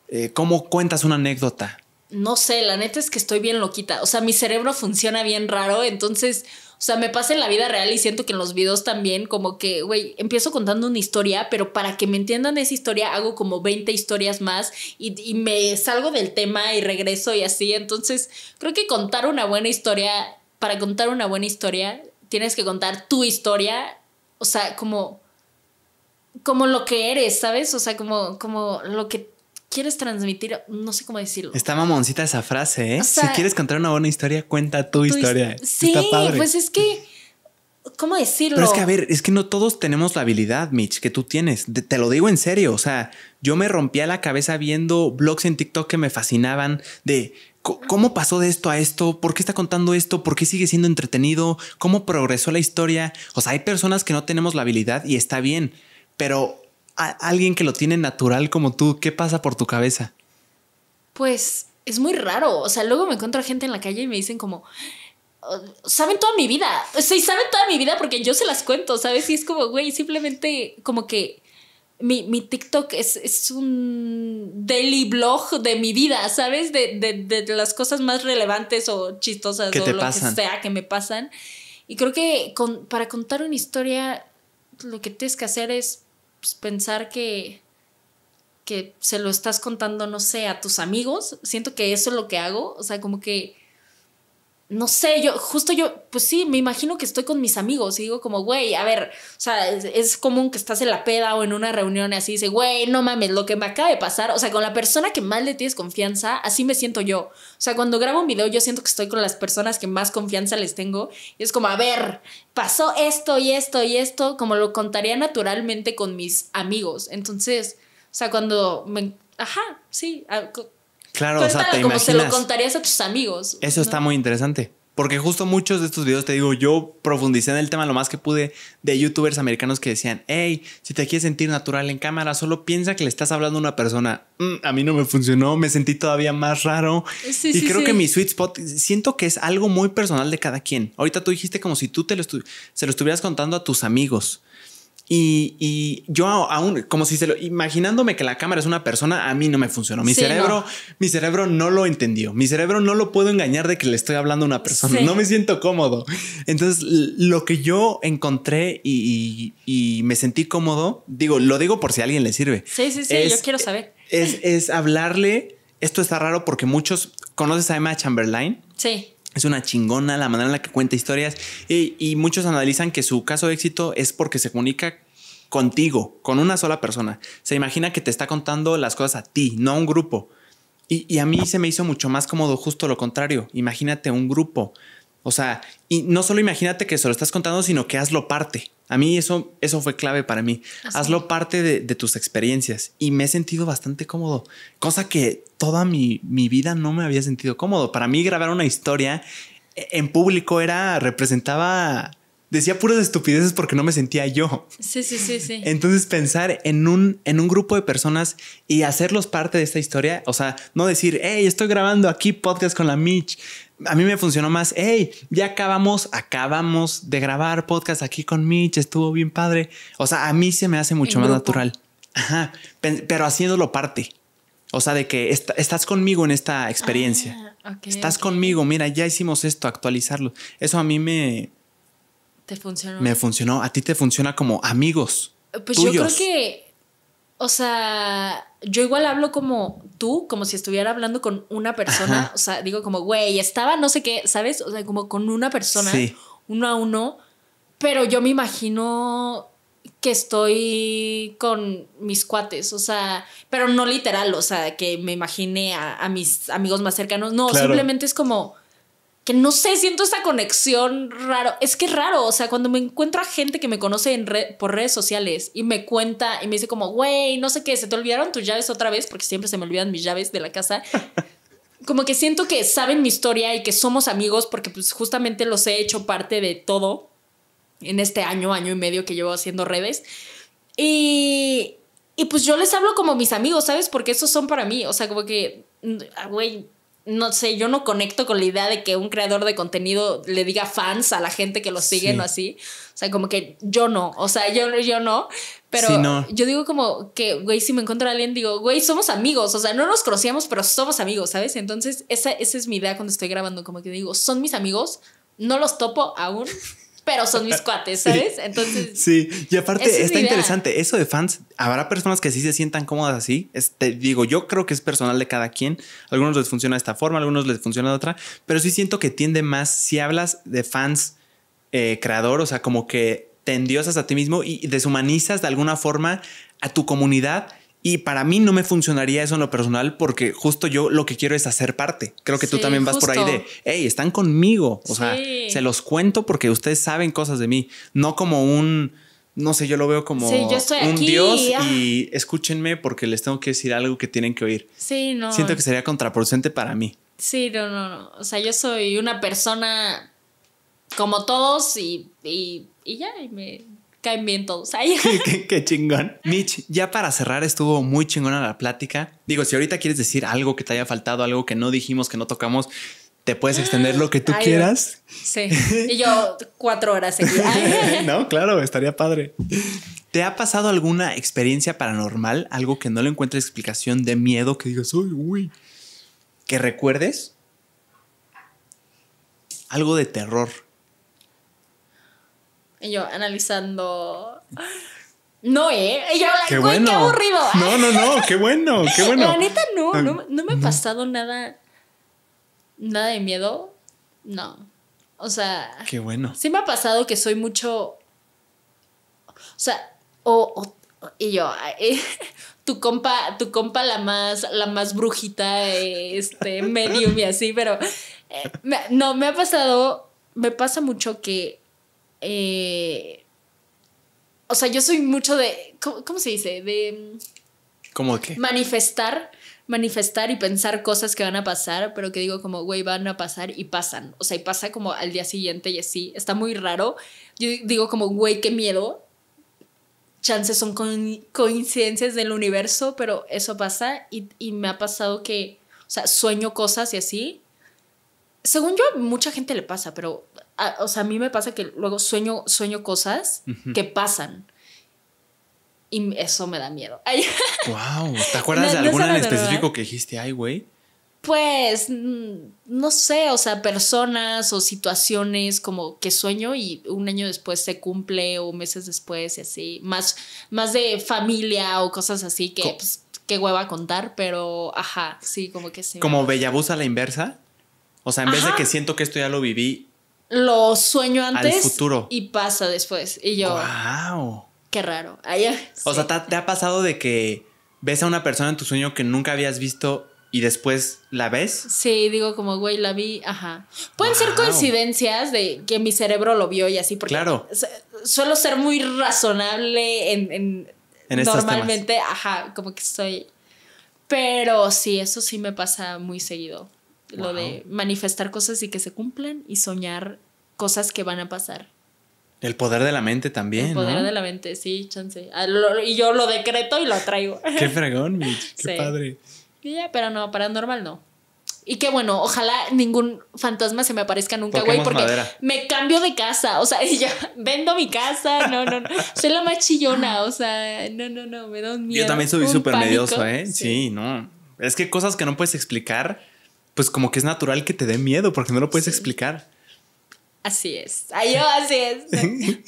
Eh, ¿Cómo cuentas una anécdota? No sé, la neta es que estoy bien loquita. O sea, mi cerebro funciona bien raro, entonces o sea, me pasa en la vida real y siento que en los videos también, como que, güey, empiezo contando una historia, pero para que me entiendan esa historia hago como 20 historias más y, y me salgo del tema y regreso y así. Entonces, creo que contar una buena historia, para contar una buena historia, tienes que contar tu historia, o sea, como como lo que eres, ¿sabes? O sea, como, como lo que quieres transmitir, no sé cómo decirlo. Está mamoncita esa frase, ¿eh? si quieres contar una buena historia, cuenta tu, historia. sí, pues es que... ¿Cómo decirlo? Pero es que, a ver, es que no todos tenemos la habilidad, Mitch, que tú tienes. Te, te, lo digo en serio. O sea, yo me rompía la cabeza viendo blogs en TikTok que me fascinaban de cómo pasó de esto a esto, por qué está contando esto, por qué sigue siendo entretenido, cómo progresó la historia. O sea, hay personas que no tenemos la habilidad y está bien, pero alguien que lo tiene natural como tú, ¿qué pasa por tu cabeza? Pues es muy raro. O sea, luego me encuentro gente en la calle y me dicen como, oh, saben toda mi vida. Sí, saben toda mi vida porque yo se las cuento, ¿sabes? Y es como, güey, simplemente como que mi, TikTok es, un daily blog de mi vida, ¿sabes? De, las cosas más relevantes o chistosas o lo que sea que me pasan. Y creo que para contar una historia, lo que tienes que hacer es pues, pensar que, que se lo estás contando, no sé, a tus amigos, siento que eso es lo que hago, o sea, como que no sé, yo, justo yo, pues sí, me imagino que estoy con mis amigos y digo como, güey, a ver, o sea, es, común que estás en la peda o en una reunión y así dice, güey, no mames, lo que me acaba de pasar, o sea, con la persona que más le tienes confianza, así me siento yo. O sea, cuando grabo un video yo siento que estoy con las personas que más confianza les tengo y es como, a ver, pasó esto y esto y esto, como lo contaría naturalmente con mis amigos. Entonces, o sea, cuando me... Ajá, sí, ah, Claro, o sea, te como se lo contarías a tus amigos. Eso está muy interesante. Porque justo muchos de estos videos, te digo, yo profundicé en el tema lo más que pude de youtubers americanos que decían, hey, si te quieres sentir natural en cámara, solo piensa que le estás hablando a una persona. Mm, a mí no me funcionó, me sentí todavía más raro. y creo que mi sweet spot, siento que es algo muy personal de cada quien. Ahorita tú dijiste como si tú te se lo estuvieras contando a tus amigos. Y, yo aún, como si se lo, imaginándome que la cámara es una persona, a mí no me funcionó. Mi cerebro, mi cerebro no lo entendió. Mi cerebro no lo puedo engañar de que le estoy hablando a una persona. No me siento cómodo. Entonces, lo que yo encontré y, me sentí cómodo, digo, lo digo por si a alguien le sirve. Sí, sí, sí, yo quiero saber. Es, es hablarle. Esto está raro porque muchos conoces a Emma Chamberlain. Sí. Es una chingona la manera en la que cuenta historias y, muchos analizan que su caso de éxito es porque se comunica contigo, con una sola persona. Se imagina que te está contando las cosas a ti, no a un grupo. Y, a mí se me hizo mucho más cómodo justo lo contrario. Imagínate un grupo. O sea, y no solo imagínate que se lo estás contando, sino que hazlo parte. A mí eso, eso fue clave para mí. Ah, hazlo parte de, tus experiencias. Y me he sentido bastante cómodo. Cosa que toda mi, vida no me había sentido cómodo. Para mí grabar una historia eh, en público era, representaba decía puras estupideces porque no me sentía yo. Sí, sí, sí, sí. Entonces pensar en un, en un grupo de personas y hacerlos parte de esta historia, o sea, no decir, hey, estoy grabando aquí podcast con la Mitch. A mí me funcionó más, hey, ya acabamos, acabamos de grabar podcast aquí con Mitch, estuvo bien padre. O sea, a mí se me hace mucho más natural. Ajá, pero haciéndolo parte. O sea, de que estás conmigo en esta experiencia. Ah, estás conmigo, mira, ya hicimos esto, actualizarlo. Eso a mí me... ¿Te funcionó? Me funcionó. A ti te funciona como amigos. Pues yo creo que... O sea, yo igual hablo como tú, como si estuviera hablando con una persona. O sea, digo como, güey, estaba no sé qué, ¿sabes? O sea, como con una persona, uno a uno. Pero yo me imagino que estoy con mis cuates, o sea, pero no literal, o sea, que me imaginé a, mis amigos más cercanos, no, simplemente es como que no sé, siento esta conexión raro, es que es raro, o sea, cuando me encuentro a gente que me conoce en por redes sociales y me cuenta y me dice como, güey, no sé qué, se te olvidaron tus llaves otra vez, porque siempre se me olvidan mis llaves de la casa. como que siento que saben mi historia y que somos amigos porque pues justamente los he hecho parte de todo en este año, año y medio que llevo haciendo redes. Y, y pues yo les hablo como mis amigos, ¿sabes? Porque esos son para mí. O sea, como que, mm, güey, no sé, yo no conecto con la idea de que un creador de contenido le diga fans a la gente que lo sigue sí. o así. O sea, como que yo no, o sea, yo, yo no. Pero yo digo como que, güey, si me encuentro a alguien, digo, güey, somos amigos. O sea, no nos conocíamos, pero somos amigos, ¿sabes? Entonces, esa, esa es mi idea cuando estoy grabando, como que digo, son mis amigos, no los topo aún, pero son mis cuates, ¿sabes? Entonces. Sí, y aparte está interesante. Eso de fans, habrá personas que sí se sientan cómodas así. Este, digo, yo creo que es personal de cada quien. algunos les funciona de esta forma, algunos les funciona de otra, pero sí siento que tiende más si hablas de fans eh, creador, o sea, como que te endiosas a ti mismo y deshumanizas de alguna forma a tu comunidad y para mí no me funcionaría eso en lo personal porque justo yo lo que quiero es hacer parte. Creo que tú también vas por ahí de, hey, están conmigo. O sea, se los cuento porque ustedes saben cosas de mí. No como un, no sé, yo lo veo como un dios y escúchenme porque les tengo que decir algo que tienen que oír. Sí, no. Siento que sería contraproducente para mí. Sí, no, no, no. O sea, yo soy una persona como todos y, y, y ya, y me, caen bien todos ahí. qué, chingón. Mitch, ya para cerrar, estuvo muy chingona la plática. Digo, si ahorita quieres decir algo que te haya faltado, algo que no dijimos, que no tocamos, te puedes extender lo que tú quieras. Sí. Y yo cuatro horas seguidas. no, claro, estaría padre. ¿Te ha pasado alguna experiencia paranormal? Algo que no le encuentres explicación de miedo que digas, uy, uy. ¿Que recuerdes? Algo de terror y yo analizando. No, ¿eh? qué, bueno. qué aburrido. No, no, no, qué bueno, qué bueno. La neta, no, no, ah. me ha pasado nada. Nada de miedo. No. O sea. Qué bueno. Sí me ha pasado que soy mucho. O sea, o, y yo, tu compa, tu compa la más, la más brujita, este, medium y así, pero eh, no, me ha pasado, me pasa mucho que eh, o sea, yo soy mucho de. ¿Cómo, se dice? De. ¿Cómo qué? Manifestar. Manifestar y pensar cosas que van a pasar, pero que digo como, güey, van a pasar y pasan. O sea, y pasa como al día siguiente y así. Está muy raro. Yo digo como, güey, qué miedo. Chances son coincidencias del universo, pero eso pasa y, y me ha pasado que, o sea, sueño cosas y así. Según yo, mucha gente le pasa, pero o sea, a mí me pasa que luego sueño, sueño cosas que pasan. Y eso me da miedo. wow. ¿Te acuerdas de alguna en específico que dijiste, ay, güey? Pues mm, no sé, o sea, personas o situaciones como que sueño y un año después se cumple o meses después y así, más, más de familia o cosas así que pues, qué hueva contar, pero ajá, sí, como que sí. Como Bellabús a la inversa. O sea, en vez de que siento que esto ya lo viví, lo sueño antes. Y pasa después. Y yo. ¡Wow! Qué raro. Ah, o sea, ¿te, ha pasado de que ves a una persona en tu sueño que nunca habías visto y después la ves. Sí, digo como, güey, la vi, ajá. Pueden ser coincidencias de que mi cerebro lo vio y así, porque claro. suelo ser muy razonable en... en, normalmente, ajá, como que estoy Pero sí, eso sí me pasa muy seguido lo de manifestar cosas y que se cumplan y soñar cosas que van a pasar. El poder de la mente también. El poder de la mente, sí, chance. Ah, y yo lo decreto y lo traigo. qué fregón, Mitch. Qué padre. pero no, paranormal no. Y qué bueno, ojalá ningún fantasma se me aparezca nunca, güey, porque me cambio de casa, o sea, ya vendo mi casa, no, no, no, soy la más chillona, o sea, no, no, no, me da un miedo. Yo también soy súper medioso, ¿eh? Sí. sí, no. Es que cosas que no puedes explicar, pues como que es natural que te dé miedo porque no lo puedes explicar. Así es. Ay, yo así es.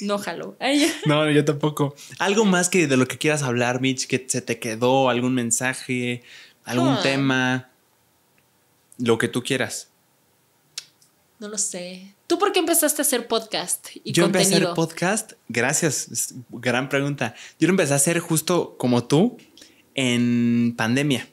No, jalo. no, yo tampoco. Algo más que de lo que quieras hablar, Mitch, que se te quedó, algún mensaje, algún ah. tema, lo que tú quieras. No lo sé. ¿Tú por qué empezaste a hacer podcast Yo empecé a hacer podcast, gracias, gran pregunta. Yo lo empecé a hacer justo como tú en pandemia.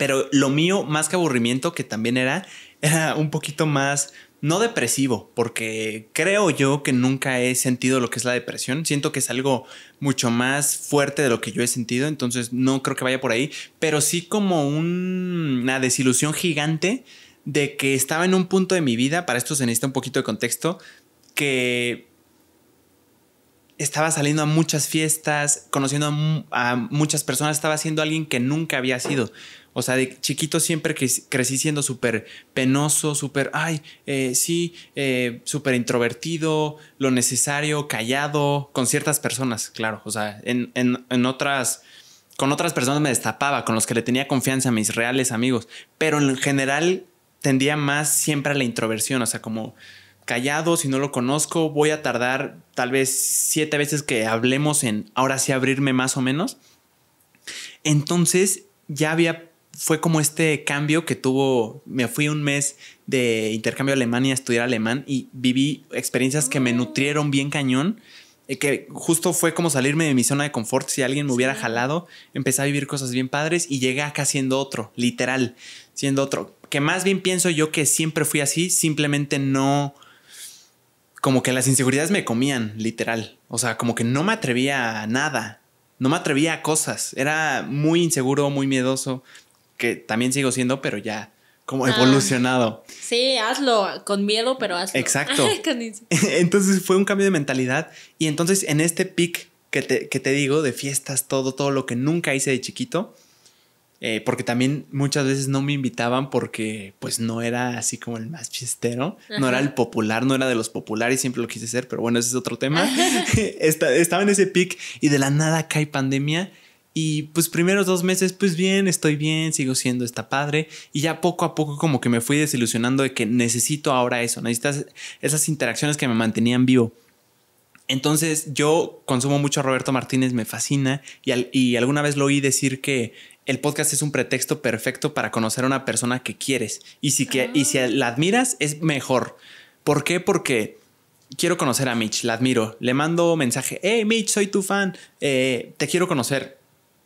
Pero lo mío, más que aburrimiento, que también era, era un poquito más, no depresivo, porque creo yo que nunca he sentido lo que es la depresión. Siento que es algo mucho más fuerte de lo que yo he sentido, entonces no creo que vaya por ahí, pero sí como una desilusión gigante de que estaba en un punto de mi vida, para esto se necesita un poquito de contexto, que estaba saliendo a muchas fiestas, conociendo a muchas personas, estaba siendo alguien que nunca había sido. O sea, de chiquito siempre crecí siendo súper penoso, súper, ay, eh, sí, eh, súper introvertido, lo necesario, callado, con ciertas personas, claro. O sea, en, en, otras, con otras personas me destapaba, con los que le tenía confianza, mis reales amigos. Pero en general tendía más siempre a la introversión, o sea, como callado, si no lo conozco, voy a tardar tal vez siete veces que hablemos en ahora sí abrirme más o menos. Entonces ya había fue como este cambio que tuvo, me fui un mes de intercambio a Alemania a estudiar alemán y viví experiencias que me nutrieron bien cañón, eh, que justo fue como salirme de mi zona de confort, si alguien me hubiera jalado, empecé a vivir cosas bien padres y llegué acá siendo otro, literal, siendo otro, que más bien pienso yo que siempre fui así, simplemente no, como que las inseguridades me comían, literal, o sea, como que no me atrevía a nada, no me atrevía a cosas. Era muy inseguro, muy miedoso que también sigo siendo, pero ya como ah. evolucionado. Sí, hazlo con miedo, pero hazlo. Exacto. entonces fue un cambio de mentalidad y entonces en este pic que te, digo de fiestas, todo, todo lo que nunca hice de chiquito, eh, porque también muchas veces no me invitaban porque pues no era así como el más chistero, no era el popular, no era de los populares, siempre lo quise ser, pero bueno, ese es otro tema. estaba en ese pic y de la nada cae pandemia y pues primeros dos meses, pues bien, estoy bien, sigo siendo esta padre. Y ya poco a poco como que me fui desilusionando de que necesito ahora eso, necesitas esas interacciones que me mantenían vivo. Entonces yo consumo mucho a Roberto Martínez, me fascina y, y alguna vez lo oí decir que el podcast es un pretexto perfecto para conocer a una persona que quieres. Y si, que, y si ah. la admiras, es mejor. ¿Por qué? Porque quiero conocer a Mitch, la admiro. Le mando mensaje, hey Mitch, soy tu fan, eh, te quiero conocer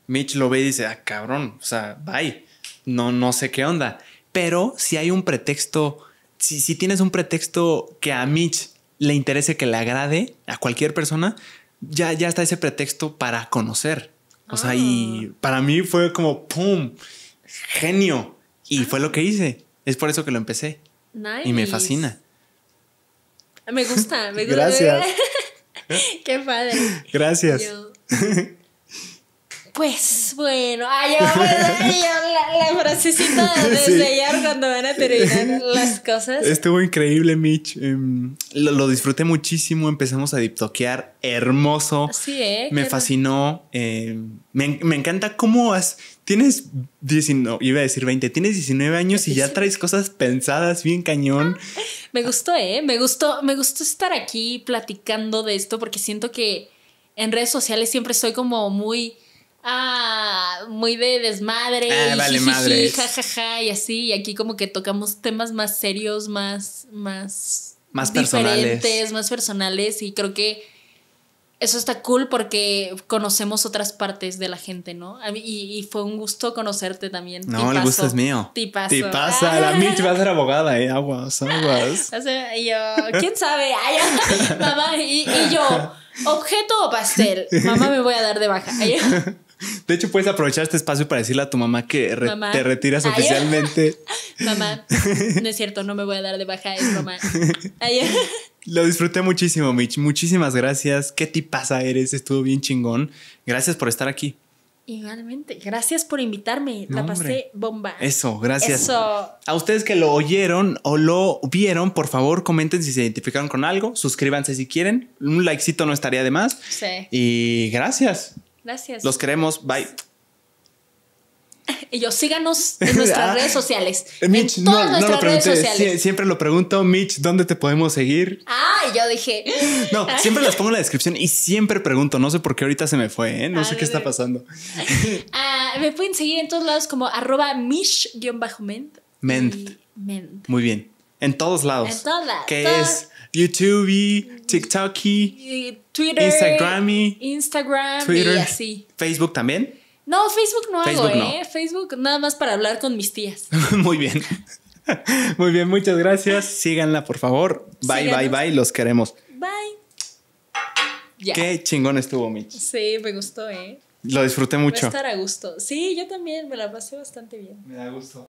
Mitch lo ve y dice, ah, cabrón, o sea, bye, no, no sé qué onda. Pero si hay un pretexto, si, si tienes un pretexto que a Mitch le interese, que le agrade a cualquier persona, ya, ya está ese pretexto para conocer. O sea, y ah. para mí fue como, ¡pum! Genio. Y fue lo que ah. hice. Es por eso que lo empecé. Y me fascina. Me gusta, me gusta. Gracias. Qué padre. Gracias. Pues bueno, ay, la, frasecita de sellar cuando van a terminar las cosas. Estuvo increíble, Mitch. Em, lo, disfruté muchísimo. Empezamos a diptoquear. Hermoso. Sí, ¿eh? ¿eh? Me fascinó. me, encanta cómo has. Tienes 19, iba a decir 20, tienes 19 años y ya traes cosas pensadas bien cañón. Me gustó, ¿eh? Me gustó, me gustó estar aquí platicando de esto porque siento que en redes sociales siempre soy como muy ah, muy de desmadre, ah, Ja, jajaja, y así, y aquí como que tocamos temas más serios, más, más, más diferentes, personales. más personales, y creo que eso está cool porque conocemos otras partes de la gente, ¿no? y, fue un gusto conocerte también. No, el gusto es mío. ti pasa. Ti pasa. Ah. A a ser abogada, ¿eh? Aguas, aguas. o yo, ¿quién sabe? mamá, y, yo, objeto o pastel. Mamá, me voy a dar de baja. De hecho, puedes aprovechar este espacio para decirle a tu mamá que te retiras oficialmente. mamá, no es cierto, no me voy a dar de baja, es mamá. Lo disfruté muchísimo, Mitch. Muchísimas gracias. Qué tipaza eres, estuvo bien chingón. Gracias por estar aquí. Igualmente, gracias por invitarme, la pasé bomba. Eso, gracias. A ustedes que lo oyeron o lo vieron, por favor comenten si se identificaron con algo, suscríbanse si quieren, un likecito no estaría de más. Sí. Y gracias. Gracias. Los queremos. Bye. Ellos síganos en nuestras redes sociales. no, lo siempre lo pregunto, Mitch, ¿dónde te podemos seguir? Ah, yo dije. No, siempre las pongo en la descripción y siempre pregunto. No sé por qué ahorita se me fue, ¿eh? no ah, sé qué está pasando. Ah, me pueden seguir en todos lados como arroba mish-ment. Ment. Muy bien. En todos lados. En todas. Que es YouTube y TikTok, y, Twitter, Instagram, Instagram Twitter, y Facebook también. No, Facebook no hago, ¿eh? Facebook nada más para hablar con mis tías. Muy bien. Muy bien, muchas gracias. Síganla, por favor. Bye, bye, bye. Los queremos. Bye. Qué chingón estuvo, Mitch. Sí, me gustó, ¿eh? Lo disfruté mucho. Va a estar a gusto. Sí, yo también. Me la pasé bastante bien. Me da gusto.